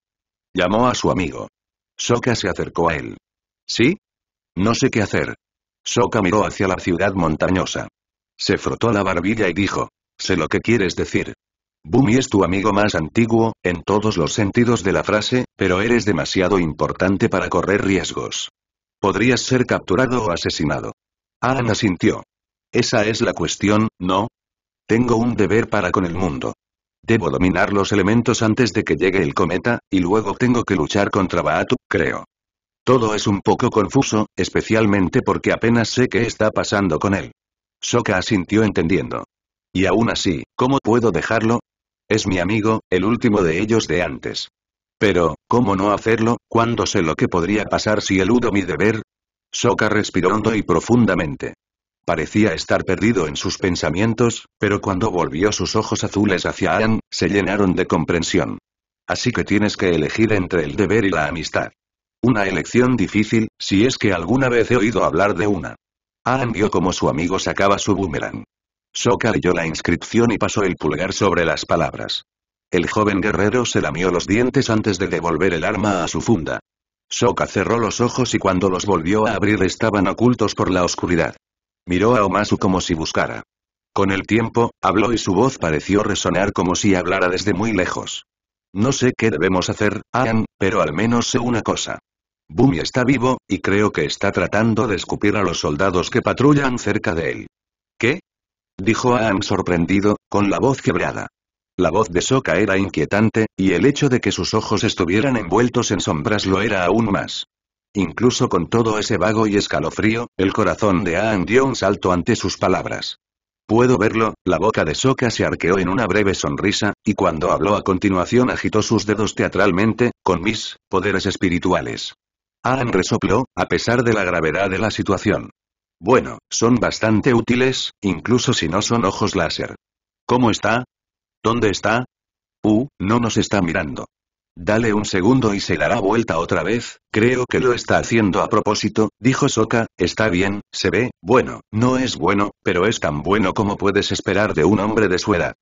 Llamó a su amigo. Soka se acercó a él. ¿Sí? No sé qué hacer. Soka miró hacia la ciudad montañosa. Se frotó la barbilla y dijo. Sé lo que quieres decir. Bumi es tu amigo más antiguo, en todos los sentidos de la frase, pero eres demasiado importante para correr riesgos. Podrías ser capturado o asesinado. Aran asintió. Esa es la cuestión, ¿no? Tengo un deber para con el mundo. Debo dominar los elementos antes de que llegue el cometa, y luego tengo que luchar contra Baatu, creo. Todo es un poco confuso, especialmente porque apenas sé qué está pasando con él. Soka asintió entendiendo. Y aún así, ¿cómo puedo dejarlo? Es mi amigo, el último de ellos de antes. Pero, ¿cómo no hacerlo, cuando sé lo que podría pasar si eludo mi deber? Soka respiró hondo y profundamente. Parecía estar perdido en sus pensamientos, pero cuando volvió sus ojos azules hacia Ann, se llenaron de comprensión. Así que tienes que elegir entre el deber y la amistad. Una elección difícil, si es que alguna vez he oído hablar de una. Alan vio cómo su amigo sacaba su boomerang. Soka leyó la inscripción y pasó el pulgar sobre las palabras. El joven guerrero se lamió los dientes antes de devolver el arma a su funda. Soka cerró los ojos y cuando los volvió a abrir estaban ocultos por la oscuridad. Miró a Omasu como si buscara. Con el tiempo, habló y su voz pareció resonar como si hablara desde muy lejos. No sé qué debemos hacer, Aan, pero al menos sé una cosa. Bumi está vivo, y creo que está tratando de escupir a los soldados que patrullan cerca de él dijo Aang sorprendido, con la voz quebrada. La voz de Soka era inquietante, y el hecho de que sus ojos estuvieran envueltos en sombras lo era aún más. Incluso con todo ese vago y escalofrío, el corazón de Aang dio un salto ante sus palabras. Puedo verlo, la boca de Soka se arqueó en una breve sonrisa, y cuando habló a continuación agitó sus dedos teatralmente, con mis poderes espirituales. Aang resopló, a pesar de la gravedad de la situación. Bueno, son bastante útiles, incluso si no son ojos láser. ¿Cómo está? ¿Dónde está? Uh, no nos está mirando. Dale un segundo y se dará vuelta otra vez, creo que lo está haciendo a propósito, dijo Soka, está bien, se ve, bueno, no es bueno, pero es tan bueno como puedes esperar de un hombre de su edad.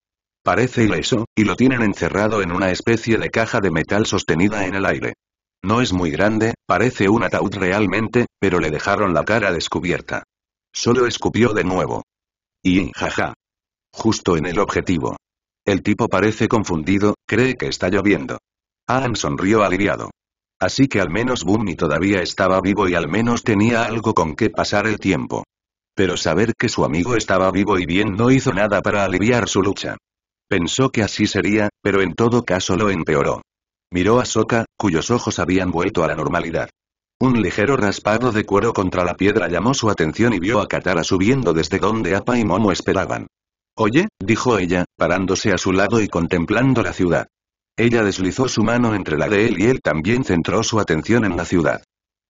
Parece ileso, y lo tienen encerrado en una especie de caja de metal sostenida en el aire. No es muy grande, parece un ataúd realmente, pero le dejaron la cara descubierta. Solo escupió de nuevo. Y jaja. Justo en el objetivo. El tipo parece confundido, cree que está lloviendo. Aang sonrió aliviado. Así que al menos Bumi todavía estaba vivo y al menos tenía algo con que pasar el tiempo. Pero saber que su amigo estaba vivo y bien no hizo nada para aliviar su lucha. Pensó que así sería, pero en todo caso lo empeoró. Miró a Soka, cuyos ojos habían vuelto a la normalidad. Un ligero raspado de cuero contra la piedra llamó su atención y vio a Katara subiendo desde donde Apa y Momo esperaban. Oye, dijo ella, parándose a su lado y contemplando la ciudad. Ella deslizó su mano entre la de él y él también centró su atención en la ciudad.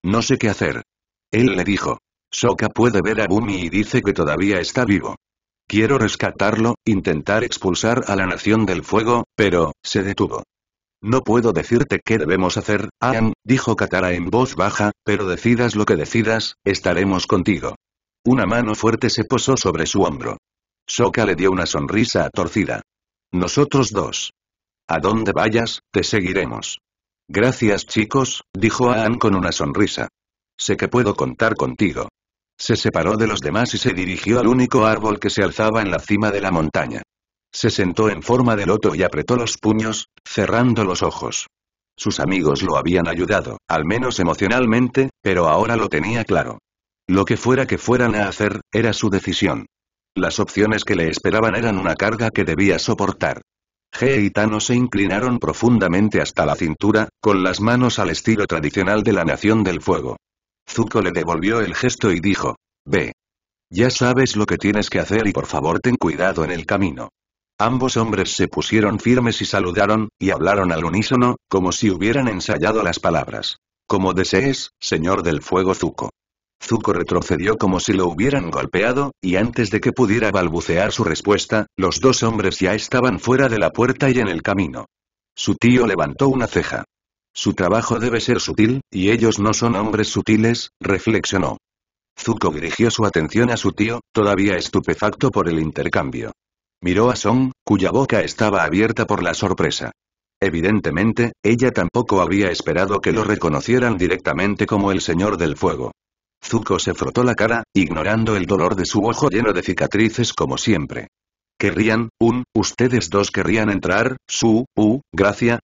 No sé qué hacer. Él le dijo. Soka puede ver a Bumi y dice que todavía está vivo. Quiero rescatarlo, intentar expulsar a la nación del fuego, pero, se detuvo. No puedo decirte qué debemos hacer, Aan, dijo Katara en voz baja, pero decidas lo que decidas, estaremos contigo. Una mano fuerte se posó sobre su hombro. Soka le dio una sonrisa torcida. Nosotros dos. A donde vayas, te seguiremos. Gracias chicos, dijo Aan con una sonrisa. Sé que puedo contar contigo. Se separó de los demás y se dirigió al único árbol que se alzaba en la cima de la montaña. Se sentó en forma de loto y apretó los puños, cerrando los ojos. Sus amigos lo habían ayudado, al menos emocionalmente, pero ahora lo tenía claro. Lo que fuera que fueran a hacer, era su decisión. Las opciones que le esperaban eran una carga que debía soportar. G y Tano se inclinaron profundamente hasta la cintura, con las manos al estilo tradicional de la Nación del Fuego. Zuko le devolvió el gesto y dijo, ve. Ya sabes lo que tienes que hacer y por favor ten cuidado en el camino. Ambos hombres se pusieron firmes y saludaron, y hablaron al unísono, como si hubieran ensayado las palabras. Como desees, señor del fuego Zuko. Zuko retrocedió como si lo hubieran golpeado, y antes de que pudiera balbucear su respuesta, los dos hombres ya estaban fuera de la puerta y en el camino. Su tío levantó una ceja. Su trabajo debe ser sutil, y ellos no son hombres sutiles, reflexionó. Zuko dirigió su atención a su tío, todavía estupefacto por el intercambio. Miró a Song, cuya boca estaba abierta por la sorpresa. Evidentemente, ella tampoco había esperado que lo reconocieran directamente como el Señor del Fuego. Zuko se frotó la cara, ignorando el dolor de su ojo lleno de cicatrices como siempre. ¿Querrían, un, ustedes dos querrían entrar, su, u, gracia?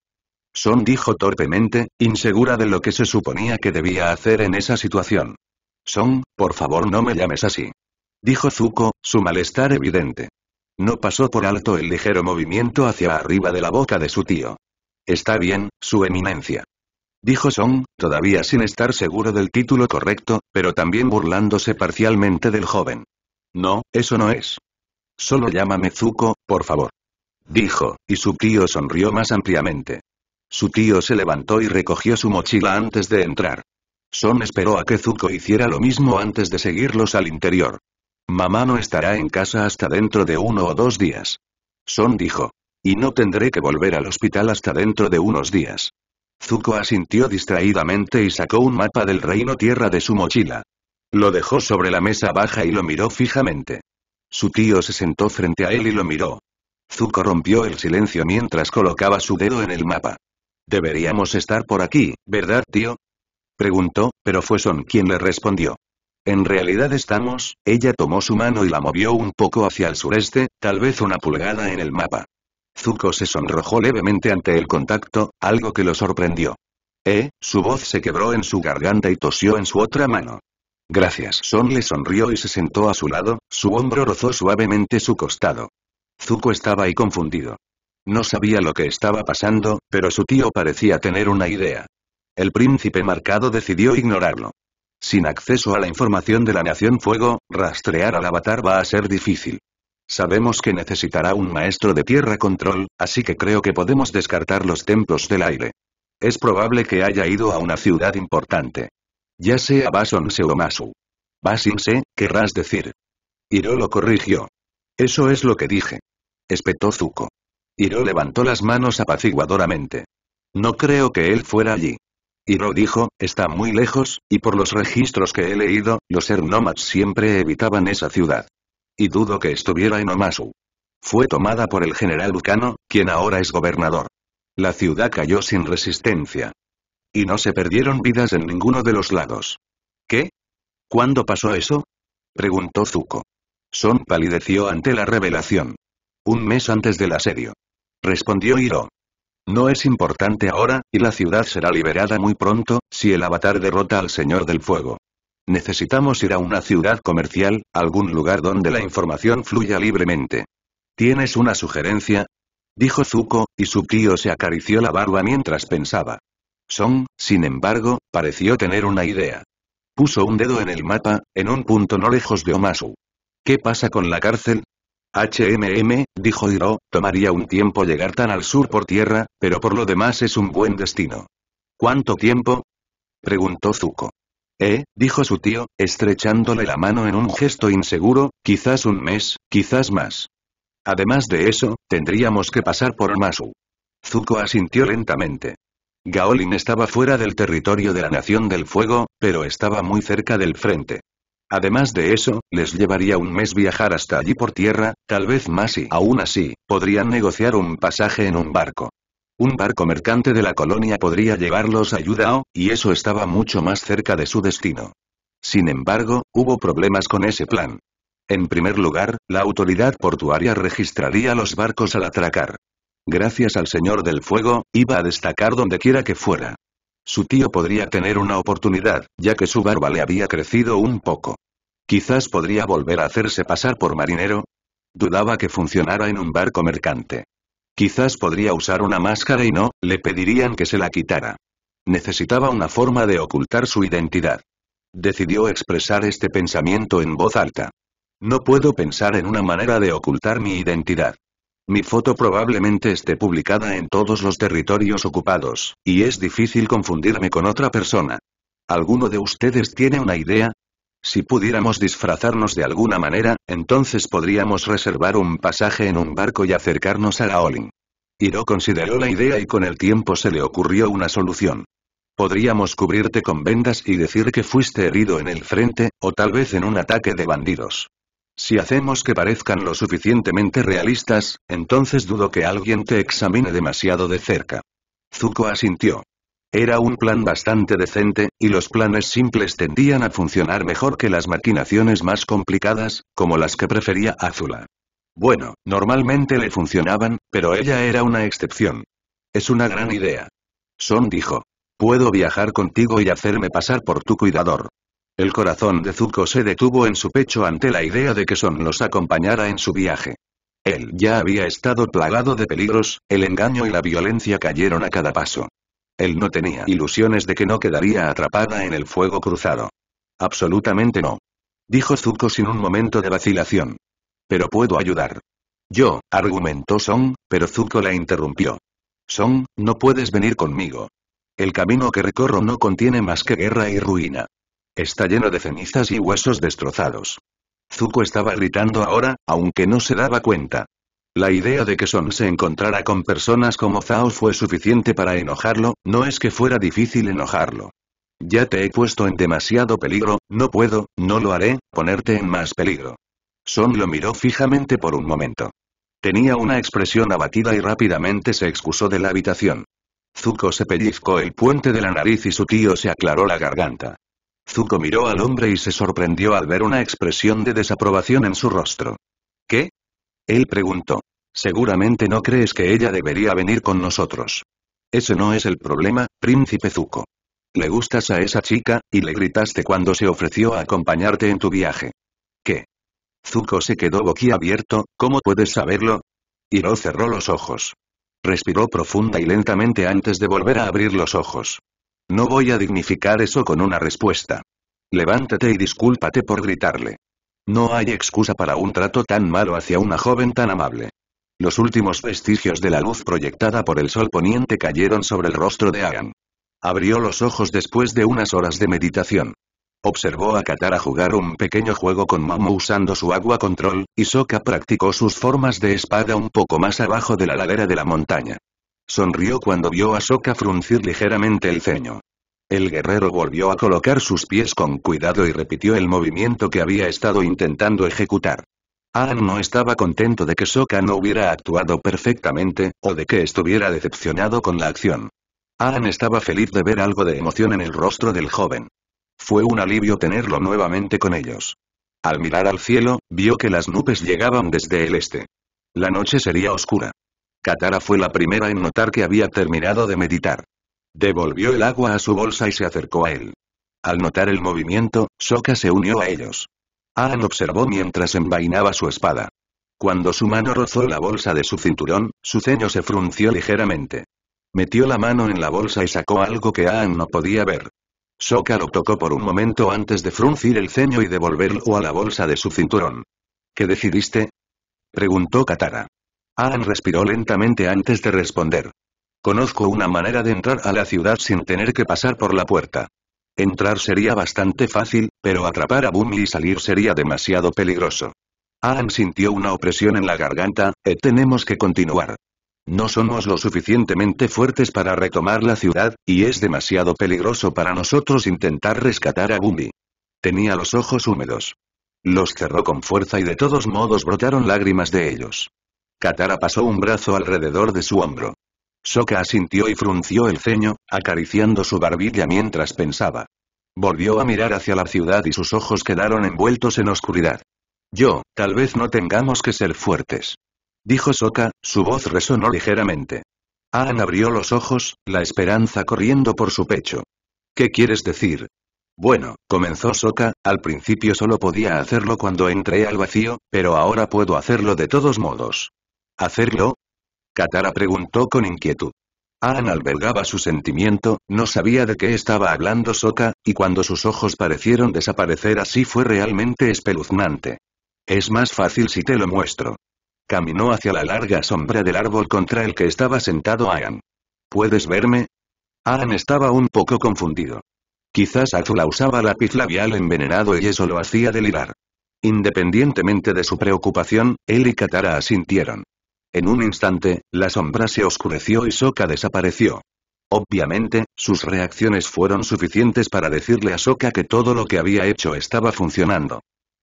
Son dijo torpemente, insegura de lo que se suponía que debía hacer en esa situación. Son, por favor no me llames así. Dijo Zuko, su malestar evidente. No pasó por alto el ligero movimiento hacia arriba de la boca de su tío. Está bien, su eminencia. Dijo Song, todavía sin estar seguro del título correcto, pero también burlándose parcialmente del joven. No, eso no es. Solo llámame Zuko, por favor. Dijo, y su tío sonrió más ampliamente. Su tío se levantó y recogió su mochila antes de entrar. Son esperó a que Zuko hiciera lo mismo antes de seguirlos al interior. Mamá no estará en casa hasta dentro de uno o dos días. Son dijo. Y no tendré que volver al hospital hasta dentro de unos días. Zuko asintió distraídamente y sacó un mapa del reino tierra de su mochila. Lo dejó sobre la mesa baja y lo miró fijamente. Su tío se sentó frente a él y lo miró. Zuko rompió el silencio mientras colocaba su dedo en el mapa. Deberíamos estar por aquí, ¿verdad tío? Preguntó, pero fue Son quien le respondió. En realidad estamos, ella tomó su mano y la movió un poco hacia el sureste, tal vez una pulgada en el mapa. Zuko se sonrojó levemente ante el contacto, algo que lo sorprendió. Eh, su voz se quebró en su garganta y tosió en su otra mano. Gracias. Son le sonrió y se sentó a su lado, su hombro rozó suavemente su costado. Zuko estaba ahí confundido. No sabía lo que estaba pasando, pero su tío parecía tener una idea. El príncipe marcado decidió ignorarlo. Sin acceso a la información de la Nación Fuego, rastrear al avatar va a ser difícil. Sabemos que necesitará un maestro de tierra control, así que creo que podemos descartar los templos del aire. Es probable que haya ido a una ciudad importante. Ya sea Basonse o Masu. Basinse, querrás decir. Hiro lo corrigió. Eso es lo que dije. Espetó Zuko. Hiro levantó las manos apaciguadoramente. No creo que él fuera allí. Hiro dijo, está muy lejos, y por los registros que he leído, los Ernomats siempre evitaban esa ciudad. Y dudo que estuviera en Omasu. Fue tomada por el general Lucano, quien ahora es gobernador. La ciudad cayó sin resistencia. Y no se perdieron vidas en ninguno de los lados. ¿Qué? ¿Cuándo pasó eso? Preguntó Zuko. Son palideció ante la revelación. Un mes antes del asedio. Respondió Hiro. No es importante ahora, y la ciudad será liberada muy pronto, si el avatar derrota al Señor del Fuego. Necesitamos ir a una ciudad comercial, algún lugar donde la información fluya libremente. ¿Tienes una sugerencia? Dijo Zuko, y su tío se acarició la barba mientras pensaba. Song, sin embargo, pareció tener una idea. Puso un dedo en el mapa, en un punto no lejos de Omasu. ¿Qué pasa con la cárcel? HMM, dijo Hiro, tomaría un tiempo llegar tan al sur por tierra, pero por lo demás es un buen destino. ¿Cuánto tiempo? preguntó Zuko. Eh, dijo su tío, estrechándole la mano en un gesto inseguro, quizás un mes, quizás más. Además de eso, tendríamos que pasar por Masu. Zuko asintió lentamente. Gaolin estaba fuera del territorio de la Nación del Fuego, pero estaba muy cerca del frente. Además de eso, les llevaría un mes viajar hasta allí por tierra, tal vez más y aún así, podrían negociar un pasaje en un barco. Un barco mercante de la colonia podría llevarlos a Yudao, y eso estaba mucho más cerca de su destino. Sin embargo, hubo problemas con ese plan. En primer lugar, la autoridad portuaria registraría los barcos al atracar. Gracias al Señor del Fuego, iba a destacar dondequiera que fuera. Su tío podría tener una oportunidad, ya que su barba le había crecido un poco. Quizás podría volver a hacerse pasar por marinero. Dudaba que funcionara en un barco mercante. Quizás podría usar una máscara y no, le pedirían que se la quitara. Necesitaba una forma de ocultar su identidad. Decidió expresar este pensamiento en voz alta. No puedo pensar en una manera de ocultar mi identidad. Mi foto probablemente esté publicada en todos los territorios ocupados, y es difícil confundirme con otra persona. ¿Alguno de ustedes tiene una idea? Si pudiéramos disfrazarnos de alguna manera, entonces podríamos reservar un pasaje en un barco y acercarnos a la Olin. Hiro consideró la idea y con el tiempo se le ocurrió una solución. Podríamos cubrirte con vendas y decir que fuiste herido en el frente, o tal vez en un ataque de bandidos. Si hacemos que parezcan lo suficientemente realistas, entonces dudo que alguien te examine demasiado de cerca. Zuko asintió. Era un plan bastante decente, y los planes simples tendían a funcionar mejor que las maquinaciones más complicadas, como las que prefería Azula. Bueno, normalmente le funcionaban, pero ella era una excepción. Es una gran idea. Son dijo. Puedo viajar contigo y hacerme pasar por tu cuidador. El corazón de Zuko se detuvo en su pecho ante la idea de que Son los acompañara en su viaje. Él ya había estado plagado de peligros, el engaño y la violencia cayeron a cada paso. Él no tenía ilusiones de que no quedaría atrapada en el fuego cruzado. Absolutamente no. Dijo Zuko sin un momento de vacilación. Pero puedo ayudar. Yo, argumentó Son, pero Zuko la interrumpió. Son, no puedes venir conmigo. El camino que recorro no contiene más que guerra y ruina. Está lleno de cenizas y huesos destrozados. Zuko estaba gritando ahora, aunque no se daba cuenta. La idea de que Son se encontrara con personas como Zhao fue suficiente para enojarlo, no es que fuera difícil enojarlo. Ya te he puesto en demasiado peligro, no puedo, no lo haré, ponerte en más peligro. Son lo miró fijamente por un momento. Tenía una expresión abatida y rápidamente se excusó de la habitación. Zuko se pellizcó el puente de la nariz y su tío se aclaró la garganta. Zuko miró al hombre y se sorprendió al ver una expresión de desaprobación en su rostro. ¿Qué? Él preguntó. Seguramente no crees que ella debería venir con nosotros. Ese no es el problema, príncipe Zuko. Le gustas a esa chica, y le gritaste cuando se ofreció a acompañarte en tu viaje. ¿Qué? Zuko se quedó boquiabierto, ¿cómo puedes saberlo? y lo cerró los ojos. Respiró profunda y lentamente antes de volver a abrir los ojos. No voy a dignificar eso con una respuesta. Levántate y discúlpate por gritarle. No hay excusa para un trato tan malo hacia una joven tan amable. Los últimos vestigios de la luz proyectada por el sol poniente cayeron sobre el rostro de Agan. Abrió los ojos después de unas horas de meditación. Observó a Katara jugar un pequeño juego con Momo usando su agua control, y Soka practicó sus formas de espada un poco más abajo de la ladera de la montaña. Sonrió cuando vio a Soka fruncir ligeramente el ceño. El guerrero volvió a colocar sus pies con cuidado y repitió el movimiento que había estado intentando ejecutar. Aran no estaba contento de que Soka no hubiera actuado perfectamente, o de que estuviera decepcionado con la acción. Aran estaba feliz de ver algo de emoción en el rostro del joven. Fue un alivio tenerlo nuevamente con ellos. Al mirar al cielo, vio que las nubes llegaban desde el este. La noche sería oscura. Katara fue la primera en notar que había terminado de meditar. Devolvió el agua a su bolsa y se acercó a él. Al notar el movimiento, Soka se unió a ellos. Aan observó mientras envainaba su espada. Cuando su mano rozó la bolsa de su cinturón, su ceño se frunció ligeramente. Metió la mano en la bolsa y sacó algo que Aan no podía ver. Soka lo tocó por un momento antes de fruncir el ceño y devolverlo a la bolsa de su cinturón. ¿Qué decidiste? Preguntó Katara. Alan respiró lentamente antes de responder. Conozco una manera de entrar a la ciudad sin tener que pasar por la puerta. Entrar sería bastante fácil, pero atrapar a Bumi y salir sería demasiado peligroso. Alan sintió una opresión en la garganta, eh, tenemos que continuar. No somos lo suficientemente fuertes para retomar la ciudad, y es demasiado peligroso para nosotros intentar rescatar a Bumi». Tenía los ojos húmedos. Los cerró con fuerza y de todos modos brotaron lágrimas de ellos. Katara pasó un brazo alrededor de su hombro. Soka asintió y frunció el ceño, acariciando su barbilla mientras pensaba. Volvió a mirar hacia la ciudad y sus ojos quedaron envueltos en oscuridad. Yo, tal vez no tengamos que ser fuertes. Dijo Soka, su voz resonó ligeramente. Aan abrió los ojos, la esperanza corriendo por su pecho. ¿Qué quieres decir? Bueno, comenzó Soka, al principio solo podía hacerlo cuando entré al vacío, pero ahora puedo hacerlo de todos modos. ¿Hacerlo? Katara preguntó con inquietud. Aan albergaba su sentimiento, no sabía de qué estaba hablando Soka, y cuando sus ojos parecieron desaparecer así fue realmente espeluznante. Es más fácil si te lo muestro. Caminó hacia la larga sombra del árbol contra el que estaba sentado Aan. ¿Puedes verme? Aan estaba un poco confundido. Quizás Azula usaba lápiz labial envenenado y eso lo hacía delirar. Independientemente de su preocupación, él y Katara asintieron. En un instante, la sombra se oscureció y Soka desapareció. Obviamente, sus reacciones fueron suficientes para decirle a Soka que todo lo que había hecho estaba funcionando.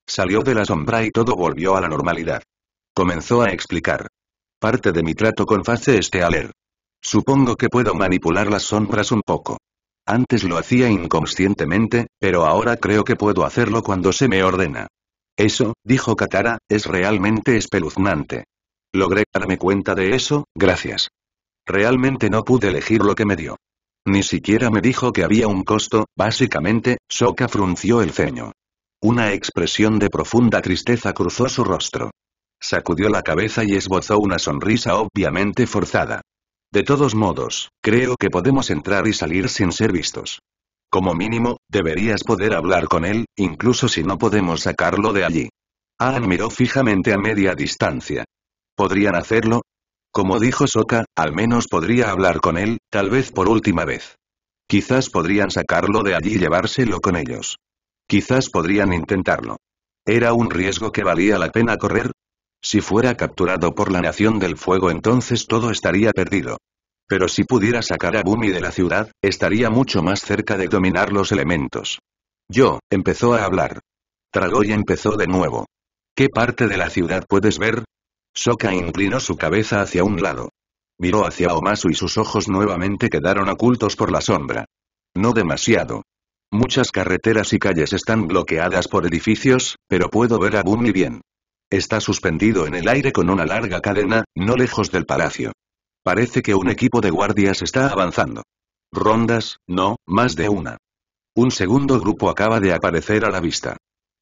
Salió de la sombra y todo volvió a la normalidad. Comenzó a explicar. Parte de mi trato con Face alert. Supongo que puedo manipular las sombras un poco. Antes lo hacía inconscientemente, pero ahora creo que puedo hacerlo cuando se me ordena. Eso, dijo Katara, es realmente espeluznante. Logré darme cuenta de eso, gracias. Realmente no pude elegir lo que me dio. Ni siquiera me dijo que había un costo, básicamente, Soka frunció el ceño. Una expresión de profunda tristeza cruzó su rostro. Sacudió la cabeza y esbozó una sonrisa obviamente forzada. De todos modos, creo que podemos entrar y salir sin ser vistos. Como mínimo, deberías poder hablar con él, incluso si no podemos sacarlo de allí. Ann miró fijamente a media distancia. ¿Podrían hacerlo? Como dijo Soka, al menos podría hablar con él, tal vez por última vez. Quizás podrían sacarlo de allí y llevárselo con ellos. Quizás podrían intentarlo. ¿Era un riesgo que valía la pena correr? Si fuera capturado por la Nación del Fuego entonces todo estaría perdido. Pero si pudiera sacar a Bumi de la ciudad, estaría mucho más cerca de dominar los elementos. Yo, empezó a hablar. y empezó de nuevo. ¿Qué parte de la ciudad puedes ver? Soka inclinó su cabeza hacia un lado. Miró hacia Omasu y sus ojos nuevamente quedaron ocultos por la sombra. No demasiado. Muchas carreteras y calles están bloqueadas por edificios, pero puedo ver a Bumi bien. Está suspendido en el aire con una larga cadena, no lejos del palacio. Parece que un equipo de guardias está avanzando. Rondas, no, más de una. Un segundo grupo acaba de aparecer a la vista.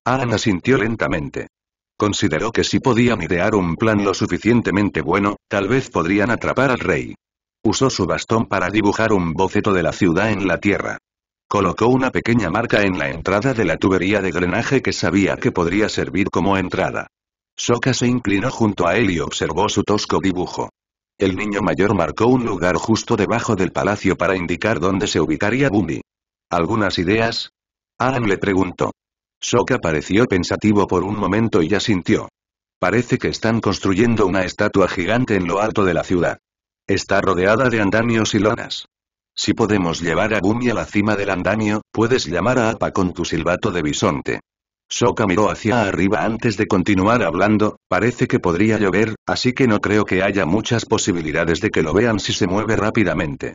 Ana sintió lentamente. Consideró que si podían idear un plan lo suficientemente bueno, tal vez podrían atrapar al rey. Usó su bastón para dibujar un boceto de la ciudad en la tierra. Colocó una pequeña marca en la entrada de la tubería de drenaje que sabía que podría servir como entrada. Soka se inclinó junto a él y observó su tosco dibujo. El niño mayor marcó un lugar justo debajo del palacio para indicar dónde se ubicaría Bumi. ¿Algunas ideas? Aang le preguntó. Soka pareció pensativo por un momento y ya sintió. Parece que están construyendo una estatua gigante en lo alto de la ciudad. Está rodeada de andamios y lonas. Si podemos llevar a Bumi a la cima del andamio, puedes llamar a Apa con tu silbato de bisonte. Soka miró hacia arriba antes de continuar hablando, parece que podría llover, así que no creo que haya muchas posibilidades de que lo vean si se mueve rápidamente.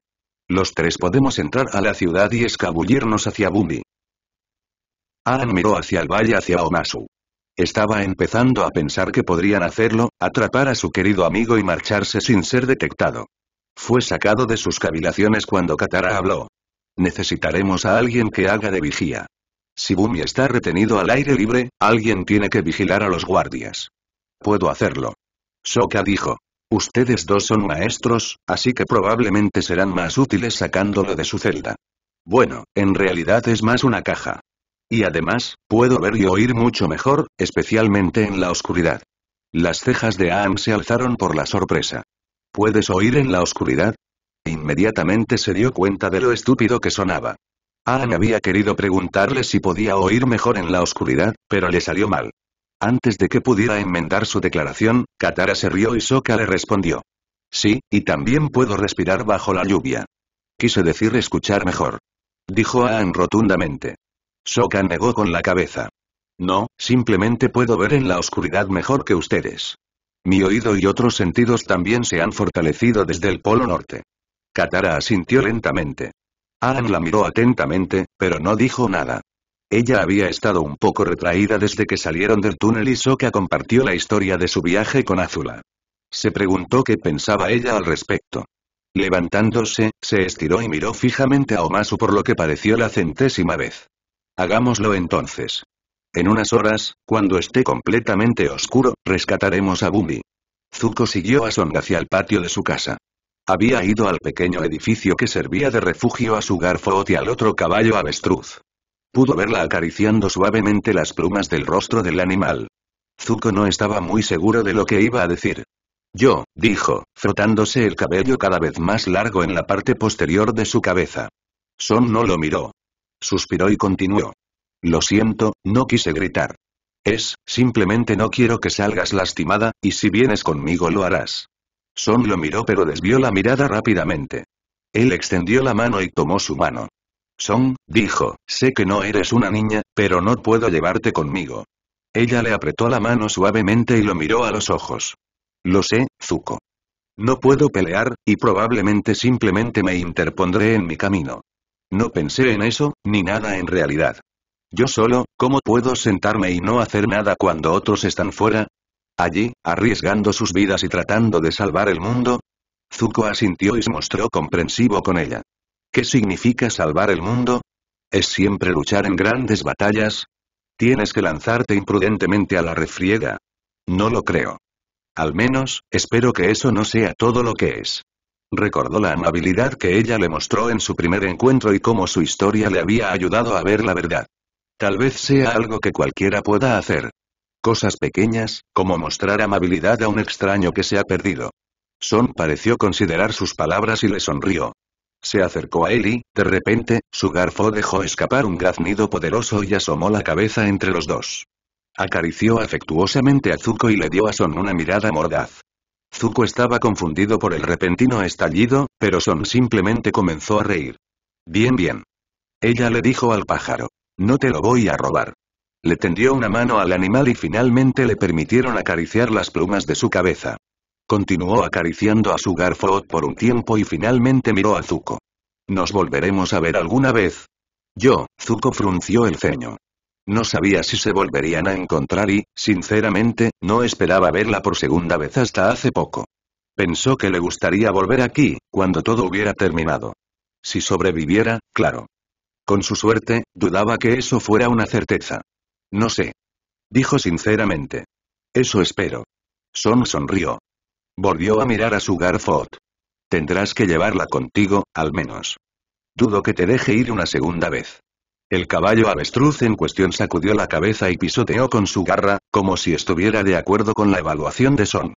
Los tres podemos entrar a la ciudad y escabullirnos hacia Bumi. Aan miró hacia el valle hacia Omasu. Estaba empezando a pensar que podrían hacerlo, atrapar a su querido amigo y marcharse sin ser detectado. Fue sacado de sus cavilaciones cuando Katara habló. Necesitaremos a alguien que haga de vigía. Si Bumi está retenido al aire libre, alguien tiene que vigilar a los guardias. Puedo hacerlo. Soka dijo. Ustedes dos son maestros, así que probablemente serán más útiles sacándolo de su celda. Bueno, en realidad es más una caja. Y además, puedo ver y oír mucho mejor, especialmente en la oscuridad. Las cejas de Aang se alzaron por la sorpresa. ¿Puedes oír en la oscuridad? Inmediatamente se dio cuenta de lo estúpido que sonaba. Aang había querido preguntarle si podía oír mejor en la oscuridad, pero le salió mal. Antes de que pudiera enmendar su declaración, Katara se rió y Soka le respondió. Sí, y también puedo respirar bajo la lluvia. Quise decir escuchar mejor. Dijo Aang rotundamente. Soka negó con la cabeza. No, simplemente puedo ver en la oscuridad mejor que ustedes. Mi oído y otros sentidos también se han fortalecido desde el polo norte. Katara asintió lentamente. Aang la miró atentamente, pero no dijo nada. Ella había estado un poco retraída desde que salieron del túnel y Soka compartió la historia de su viaje con Azula. Se preguntó qué pensaba ella al respecto. Levantándose, se estiró y miró fijamente a Omasu por lo que pareció la centésima vez. Hagámoslo entonces. En unas horas, cuando esté completamente oscuro, rescataremos a Bumi. Zuko siguió a Son hacia el patio de su casa. Había ido al pequeño edificio que servía de refugio a su garfo y al otro caballo avestruz. Pudo verla acariciando suavemente las plumas del rostro del animal. Zuko no estaba muy seguro de lo que iba a decir. Yo, dijo, frotándose el cabello cada vez más largo en la parte posterior de su cabeza. Son no lo miró, Suspiró y continuó. Lo siento, no quise gritar. Es, simplemente no quiero que salgas lastimada, y si vienes conmigo lo harás. Son lo miró pero desvió la mirada rápidamente. Él extendió la mano y tomó su mano. Son, dijo, sé que no eres una niña, pero no puedo llevarte conmigo. Ella le apretó la mano suavemente y lo miró a los ojos. Lo sé, Zuko. No puedo pelear, y probablemente simplemente me interpondré en mi camino. No pensé en eso, ni nada en realidad. Yo solo, ¿cómo puedo sentarme y no hacer nada cuando otros están fuera? Allí, arriesgando sus vidas y tratando de salvar el mundo. Zuko asintió y se mostró comprensivo con ella. ¿Qué significa salvar el mundo? ¿Es siempre luchar en grandes batallas? Tienes que lanzarte imprudentemente a la refriega. No lo creo. Al menos, espero que eso no sea todo lo que es. Recordó la amabilidad que ella le mostró en su primer encuentro y cómo su historia le había ayudado a ver la verdad. Tal vez sea algo que cualquiera pueda hacer. Cosas pequeñas, como mostrar amabilidad a un extraño que se ha perdido. Son pareció considerar sus palabras y le sonrió. Se acercó a él y, de repente, su garfo dejó escapar un graznido poderoso y asomó la cabeza entre los dos. Acarició afectuosamente a Zuko y le dio a Son una mirada mordaz. Zuko estaba confundido por el repentino estallido, pero Son simplemente comenzó a reír. Bien bien. Ella le dijo al pájaro. No te lo voy a robar. Le tendió una mano al animal y finalmente le permitieron acariciar las plumas de su cabeza. Continuó acariciando a su garfo por un tiempo y finalmente miró a Zuko. Nos volveremos a ver alguna vez. Yo, Zuko frunció el ceño. No sabía si se volverían a encontrar y, sinceramente, no esperaba verla por segunda vez hasta hace poco. Pensó que le gustaría volver aquí, cuando todo hubiera terminado. Si sobreviviera, claro. Con su suerte, dudaba que eso fuera una certeza. No sé. Dijo sinceramente. Eso espero. Son sonrió. Volvió a mirar a su Garfot. Tendrás que llevarla contigo, al menos. Dudo que te deje ir una segunda vez. El caballo avestruz en cuestión sacudió la cabeza y pisoteó con su garra, como si estuviera de acuerdo con la evaluación de Son.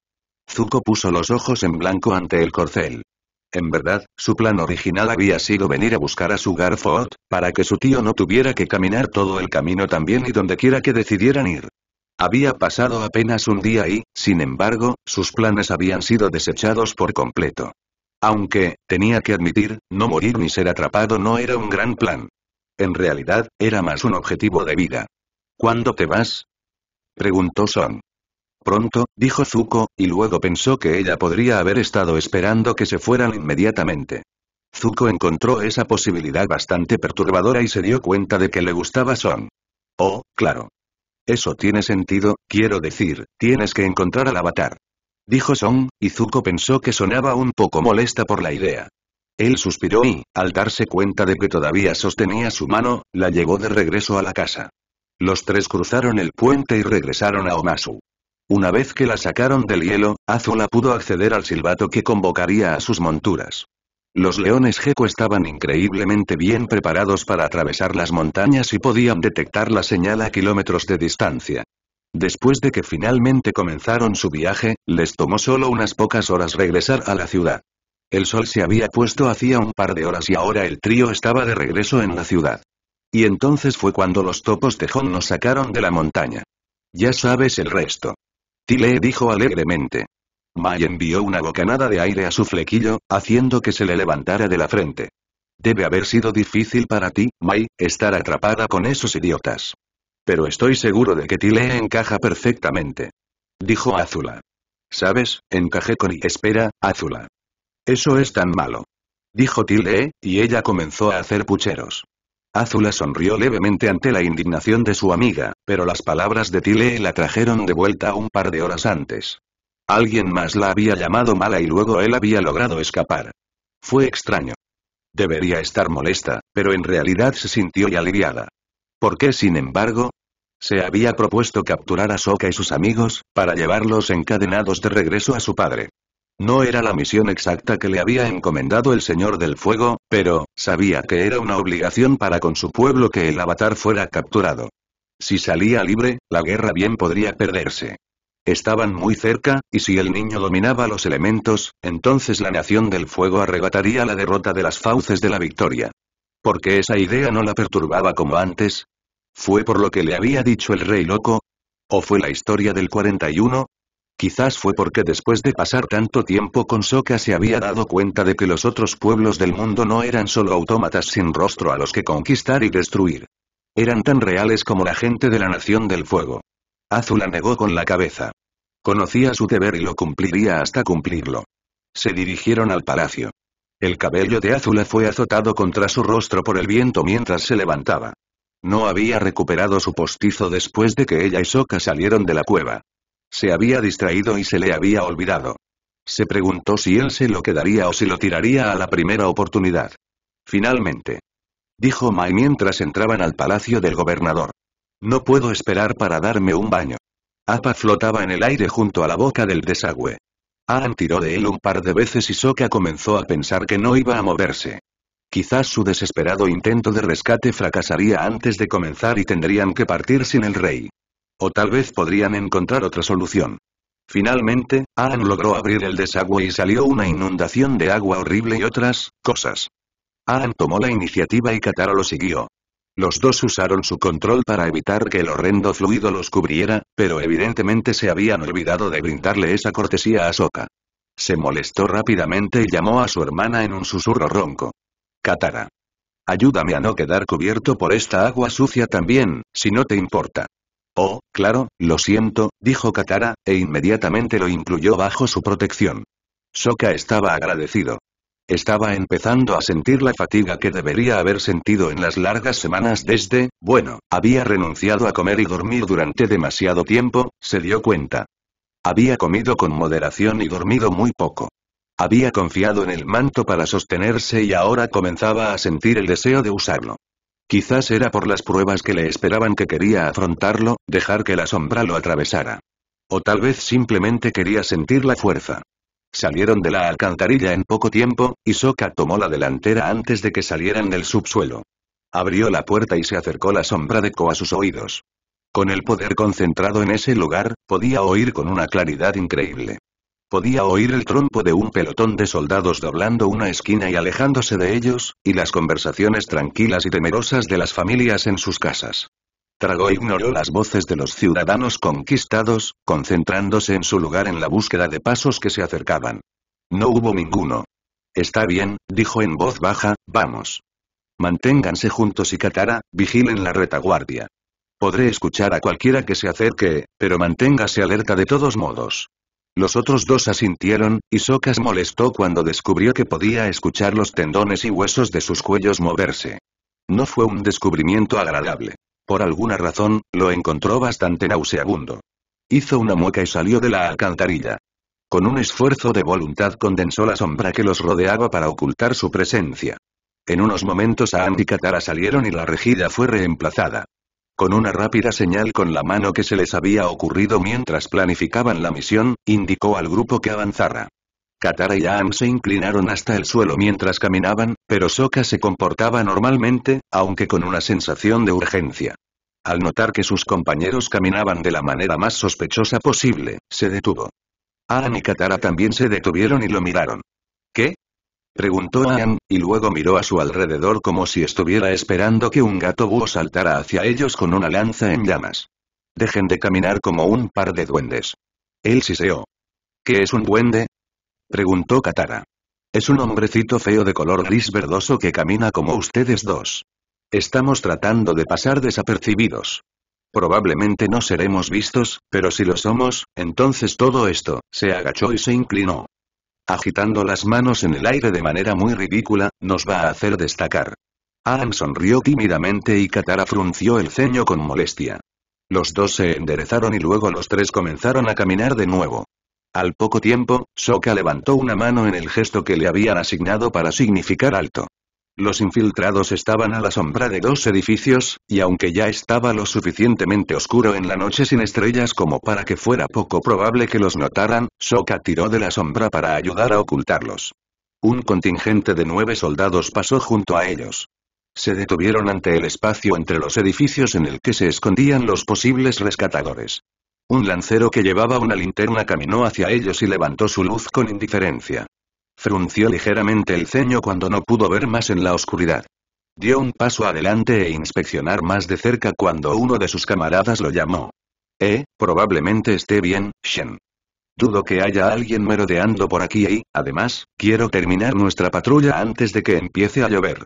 Zuko puso los ojos en blanco ante el corcel. En verdad, su plan original había sido venir a buscar a su Garfoot, para que su tío no tuviera que caminar todo el camino también y donde quiera que decidieran ir. Había pasado apenas un día y, sin embargo, sus planes habían sido desechados por completo. Aunque, tenía que admitir, no morir ni ser atrapado no era un gran plan. En realidad, era más un objetivo de vida. ¿Cuándo te vas? Preguntó Son. Pronto, dijo Zuko, y luego pensó que ella podría haber estado esperando que se fueran inmediatamente. Zuko encontró esa posibilidad bastante perturbadora y se dio cuenta de que le gustaba Son. Oh, claro. Eso tiene sentido, quiero decir, tienes que encontrar al avatar. Dijo Son, y Zuko pensó que sonaba un poco molesta por la idea. Él suspiró y, al darse cuenta de que todavía sostenía su mano, la llevó de regreso a la casa. Los tres cruzaron el puente y regresaron a Omasu. Una vez que la sacaron del hielo, Azula pudo acceder al silbato que convocaría a sus monturas. Los leones geko estaban increíblemente bien preparados para atravesar las montañas y podían detectar la señal a kilómetros de distancia. Después de que finalmente comenzaron su viaje, les tomó solo unas pocas horas regresar a la ciudad. El sol se había puesto hacía un par de horas y ahora el trío estaba de regreso en la ciudad. Y entonces fue cuando los topos tejón nos sacaron de la montaña. Ya sabes el resto. Tile dijo alegremente. Mai envió una bocanada de aire a su flequillo, haciendo que se le levantara de la frente. Debe haber sido difícil para ti, Mai, estar atrapada con esos idiotas. Pero estoy seguro de que Tile encaja perfectamente. Dijo Azula. Sabes, encajé con y espera, Azula. Eso es tan malo. Dijo Tile, y ella comenzó a hacer pucheros. Azula sonrió levemente ante la indignación de su amiga, pero las palabras de Tile la trajeron de vuelta un par de horas antes. Alguien más la había llamado mala y luego él había logrado escapar. Fue extraño. Debería estar molesta, pero en realidad se sintió y aliviada. ¿Por qué sin embargo? Se había propuesto capturar a Soka y sus amigos, para llevarlos encadenados de regreso a su padre. No era la misión exacta que le había encomendado el Señor del Fuego, pero, sabía que era una obligación para con su pueblo que el avatar fuera capturado. Si salía libre, la guerra bien podría perderse. Estaban muy cerca, y si el niño dominaba los elementos, entonces la Nación del Fuego arrebataría la derrota de las fauces de la victoria. Porque esa idea no la perturbaba como antes? ¿Fue por lo que le había dicho el Rey Loco? ¿O fue la historia del 41? Quizás fue porque después de pasar tanto tiempo con Soka se había dado cuenta de que los otros pueblos del mundo no eran solo autómatas sin rostro a los que conquistar y destruir. Eran tan reales como la gente de la Nación del Fuego. Azula negó con la cabeza. Conocía su deber y lo cumpliría hasta cumplirlo. Se dirigieron al palacio. El cabello de Azula fue azotado contra su rostro por el viento mientras se levantaba. No había recuperado su postizo después de que ella y Soka salieron de la cueva. Se había distraído y se le había olvidado. Se preguntó si él se lo quedaría o si lo tiraría a la primera oportunidad. Finalmente. Dijo Mai mientras entraban al palacio del gobernador. No puedo esperar para darme un baño. Apa flotaba en el aire junto a la boca del desagüe. Aan tiró de él un par de veces y Soka comenzó a pensar que no iba a moverse. Quizás su desesperado intento de rescate fracasaría antes de comenzar y tendrían que partir sin el rey. O tal vez podrían encontrar otra solución. Finalmente, Aan logró abrir el desagüe y salió una inundación de agua horrible y otras, cosas. Aan tomó la iniciativa y Katara lo siguió. Los dos usaron su control para evitar que el horrendo fluido los cubriera, pero evidentemente se habían olvidado de brindarle esa cortesía a Soka. Se molestó rápidamente y llamó a su hermana en un susurro ronco. Katara. Ayúdame a no quedar cubierto por esta agua sucia también, si no te importa. Oh, claro, lo siento, dijo Katara, e inmediatamente lo incluyó bajo su protección. Soka estaba agradecido. Estaba empezando a sentir la fatiga que debería haber sentido en las largas semanas desde, bueno, había renunciado a comer y dormir durante demasiado tiempo, se dio cuenta. Había comido con moderación y dormido muy poco. Había confiado en el manto para sostenerse y ahora comenzaba a sentir el deseo de usarlo. Quizás era por las pruebas que le esperaban que quería afrontarlo, dejar que la sombra lo atravesara. O tal vez simplemente quería sentir la fuerza. Salieron de la alcantarilla en poco tiempo, y Soka tomó la delantera antes de que salieran del subsuelo. Abrió la puerta y se acercó la sombra de Ko a sus oídos. Con el poder concentrado en ese lugar, podía oír con una claridad increíble. Podía oír el trompo de un pelotón de soldados doblando una esquina y alejándose de ellos, y las conversaciones tranquilas y temerosas de las familias en sus casas. Trago ignoró las voces de los ciudadanos conquistados, concentrándose en su lugar en la búsqueda de pasos que se acercaban. No hubo ninguno. Está bien, dijo en voz baja, vamos. Manténganse juntos y Katara, vigilen la retaguardia. Podré escuchar a cualquiera que se acerque, pero manténgase alerta de todos modos. Los otros dos asintieron, y Socas molestó cuando descubrió que podía escuchar los tendones y huesos de sus cuellos moverse. No fue un descubrimiento agradable. Por alguna razón, lo encontró bastante nauseabundo. Hizo una mueca y salió de la alcantarilla. Con un esfuerzo de voluntad condensó la sombra que los rodeaba para ocultar su presencia. En unos momentos a Andy y Katara salieron y la regida fue reemplazada con una rápida señal con la mano que se les había ocurrido mientras planificaban la misión, indicó al grupo que avanzara. Katara y Aang se inclinaron hasta el suelo mientras caminaban, pero Soka se comportaba normalmente, aunque con una sensación de urgencia. Al notar que sus compañeros caminaban de la manera más sospechosa posible, se detuvo. Aang y Katara también se detuvieron y lo miraron. Preguntó Ayan, y luego miró a su alrededor como si estuviera esperando que un gato búho saltara hacia ellos con una lanza en llamas. Dejen de caminar como un par de duendes. Él siseó. ¿Qué es un duende? Preguntó Katara. Es un hombrecito feo de color gris verdoso que camina como ustedes dos. Estamos tratando de pasar desapercibidos. Probablemente no seremos vistos, pero si lo somos, entonces todo esto, se agachó y se inclinó. Agitando las manos en el aire de manera muy ridícula, nos va a hacer destacar. Aan sonrió tímidamente y Katara frunció el ceño con molestia. Los dos se enderezaron y luego los tres comenzaron a caminar de nuevo. Al poco tiempo, Soka levantó una mano en el gesto que le habían asignado para significar alto. Los infiltrados estaban a la sombra de dos edificios, y aunque ya estaba lo suficientemente oscuro en la noche sin estrellas como para que fuera poco probable que los notaran, Soka tiró de la sombra para ayudar a ocultarlos. Un contingente de nueve soldados pasó junto a ellos. Se detuvieron ante el espacio entre los edificios en el que se escondían los posibles rescatadores. Un lancero que llevaba una linterna caminó hacia ellos y levantó su luz con indiferencia. Frunció ligeramente el ceño cuando no pudo ver más en la oscuridad. Dio un paso adelante e inspeccionar más de cerca cuando uno de sus camaradas lo llamó. Eh, probablemente esté bien, Shen. Dudo que haya alguien merodeando por aquí y, además, quiero terminar nuestra patrulla antes de que empiece a llover.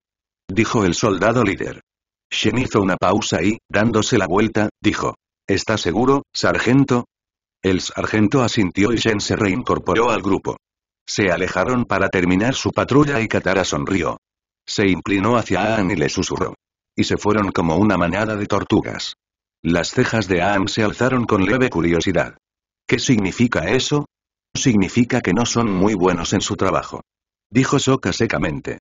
Dijo el soldado líder. Shen hizo una pausa y, dándose la vuelta, dijo. ¿Está seguro, sargento? El sargento asintió y Shen se reincorporó al grupo. Se alejaron para terminar su patrulla y Katara sonrió. Se inclinó hacia Aang y le susurró. Y se fueron como una manada de tortugas. Las cejas de Aang se alzaron con leve curiosidad. ¿Qué significa eso? Significa que no son muy buenos en su trabajo. Dijo Sokka secamente.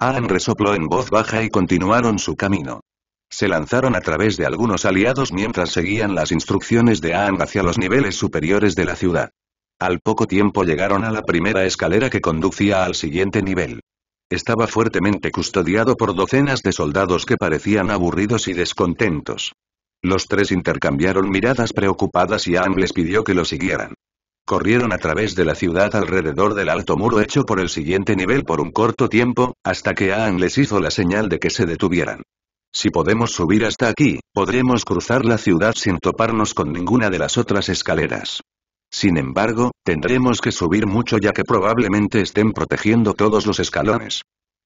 Aang resopló en voz baja y continuaron su camino. Se lanzaron a través de algunos aliados mientras seguían las instrucciones de Aang hacia los niveles superiores de la ciudad. Al poco tiempo llegaron a la primera escalera que conducía al siguiente nivel. Estaba fuertemente custodiado por docenas de soldados que parecían aburridos y descontentos. Los tres intercambiaron miradas preocupadas y Aang les pidió que lo siguieran. Corrieron a través de la ciudad alrededor del alto muro hecho por el siguiente nivel por un corto tiempo, hasta que Aang les hizo la señal de que se detuvieran. Si podemos subir hasta aquí, podremos cruzar la ciudad sin toparnos con ninguna de las otras escaleras. Sin embargo, tendremos que subir mucho ya que probablemente estén protegiendo todos los escalones.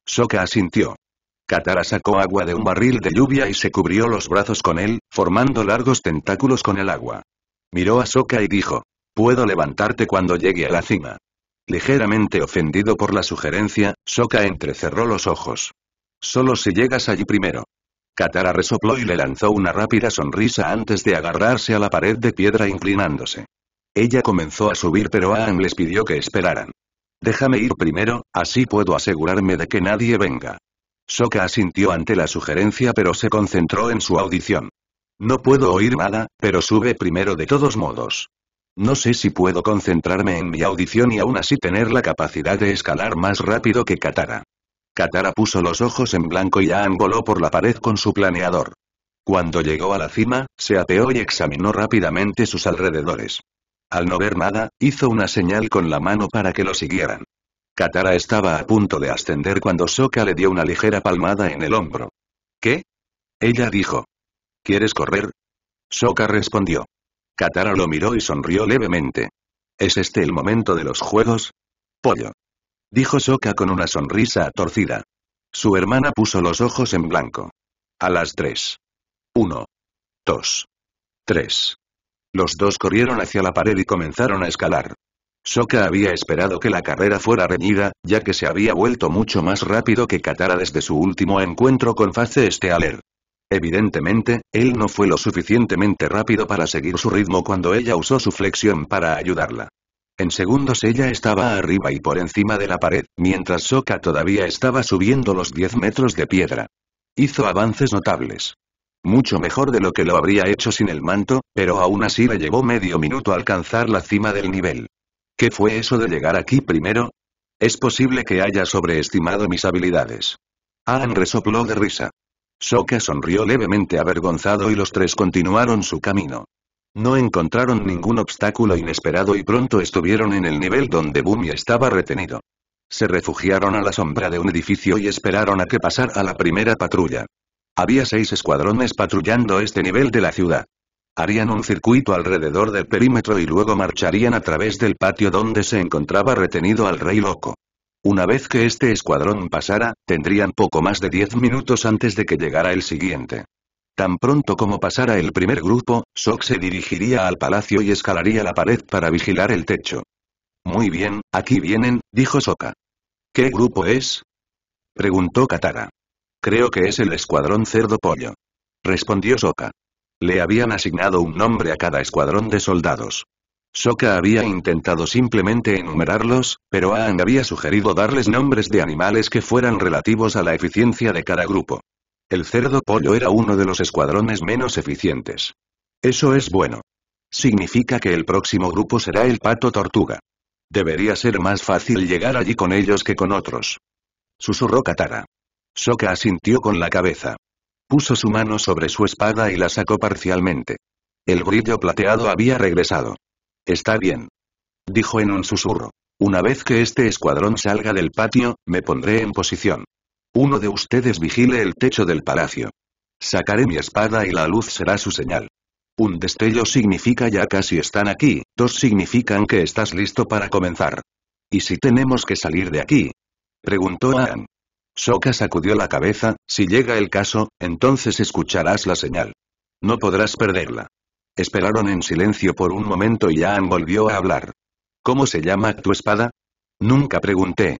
Soka asintió. Katara sacó agua de un barril de lluvia y se cubrió los brazos con él, formando largos tentáculos con el agua. Miró a Soka y dijo. Puedo levantarte cuando llegue a la cima. Ligeramente ofendido por la sugerencia, Soka entrecerró los ojos. Solo si llegas allí primero. Katara resopló y le lanzó una rápida sonrisa antes de agarrarse a la pared de piedra inclinándose. Ella comenzó a subir pero Aang les pidió que esperaran. Déjame ir primero, así puedo asegurarme de que nadie venga. Soka asintió ante la sugerencia pero se concentró en su audición. No puedo oír nada, pero sube primero de todos modos. No sé si puedo concentrarme en mi audición y aún así tener la capacidad de escalar más rápido que Katara. Katara puso los ojos en blanco y Aang voló por la pared con su planeador. Cuando llegó a la cima, se apeó y examinó rápidamente sus alrededores. Al no ver nada, hizo una señal con la mano para que lo siguieran. Katara estaba a punto de ascender cuando Soka le dio una ligera palmada en el hombro. ¿Qué? Ella dijo. ¿Quieres correr? Soka respondió. Katara lo miró y sonrió levemente. ¿Es este el momento de los juegos? Pollo. Dijo Soka con una sonrisa torcida. Su hermana puso los ojos en blanco. A las tres. Uno. Dos. Tres. Los dos corrieron hacia la pared y comenzaron a escalar. Soka había esperado que la carrera fuera reñida, ya que se había vuelto mucho más rápido que Katara desde su último encuentro con Face Stealer. Evidentemente, él no fue lo suficientemente rápido para seguir su ritmo cuando ella usó su flexión para ayudarla. En segundos ella estaba arriba y por encima de la pared, mientras Soka todavía estaba subiendo los 10 metros de piedra. Hizo avances notables. Mucho mejor de lo que lo habría hecho sin el manto, pero aún así le llevó medio minuto alcanzar la cima del nivel. ¿Qué fue eso de llegar aquí primero? Es posible que haya sobreestimado mis habilidades. Aan resopló de risa. Soka sonrió levemente avergonzado y los tres continuaron su camino. No encontraron ningún obstáculo inesperado y pronto estuvieron en el nivel donde Bumi estaba retenido. Se refugiaron a la sombra de un edificio y esperaron a que pasara la primera patrulla. Había seis escuadrones patrullando este nivel de la ciudad. Harían un circuito alrededor del perímetro y luego marcharían a través del patio donde se encontraba retenido al rey loco. Una vez que este escuadrón pasara, tendrían poco más de diez minutos antes de que llegara el siguiente. Tan pronto como pasara el primer grupo, Sok se dirigiría al palacio y escalaría la pared para vigilar el techo. Muy bien, aquí vienen, dijo Soka. ¿Qué grupo es? Preguntó Katara. Creo que es el Escuadrón Cerdo Pollo. Respondió Soka. Le habían asignado un nombre a cada escuadrón de soldados. Soka había intentado simplemente enumerarlos, pero Aang había sugerido darles nombres de animales que fueran relativos a la eficiencia de cada grupo. El cerdo pollo era uno de los escuadrones menos eficientes. Eso es bueno. Significa que el próximo grupo será el pato tortuga. Debería ser más fácil llegar allí con ellos que con otros. Susurró Katara. Soka asintió con la cabeza. Puso su mano sobre su espada y la sacó parcialmente. El brillo plateado había regresado. Está bien. Dijo en un susurro. Una vez que este escuadrón salga del patio, me pondré en posición. Uno de ustedes vigile el techo del palacio. Sacaré mi espada y la luz será su señal. Un destello significa ya casi están aquí, dos significan que estás listo para comenzar. ¿Y si tenemos que salir de aquí? Preguntó Aang. Soka sacudió la cabeza, si llega el caso, entonces escucharás la señal. No podrás perderla. Esperaron en silencio por un momento y Aan volvió a hablar. ¿Cómo se llama tu espada? Nunca pregunté.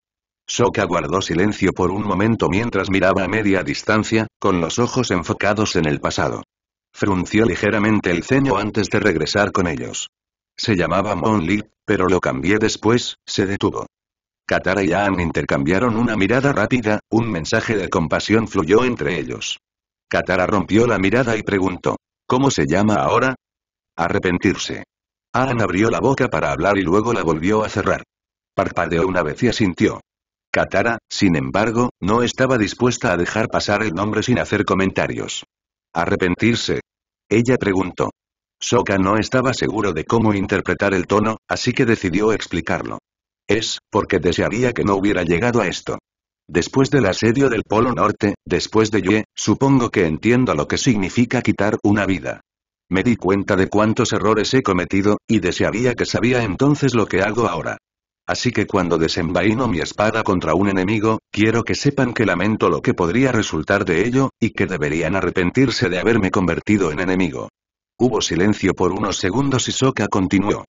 Soka guardó silencio por un momento mientras miraba a media distancia, con los ojos enfocados en el pasado. Frunció ligeramente el ceño antes de regresar con ellos. Se llamaba Monli, pero lo cambié después, se detuvo. Katara y Aan intercambiaron una mirada rápida, un mensaje de compasión fluyó entre ellos. Katara rompió la mirada y preguntó. ¿Cómo se llama ahora? Arrepentirse. Aan abrió la boca para hablar y luego la volvió a cerrar. Parpadeó una vez y asintió. Katara, sin embargo, no estaba dispuesta a dejar pasar el nombre sin hacer comentarios. ¿Arrepentirse? Ella preguntó. Soka no estaba seguro de cómo interpretar el tono, así que decidió explicarlo. Es, porque desearía que no hubiera llegado a esto. Después del asedio del Polo Norte, después de Yue, supongo que entiendo lo que significa quitar una vida. Me di cuenta de cuántos errores he cometido, y desearía que sabía entonces lo que hago ahora. Así que cuando desenvaino mi espada contra un enemigo, quiero que sepan que lamento lo que podría resultar de ello, y que deberían arrepentirse de haberme convertido en enemigo. Hubo silencio por unos segundos y Soka continuó.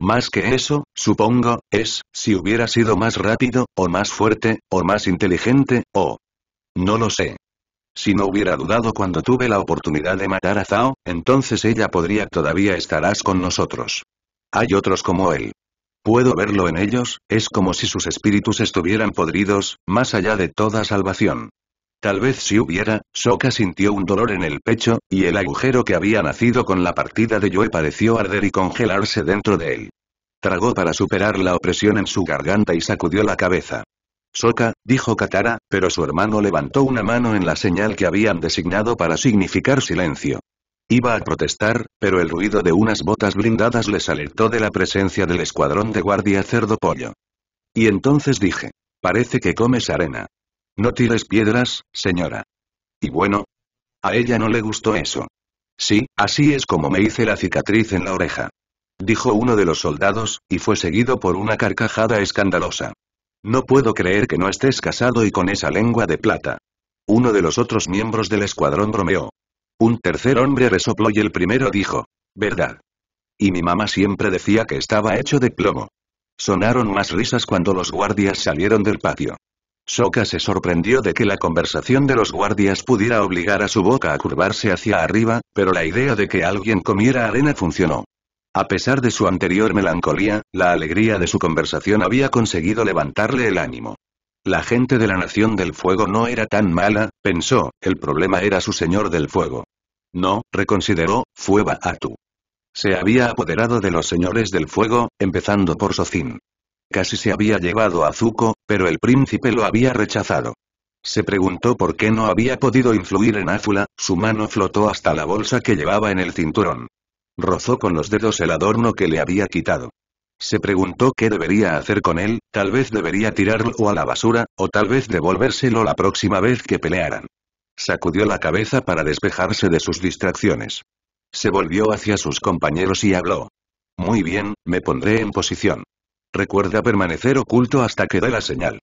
Más que eso, supongo, es, si hubiera sido más rápido, o más fuerte, o más inteligente, o... No lo sé. Si no hubiera dudado cuando tuve la oportunidad de matar a Zhao, entonces ella podría todavía estarás con nosotros. Hay otros como él. Puedo verlo en ellos, es como si sus espíritus estuvieran podridos, más allá de toda salvación. Tal vez si hubiera, Soka sintió un dolor en el pecho, y el agujero que había nacido con la partida de Joe pareció arder y congelarse dentro de él. Tragó para superar la opresión en su garganta y sacudió la cabeza. Soka, dijo Katara, pero su hermano levantó una mano en la señal que habían designado para significar silencio. Iba a protestar, pero el ruido de unas botas blindadas les alertó de la presencia del escuadrón de guardia cerdo pollo. Y entonces dije, parece que comes arena. No tires piedras, señora. Y bueno. A ella no le gustó eso. Sí, así es como me hice la cicatriz en la oreja. Dijo uno de los soldados, y fue seguido por una carcajada escandalosa. No puedo creer que no estés casado y con esa lengua de plata. Uno de los otros miembros del escuadrón bromeó. Un tercer hombre resopló y el primero dijo. ¿Verdad? Y mi mamá siempre decía que estaba hecho de plomo. Sonaron más risas cuando los guardias salieron del patio. Soka se sorprendió de que la conversación de los guardias pudiera obligar a su boca a curvarse hacia arriba, pero la idea de que alguien comiera arena funcionó. A pesar de su anterior melancolía, la alegría de su conversación había conseguido levantarle el ánimo. La gente de la Nación del Fuego no era tan mala, pensó, el problema era su Señor del Fuego. No, reconsideró, fue Baatu. Se había apoderado de los Señores del Fuego, empezando por Socin. Casi se había llevado a Zuko, pero el príncipe lo había rechazado. Se preguntó por qué no había podido influir en Áfula, su mano flotó hasta la bolsa que llevaba en el cinturón. Rozó con los dedos el adorno que le había quitado. Se preguntó qué debería hacer con él, tal vez debería tirarlo a la basura, o tal vez devolvérselo la próxima vez que pelearan. Sacudió la cabeza para despejarse de sus distracciones. Se volvió hacia sus compañeros y habló. Muy bien, me pondré en posición. Recuerda permanecer oculto hasta que dé la señal.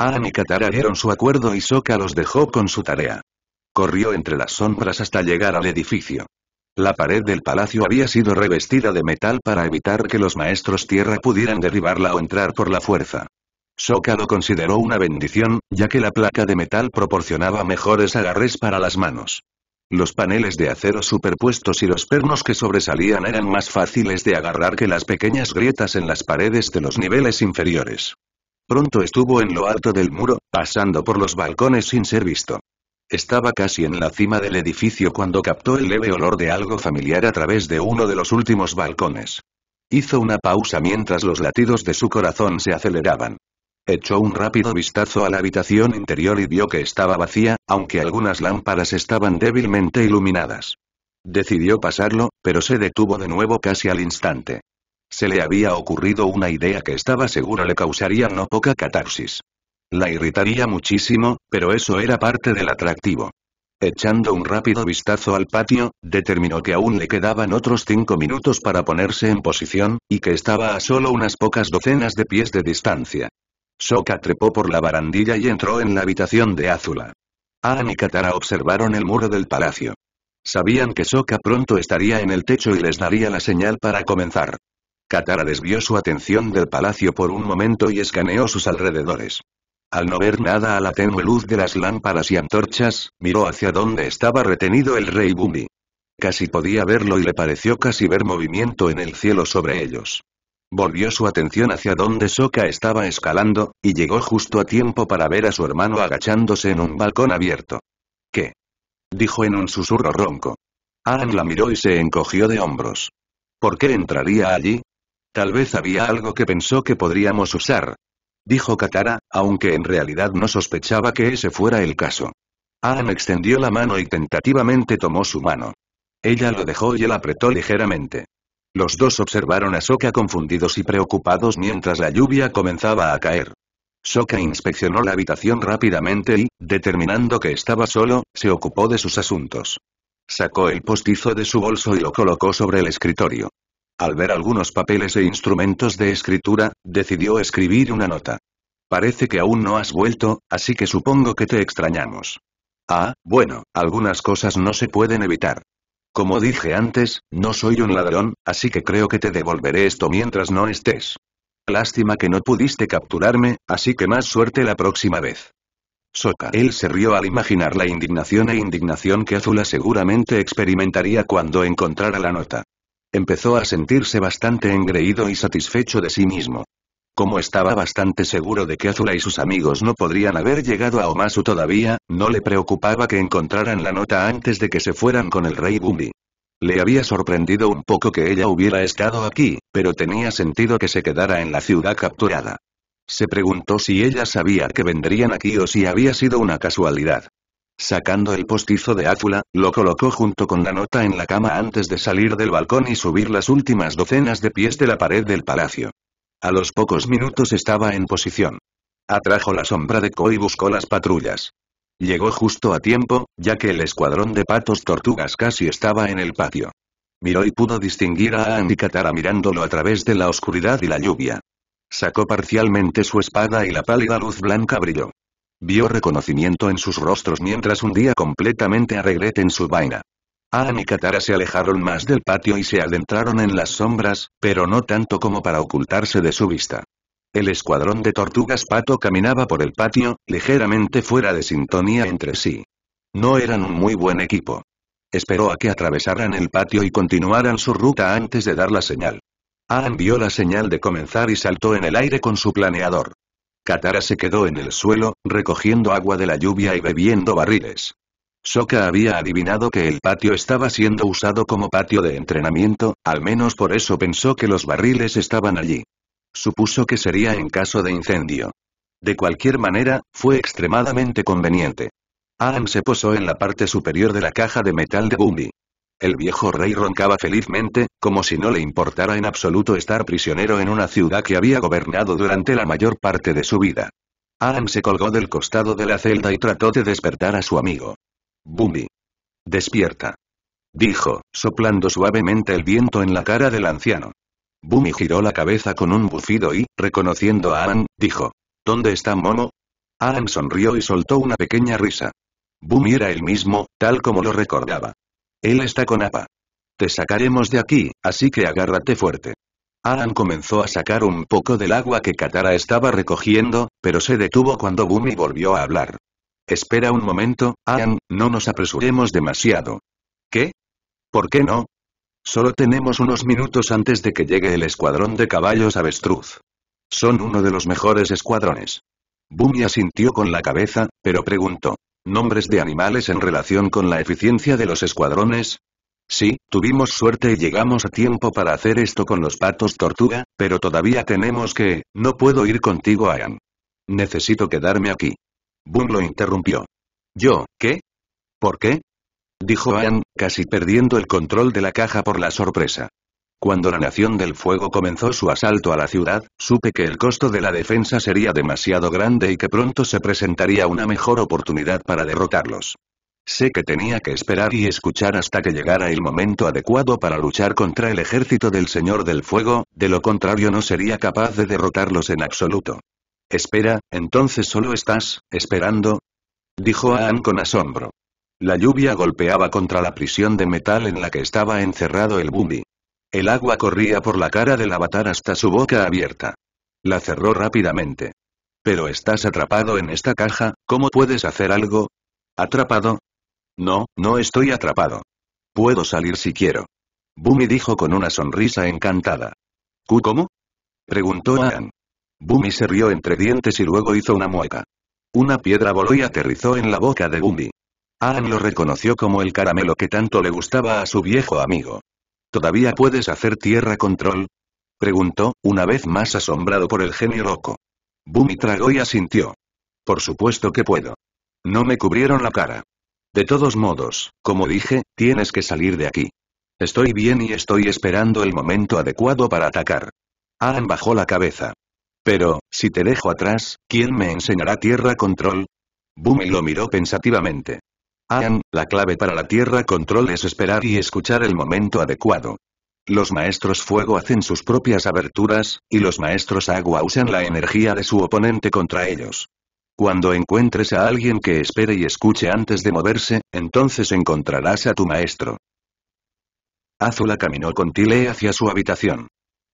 ana y Katara dieron su acuerdo y Soka los dejó con su tarea. Corrió entre las sombras hasta llegar al edificio. La pared del palacio había sido revestida de metal para evitar que los maestros tierra pudieran derribarla o entrar por la fuerza. Soka lo consideró una bendición, ya que la placa de metal proporcionaba mejores agarres para las manos. Los paneles de acero superpuestos y los pernos que sobresalían eran más fáciles de agarrar que las pequeñas grietas en las paredes de los niveles inferiores. Pronto estuvo en lo alto del muro, pasando por los balcones sin ser visto. Estaba casi en la cima del edificio cuando captó el leve olor de algo familiar a través de uno de los últimos balcones. Hizo una pausa mientras los latidos de su corazón se aceleraban. Echó un rápido vistazo a la habitación interior y vio que estaba vacía, aunque algunas lámparas estaban débilmente iluminadas. Decidió pasarlo, pero se detuvo de nuevo casi al instante. Se le había ocurrido una idea que estaba segura le causaría no poca catarsis. La irritaría muchísimo, pero eso era parte del atractivo. Echando un rápido vistazo al patio, determinó que aún le quedaban otros cinco minutos para ponerse en posición, y que estaba a solo unas pocas docenas de pies de distancia. Soka trepó por la barandilla y entró en la habitación de Azula. Aan y Katara observaron el muro del palacio. Sabían que Soka pronto estaría en el techo y les daría la señal para comenzar. Katara desvió su atención del palacio por un momento y escaneó sus alrededores. Al no ver nada a la tenue luz de las lámparas y antorchas, miró hacia donde estaba retenido el rey Bumi. Casi podía verlo y le pareció casi ver movimiento en el cielo sobre ellos. Volvió su atención hacia donde Soka estaba escalando, y llegó justo a tiempo para ver a su hermano agachándose en un balcón abierto. ¿Qué? Dijo en un susurro ronco. Aang la miró y se encogió de hombros. ¿Por qué entraría allí? Tal vez había algo que pensó que podríamos usar. Dijo Katara, aunque en realidad no sospechaba que ese fuera el caso. Aang extendió la mano y tentativamente tomó su mano. Ella lo dejó y él apretó ligeramente. Los dos observaron a Soka confundidos y preocupados mientras la lluvia comenzaba a caer. Soka inspeccionó la habitación rápidamente y, determinando que estaba solo, se ocupó de sus asuntos. Sacó el postizo de su bolso y lo colocó sobre el escritorio. Al ver algunos papeles e instrumentos de escritura, decidió escribir una nota. Parece que aún no has vuelto, así que supongo que te extrañamos. Ah, bueno, algunas cosas no se pueden evitar. Como dije antes, no soy un ladrón, así que creo que te devolveré esto mientras no estés. Lástima que no pudiste capturarme, así que más suerte la próxima vez. Soca. Él se rió al imaginar la indignación e indignación que Azula seguramente experimentaría cuando encontrara la nota. Empezó a sentirse bastante engreído y satisfecho de sí mismo. Como estaba bastante seguro de que Azula y sus amigos no podrían haber llegado a Omasu todavía, no le preocupaba que encontraran la nota antes de que se fueran con el rey Bumi. Le había sorprendido un poco que ella hubiera estado aquí, pero tenía sentido que se quedara en la ciudad capturada. Se preguntó si ella sabía que vendrían aquí o si había sido una casualidad. Sacando el postizo de Azula, lo colocó junto con la nota en la cama antes de salir del balcón y subir las últimas docenas de pies de la pared del palacio. A los pocos minutos estaba en posición. Atrajo la sombra de Ko y buscó las patrullas. Llegó justo a tiempo, ya que el escuadrón de patos tortugas casi estaba en el patio. Miró y pudo distinguir a Andy Katara mirándolo a través de la oscuridad y la lluvia. Sacó parcialmente su espada y la pálida luz blanca brilló. Vio reconocimiento en sus rostros mientras hundía completamente a Regret en su vaina. Aan ah, y Katara se alejaron más del patio y se adentraron en las sombras, pero no tanto como para ocultarse de su vista. El escuadrón de tortugas pato caminaba por el patio, ligeramente fuera de sintonía entre sí. No eran un muy buen equipo. Esperó a que atravesaran el patio y continuaran su ruta antes de dar la señal. Ah vio la señal de comenzar y saltó en el aire con su planeador. Katara se quedó en el suelo, recogiendo agua de la lluvia y bebiendo barriles. Soka había adivinado que el patio estaba siendo usado como patio de entrenamiento, al menos por eso pensó que los barriles estaban allí. Supuso que sería en caso de incendio. De cualquier manera, fue extremadamente conveniente. Adam se posó en la parte superior de la caja de metal de Bumbi. El viejo rey roncaba felizmente, como si no le importara en absoluto estar prisionero en una ciudad que había gobernado durante la mayor parte de su vida. Adam se colgó del costado de la celda y trató de despertar a su amigo. Bumi. Despierta. Dijo, soplando suavemente el viento en la cara del anciano. Bumi giró la cabeza con un bufido y, reconociendo a Alan, dijo. ¿Dónde está Momo? Alan sonrió y soltó una pequeña risa. Bumi era el mismo, tal como lo recordaba. Él está con Apa. Te sacaremos de aquí, así que agárrate fuerte. Alan comenzó a sacar un poco del agua que Katara estaba recogiendo, pero se detuvo cuando Bumi volvió a hablar. Espera un momento, Ayan, no nos apresuremos demasiado. ¿Qué? ¿Por qué no? Solo tenemos unos minutos antes de que llegue el escuadrón de caballos avestruz. Son uno de los mejores escuadrones. Bumi asintió con la cabeza, pero preguntó. ¿Nombres de animales en relación con la eficiencia de los escuadrones? Sí, tuvimos suerte y llegamos a tiempo para hacer esto con los patos tortuga, pero todavía tenemos que... No puedo ir contigo, Ayan. Necesito quedarme aquí. Boom lo interrumpió. ¿Yo, qué? ¿Por qué? Dijo Ann, casi perdiendo el control de la caja por la sorpresa. Cuando la Nación del Fuego comenzó su asalto a la ciudad, supe que el costo de la defensa sería demasiado grande y que pronto se presentaría una mejor oportunidad para derrotarlos. Sé que tenía que esperar y escuchar hasta que llegara el momento adecuado para luchar contra el ejército del Señor del Fuego, de lo contrario no sería capaz de derrotarlos en absoluto. Espera, entonces solo estás, esperando? Dijo Aan con asombro. La lluvia golpeaba contra la prisión de metal en la que estaba encerrado el Bumi. El agua corría por la cara del avatar hasta su boca abierta. La cerró rápidamente. Pero estás atrapado en esta caja, ¿cómo puedes hacer algo? ¿Atrapado? No, no estoy atrapado. Puedo salir si quiero. Bumi dijo con una sonrisa encantada. ¿Cómo? Preguntó Aan. Bumi se rió entre dientes y luego hizo una mueca. Una piedra voló y aterrizó en la boca de Bumi. Aang lo reconoció como el caramelo que tanto le gustaba a su viejo amigo. ¿Todavía puedes hacer tierra control? Preguntó, una vez más asombrado por el genio loco. Bumi tragó y asintió. Por supuesto que puedo. No me cubrieron la cara. De todos modos, como dije, tienes que salir de aquí. Estoy bien y estoy esperando el momento adecuado para atacar. Aang bajó la cabeza. Pero, si te dejo atrás, ¿quién me enseñará Tierra Control? Bumi lo miró pensativamente. Aan, la clave para la Tierra Control es esperar y escuchar el momento adecuado. Los maestros fuego hacen sus propias aberturas, y los maestros agua usan la energía de su oponente contra ellos. Cuando encuentres a alguien que espere y escuche antes de moverse, entonces encontrarás a tu maestro. Azula caminó con Tile hacia su habitación.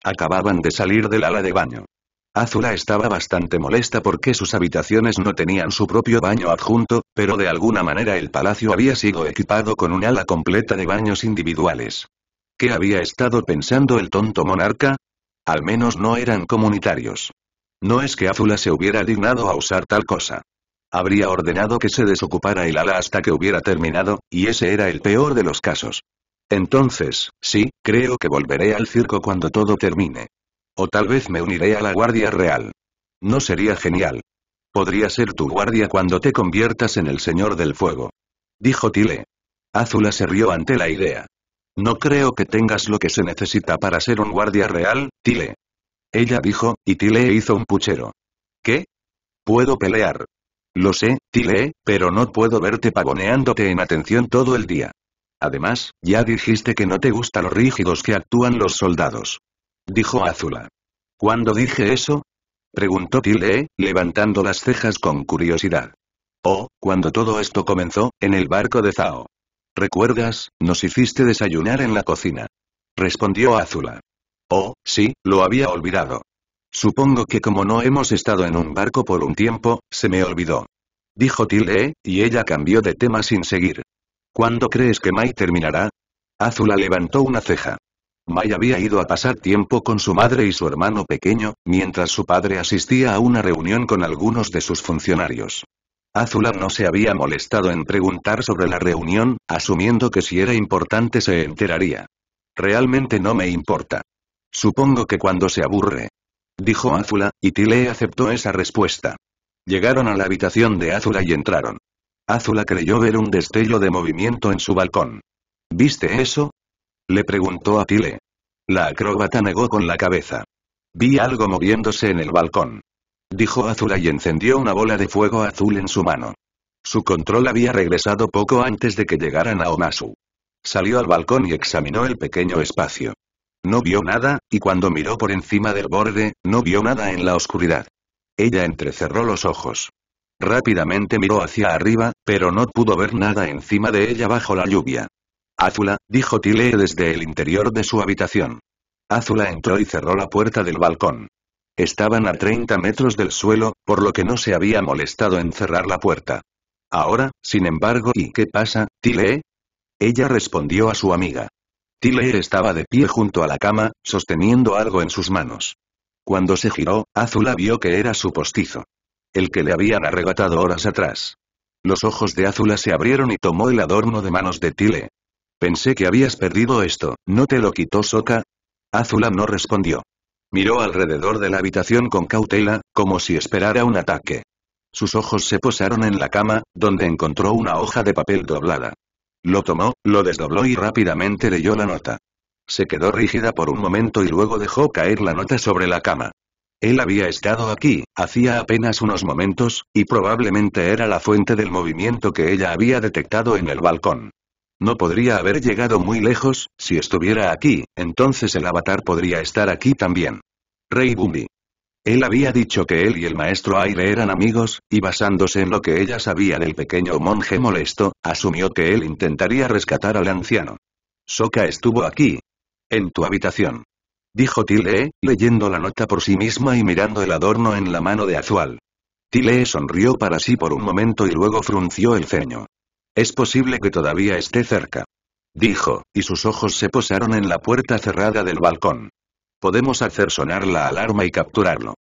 Acababan de salir del ala de baño. Azula estaba bastante molesta porque sus habitaciones no tenían su propio baño adjunto, pero de alguna manera el palacio había sido equipado con un ala completa de baños individuales. ¿Qué había estado pensando el tonto monarca? Al menos no eran comunitarios. No es que Azula se hubiera dignado a usar tal cosa. Habría ordenado que se desocupara el ala hasta que hubiera terminado, y ese era el peor de los casos. Entonces, sí, creo que volveré al circo cuando todo termine. O tal vez me uniré a la Guardia Real. ¿No sería genial? Podría ser tu guardia cuando te conviertas en el Señor del Fuego. Dijo Tile. Azula se rió ante la idea. No creo que tengas lo que se necesita para ser un guardia real, Tile. Ella dijo, y Tile hizo un puchero. ¿Qué? Puedo pelear. Lo sé, Tile, pero no puedo verte pavoneándote en atención todo el día. Además, ya dijiste que no te gustan los rígidos que actúan los soldados dijo Azula. ¿Cuándo dije eso? preguntó Tilde, levantando las cejas con curiosidad. Oh, cuando todo esto comenzó, en el barco de Zao. ¿Recuerdas, nos hiciste desayunar en la cocina? Respondió Azula. Oh, sí, lo había olvidado. Supongo que como no hemos estado en un barco por un tiempo, se me olvidó. Dijo Tilde, y ella cambió de tema sin seguir. ¿Cuándo crees que Mai terminará? Azula levantó una ceja. Mai había ido a pasar tiempo con su madre y su hermano pequeño, mientras su padre asistía a una reunión con algunos de sus funcionarios. Azula no se había molestado en preguntar sobre la reunión, asumiendo que si era importante se enteraría. Realmente no me importa. Supongo que cuando se aburre. Dijo Azula, y Tile aceptó esa respuesta. Llegaron a la habitación de Azula y entraron. Azula creyó ver un destello de movimiento en su balcón. ¿Viste eso? Le preguntó a Tile. La acróbata negó con la cabeza. Vi algo moviéndose en el balcón. Dijo Azula y encendió una bola de fuego azul en su mano. Su control había regresado poco antes de que llegaran a Omasu. Salió al balcón y examinó el pequeño espacio. No vio nada, y cuando miró por encima del borde, no vio nada en la oscuridad. Ella entrecerró los ojos. Rápidamente miró hacia arriba, pero no pudo ver nada encima de ella bajo la lluvia. Azula, dijo Tile desde el interior de su habitación. Azula entró y cerró la puerta del balcón. Estaban a 30 metros del suelo, por lo que no se había molestado en cerrar la puerta. Ahora, sin embargo, ¿y qué pasa, Tile? Ella respondió a su amiga. Tile estaba de pie junto a la cama, sosteniendo algo en sus manos. Cuando se giró, Azula vio que era su postizo. El que le habían arrebatado horas atrás. Los ojos de Azula se abrieron y tomó el adorno de manos de Tile. Pensé que habías perdido esto, ¿no te lo quitó Soka? Azula no respondió. Miró alrededor de la habitación con cautela, como si esperara un ataque. Sus ojos se posaron en la cama, donde encontró una hoja de papel doblada. Lo tomó, lo desdobló y rápidamente leyó la nota. Se quedó rígida por un momento y luego dejó caer la nota sobre la cama. Él había estado aquí, hacía apenas unos momentos, y probablemente era la fuente del movimiento que ella había detectado en el balcón. No podría haber llegado muy lejos, si estuviera aquí, entonces el avatar podría estar aquí también. Rey Bumbi. Él había dicho que él y el maestro aire eran amigos, y basándose en lo que ella sabía del pequeño monje molesto, asumió que él intentaría rescatar al anciano. Soka estuvo aquí. En tu habitación. Dijo Tile, leyendo la nota por sí misma y mirando el adorno en la mano de Azual. Tile sonrió para sí por un momento y luego frunció el ceño. Es posible que todavía esté cerca. Dijo, y sus ojos se posaron en la puerta cerrada del balcón. Podemos hacer sonar la alarma y capturarlo.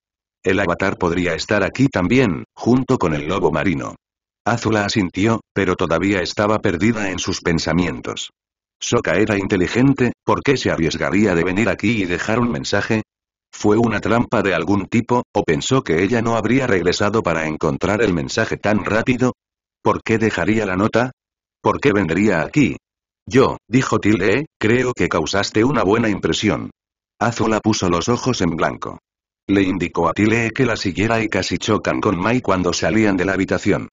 El avatar podría estar aquí también, junto con el lobo marino. Azula asintió, pero todavía estaba perdida en sus pensamientos. Soka era inteligente, ¿por qué se arriesgaría de venir aquí y dejar un mensaje? ¿Fue una trampa de algún tipo, o pensó que ella no habría regresado para encontrar el mensaje tan rápido? ¿Por qué dejaría la nota? ¿Por qué vendría aquí? Yo, dijo Tile, creo que causaste una buena impresión. Azula puso los ojos en blanco. Le indicó a Tile que la siguiera y casi chocan con Mai cuando salían de la habitación.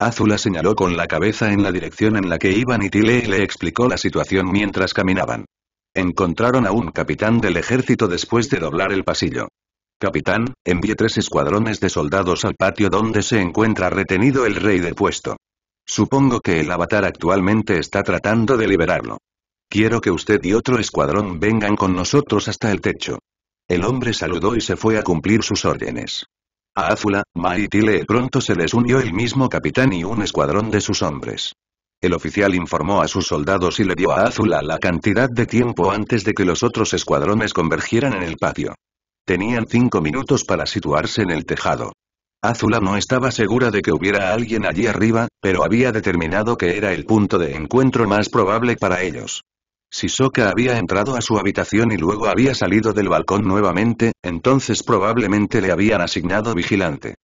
Azula señaló con la cabeza en la dirección en la que iban y Tile le explicó la situación mientras caminaban. Encontraron a un capitán del ejército después de doblar el pasillo. Capitán, envíe tres escuadrones de soldados al patio donde se encuentra retenido el rey puesto. Supongo que el avatar actualmente está tratando de liberarlo. Quiero que usted y otro escuadrón vengan con nosotros hasta el techo. El hombre saludó y se fue a cumplir sus órdenes. A Azula, Maitile pronto se les unió el mismo capitán y un escuadrón de sus hombres. El oficial informó a sus soldados y le dio a Azula la cantidad de tiempo antes de que los otros escuadrones convergieran en el patio. Tenían cinco minutos para situarse en el tejado. Azula no estaba segura de que hubiera alguien allí arriba, pero había determinado que era el punto de encuentro más probable para ellos. Si Soka había entrado a su habitación y luego había salido del balcón nuevamente, entonces probablemente le habían asignado vigilante.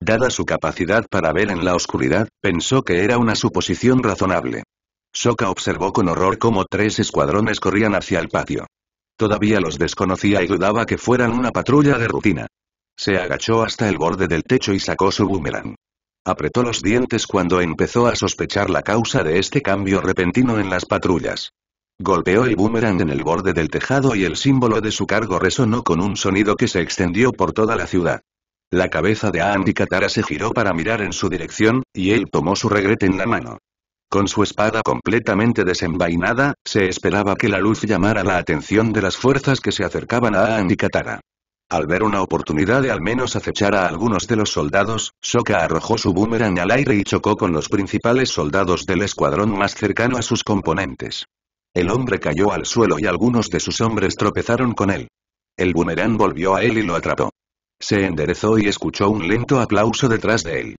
Dada su capacidad para ver en la oscuridad, pensó que era una suposición razonable. Soka observó con horror cómo tres escuadrones corrían hacia el patio. Todavía los desconocía y dudaba que fueran una patrulla de rutina. Se agachó hasta el borde del techo y sacó su boomerang. Apretó los dientes cuando empezó a sospechar la causa de este cambio repentino en las patrullas. Golpeó el boomerang en el borde del tejado y el símbolo de su cargo resonó con un sonido que se extendió por toda la ciudad. La cabeza de Andy Katara se giró para mirar en su dirección, y él tomó su regrete en la mano. Con su espada completamente desenvainada, se esperaba que la luz llamara la atención de las fuerzas que se acercaban a Andikatara. Al ver una oportunidad de al menos acechar a algunos de los soldados, Soka arrojó su boomerang al aire y chocó con los principales soldados del escuadrón más cercano a sus componentes. El hombre cayó al suelo y algunos de sus hombres tropezaron con él. El boomerang volvió a él y lo atrapó. Se enderezó y escuchó un lento aplauso detrás de él.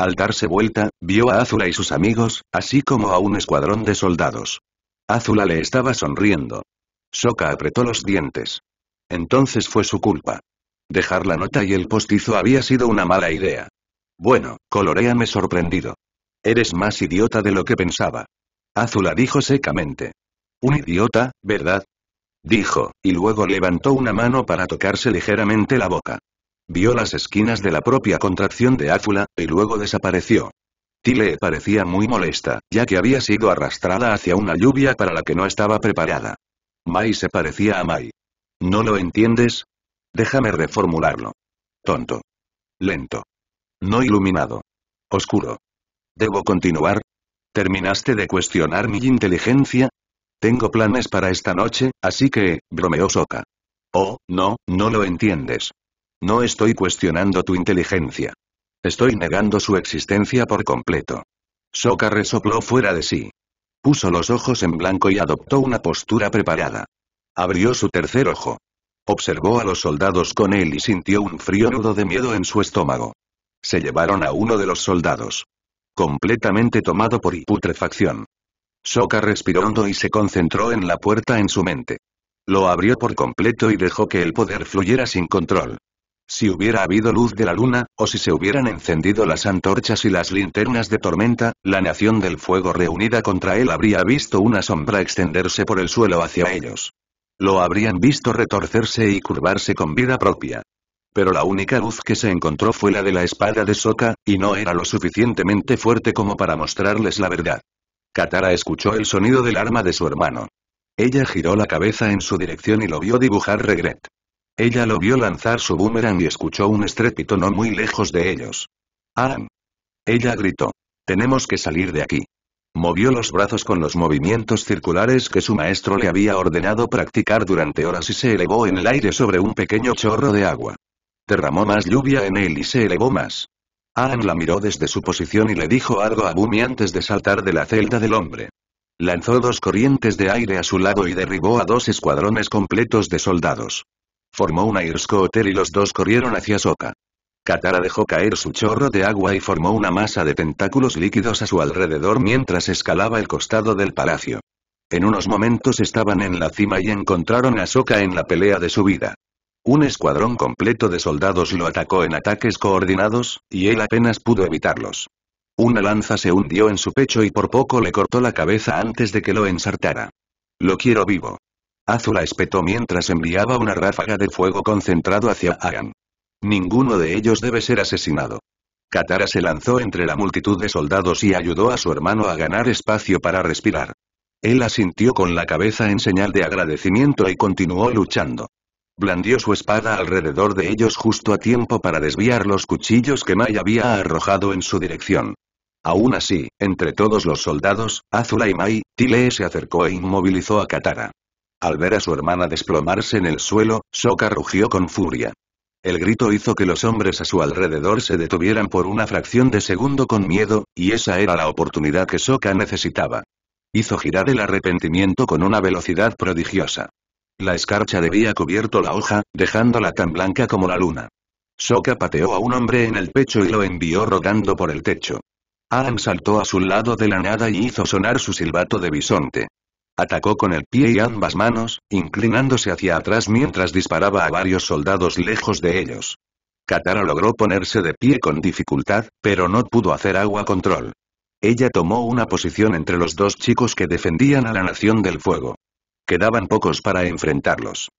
Al darse vuelta, vio a Azula y sus amigos, así como a un escuadrón de soldados. Azula le estaba sonriendo. Soka apretó los dientes. Entonces fue su culpa. Dejar la nota y el postizo había sido una mala idea. Bueno, coloreame sorprendido. Eres más idiota de lo que pensaba. Azula dijo secamente. Un idiota, ¿verdad? Dijo, y luego levantó una mano para tocarse ligeramente la boca vio las esquinas de la propia contracción de Áfula, y luego desapareció. Tile parecía muy molesta, ya que había sido arrastrada hacia una lluvia para la que no estaba preparada. Mai se parecía a Mai. ¿No lo entiendes? Déjame reformularlo. Tonto. Lento. No iluminado. Oscuro. ¿Debo continuar? ¿Terminaste de cuestionar mi inteligencia? Tengo planes para esta noche, así que, bromeó Soka. Oh, no, no lo entiendes. No estoy cuestionando tu inteligencia. Estoy negando su existencia por completo. Soka resopló fuera de sí. Puso los ojos en blanco y adoptó una postura preparada. Abrió su tercer ojo. Observó a los soldados con él y sintió un frío nudo de miedo en su estómago. Se llevaron a uno de los soldados. Completamente tomado por putrefacción. Soka respiró hondo y se concentró en la puerta en su mente. Lo abrió por completo y dejó que el poder fluyera sin control si hubiera habido luz de la luna, o si se hubieran encendido las antorchas y las linternas de tormenta, la nación del fuego reunida contra él habría visto una sombra extenderse por el suelo hacia ellos. Lo habrían visto retorcerse y curvarse con vida propia. Pero la única luz que se encontró fue la de la espada de Soka, y no era lo suficientemente fuerte como para mostrarles la verdad. Katara escuchó el sonido del arma de su hermano. Ella giró la cabeza en su dirección y lo vio dibujar regret. Ella lo vio lanzar su boomerang y escuchó un estrépito no muy lejos de ellos. ¡Ah! Ella gritó. Tenemos que salir de aquí. Movió los brazos con los movimientos circulares que su maestro le había ordenado practicar durante horas y se elevó en el aire sobre un pequeño chorro de agua. Derramó más lluvia en él y se elevó más. Anne la miró desde su posición y le dijo algo a Bumi antes de saltar de la celda del hombre. Lanzó dos corrientes de aire a su lado y derribó a dos escuadrones completos de soldados. Formó un scooter y los dos corrieron hacia Soka. Katara dejó caer su chorro de agua y formó una masa de tentáculos líquidos a su alrededor mientras escalaba el costado del palacio. En unos momentos estaban en la cima y encontraron a Soka en la pelea de su vida. Un escuadrón completo de soldados lo atacó en ataques coordinados, y él apenas pudo evitarlos. Una lanza se hundió en su pecho y por poco le cortó la cabeza antes de que lo ensartara. Lo quiero vivo. Azula espetó mientras enviaba una ráfaga de fuego concentrado hacia Agan. Ninguno de ellos debe ser asesinado. Katara se lanzó entre la multitud de soldados y ayudó a su hermano a ganar espacio para respirar. Él asintió con la cabeza en señal de agradecimiento y continuó luchando. Blandió su espada alrededor de ellos justo a tiempo para desviar los cuchillos que Mai había arrojado en su dirección. Aún así, entre todos los soldados, Azula y Mai, Tile se acercó e inmovilizó a Katara. Al ver a su hermana desplomarse en el suelo, Soka rugió con furia. El grito hizo que los hombres a su alrededor se detuvieran por una fracción de segundo con miedo, y esa era la oportunidad que Soka necesitaba. Hizo girar el arrepentimiento con una velocidad prodigiosa. La escarcha debía cubierto la hoja, dejándola tan blanca como la luna. Soka pateó a un hombre en el pecho y lo envió rodando por el techo. Aang saltó a su lado de la nada y hizo sonar su silbato de bisonte. Atacó con el pie y ambas manos, inclinándose hacia atrás mientras disparaba a varios soldados lejos de ellos. Katara logró ponerse de pie con dificultad, pero no pudo hacer agua control. Ella tomó una posición entre los dos chicos que defendían a la Nación del Fuego. Quedaban pocos para enfrentarlos.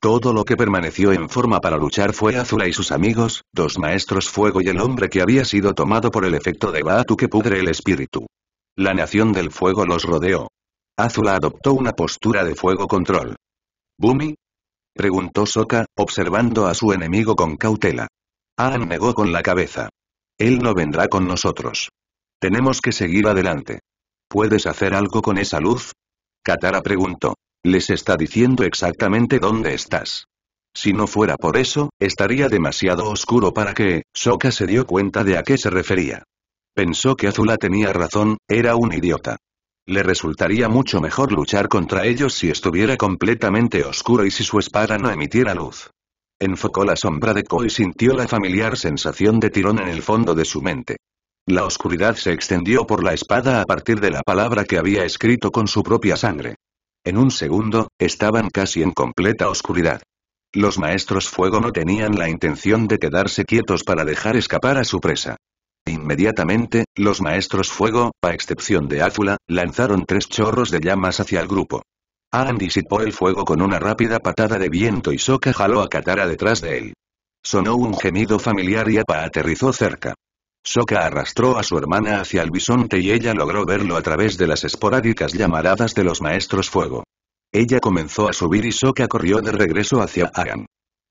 Todo lo que permaneció en forma para luchar fue Azula y sus amigos, dos maestros fuego y el hombre que había sido tomado por el efecto de Baatu que pudre el espíritu. La Nación del Fuego los rodeó. Azula adoptó una postura de fuego control. ¿Bumi? Preguntó Soka, observando a su enemigo con cautela. Aang negó con la cabeza. Él no vendrá con nosotros. Tenemos que seguir adelante. ¿Puedes hacer algo con esa luz? Katara preguntó. Les está diciendo exactamente dónde estás. Si no fuera por eso, estaría demasiado oscuro para que, Soka se dio cuenta de a qué se refería. Pensó que Azula tenía razón, era un idiota. Le resultaría mucho mejor luchar contra ellos si estuviera completamente oscuro y si su espada no emitiera luz. Enfocó la sombra de Ko y sintió la familiar sensación de tirón en el fondo de su mente. La oscuridad se extendió por la espada a partir de la palabra que había escrito con su propia sangre. En un segundo, estaban casi en completa oscuridad. Los maestros fuego no tenían la intención de quedarse quietos para dejar escapar a su presa. Inmediatamente, los maestros fuego, a excepción de Áfula, lanzaron tres chorros de llamas hacia el grupo. Aang disipó el fuego con una rápida patada de viento y Soka jaló a Katara detrás de él. Sonó un gemido familiar y Apa aterrizó cerca. Soka arrastró a su hermana hacia el bisonte y ella logró verlo a través de las esporádicas llamaradas de los maestros fuego. Ella comenzó a subir y Soka corrió de regreso hacia Aang.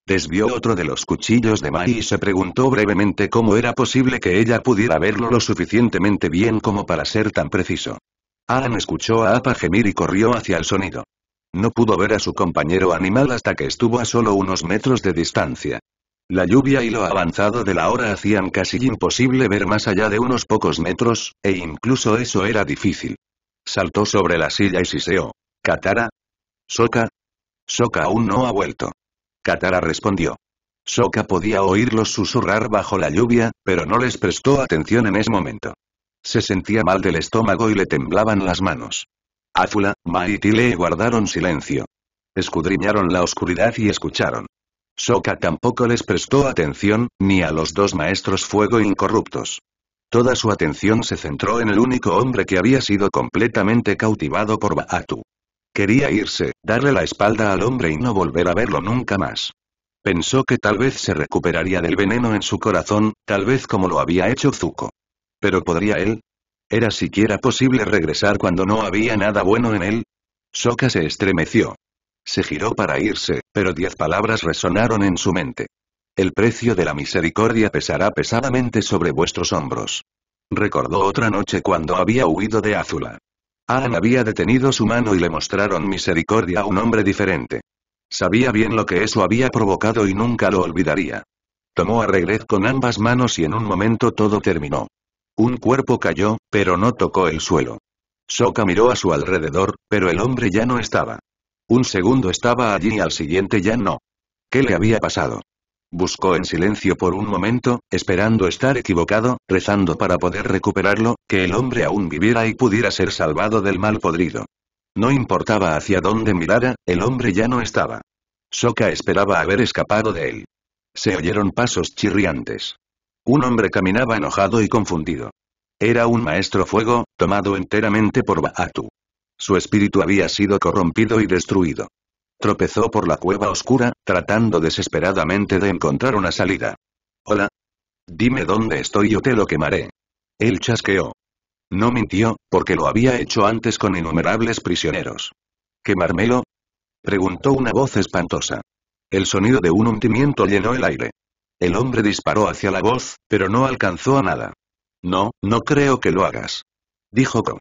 Desvió otro de los cuchillos de Mai y se preguntó brevemente cómo era posible que ella pudiera verlo lo suficientemente bien como para ser tan preciso. Alan escuchó a Apa gemir y corrió hacia el sonido. No pudo ver a su compañero animal hasta que estuvo a solo unos metros de distancia. La lluvia y lo avanzado de la hora hacían casi imposible ver más allá de unos pocos metros, e incluso eso era difícil. Saltó sobre la silla y siseó. ¿Katara? ¿Soka? Soka aún no ha vuelto. Katara respondió. Soka podía oírlos susurrar bajo la lluvia, pero no les prestó atención en ese momento. Se sentía mal del estómago y le temblaban las manos. Azula, Mai y guardaron silencio. Escudriñaron la oscuridad y escucharon. Soka tampoco les prestó atención, ni a los dos maestros fuego incorruptos. Toda su atención se centró en el único hombre que había sido completamente cautivado por Baatu. Quería irse, darle la espalda al hombre y no volver a verlo nunca más. Pensó que tal vez se recuperaría del veneno en su corazón, tal vez como lo había hecho Zuko. Pero ¿podría él? ¿Era siquiera posible regresar cuando no había nada bueno en él? Soka se estremeció. Se giró para irse, pero diez palabras resonaron en su mente. El precio de la misericordia pesará pesadamente sobre vuestros hombros. Recordó otra noche cuando había huido de Azula. Aran había detenido su mano y le mostraron misericordia a un hombre diferente. Sabía bien lo que eso había provocado y nunca lo olvidaría. Tomó a Regret con ambas manos y en un momento todo terminó. Un cuerpo cayó, pero no tocó el suelo. Soka miró a su alrededor, pero el hombre ya no estaba. Un segundo estaba allí y al siguiente ya no. ¿Qué le había pasado? Buscó en silencio por un momento, esperando estar equivocado, rezando para poder recuperarlo, que el hombre aún viviera y pudiera ser salvado del mal podrido. No importaba hacia dónde mirara, el hombre ya no estaba. Soka esperaba haber escapado de él. Se oyeron pasos chirriantes. Un hombre caminaba enojado y confundido. Era un maestro fuego, tomado enteramente por Baatu. Su espíritu había sido corrompido y destruido. Tropezó por la cueva oscura, tratando desesperadamente de encontrar una salida. Hola. Dime dónde estoy o te lo quemaré. Él chasqueó. No mintió, porque lo había hecho antes con innumerables prisioneros. ¿Quemármelo? Preguntó una voz espantosa. El sonido de un hundimiento llenó el aire. El hombre disparó hacia la voz, pero no alcanzó a nada. No, no creo que lo hagas. Dijo Co.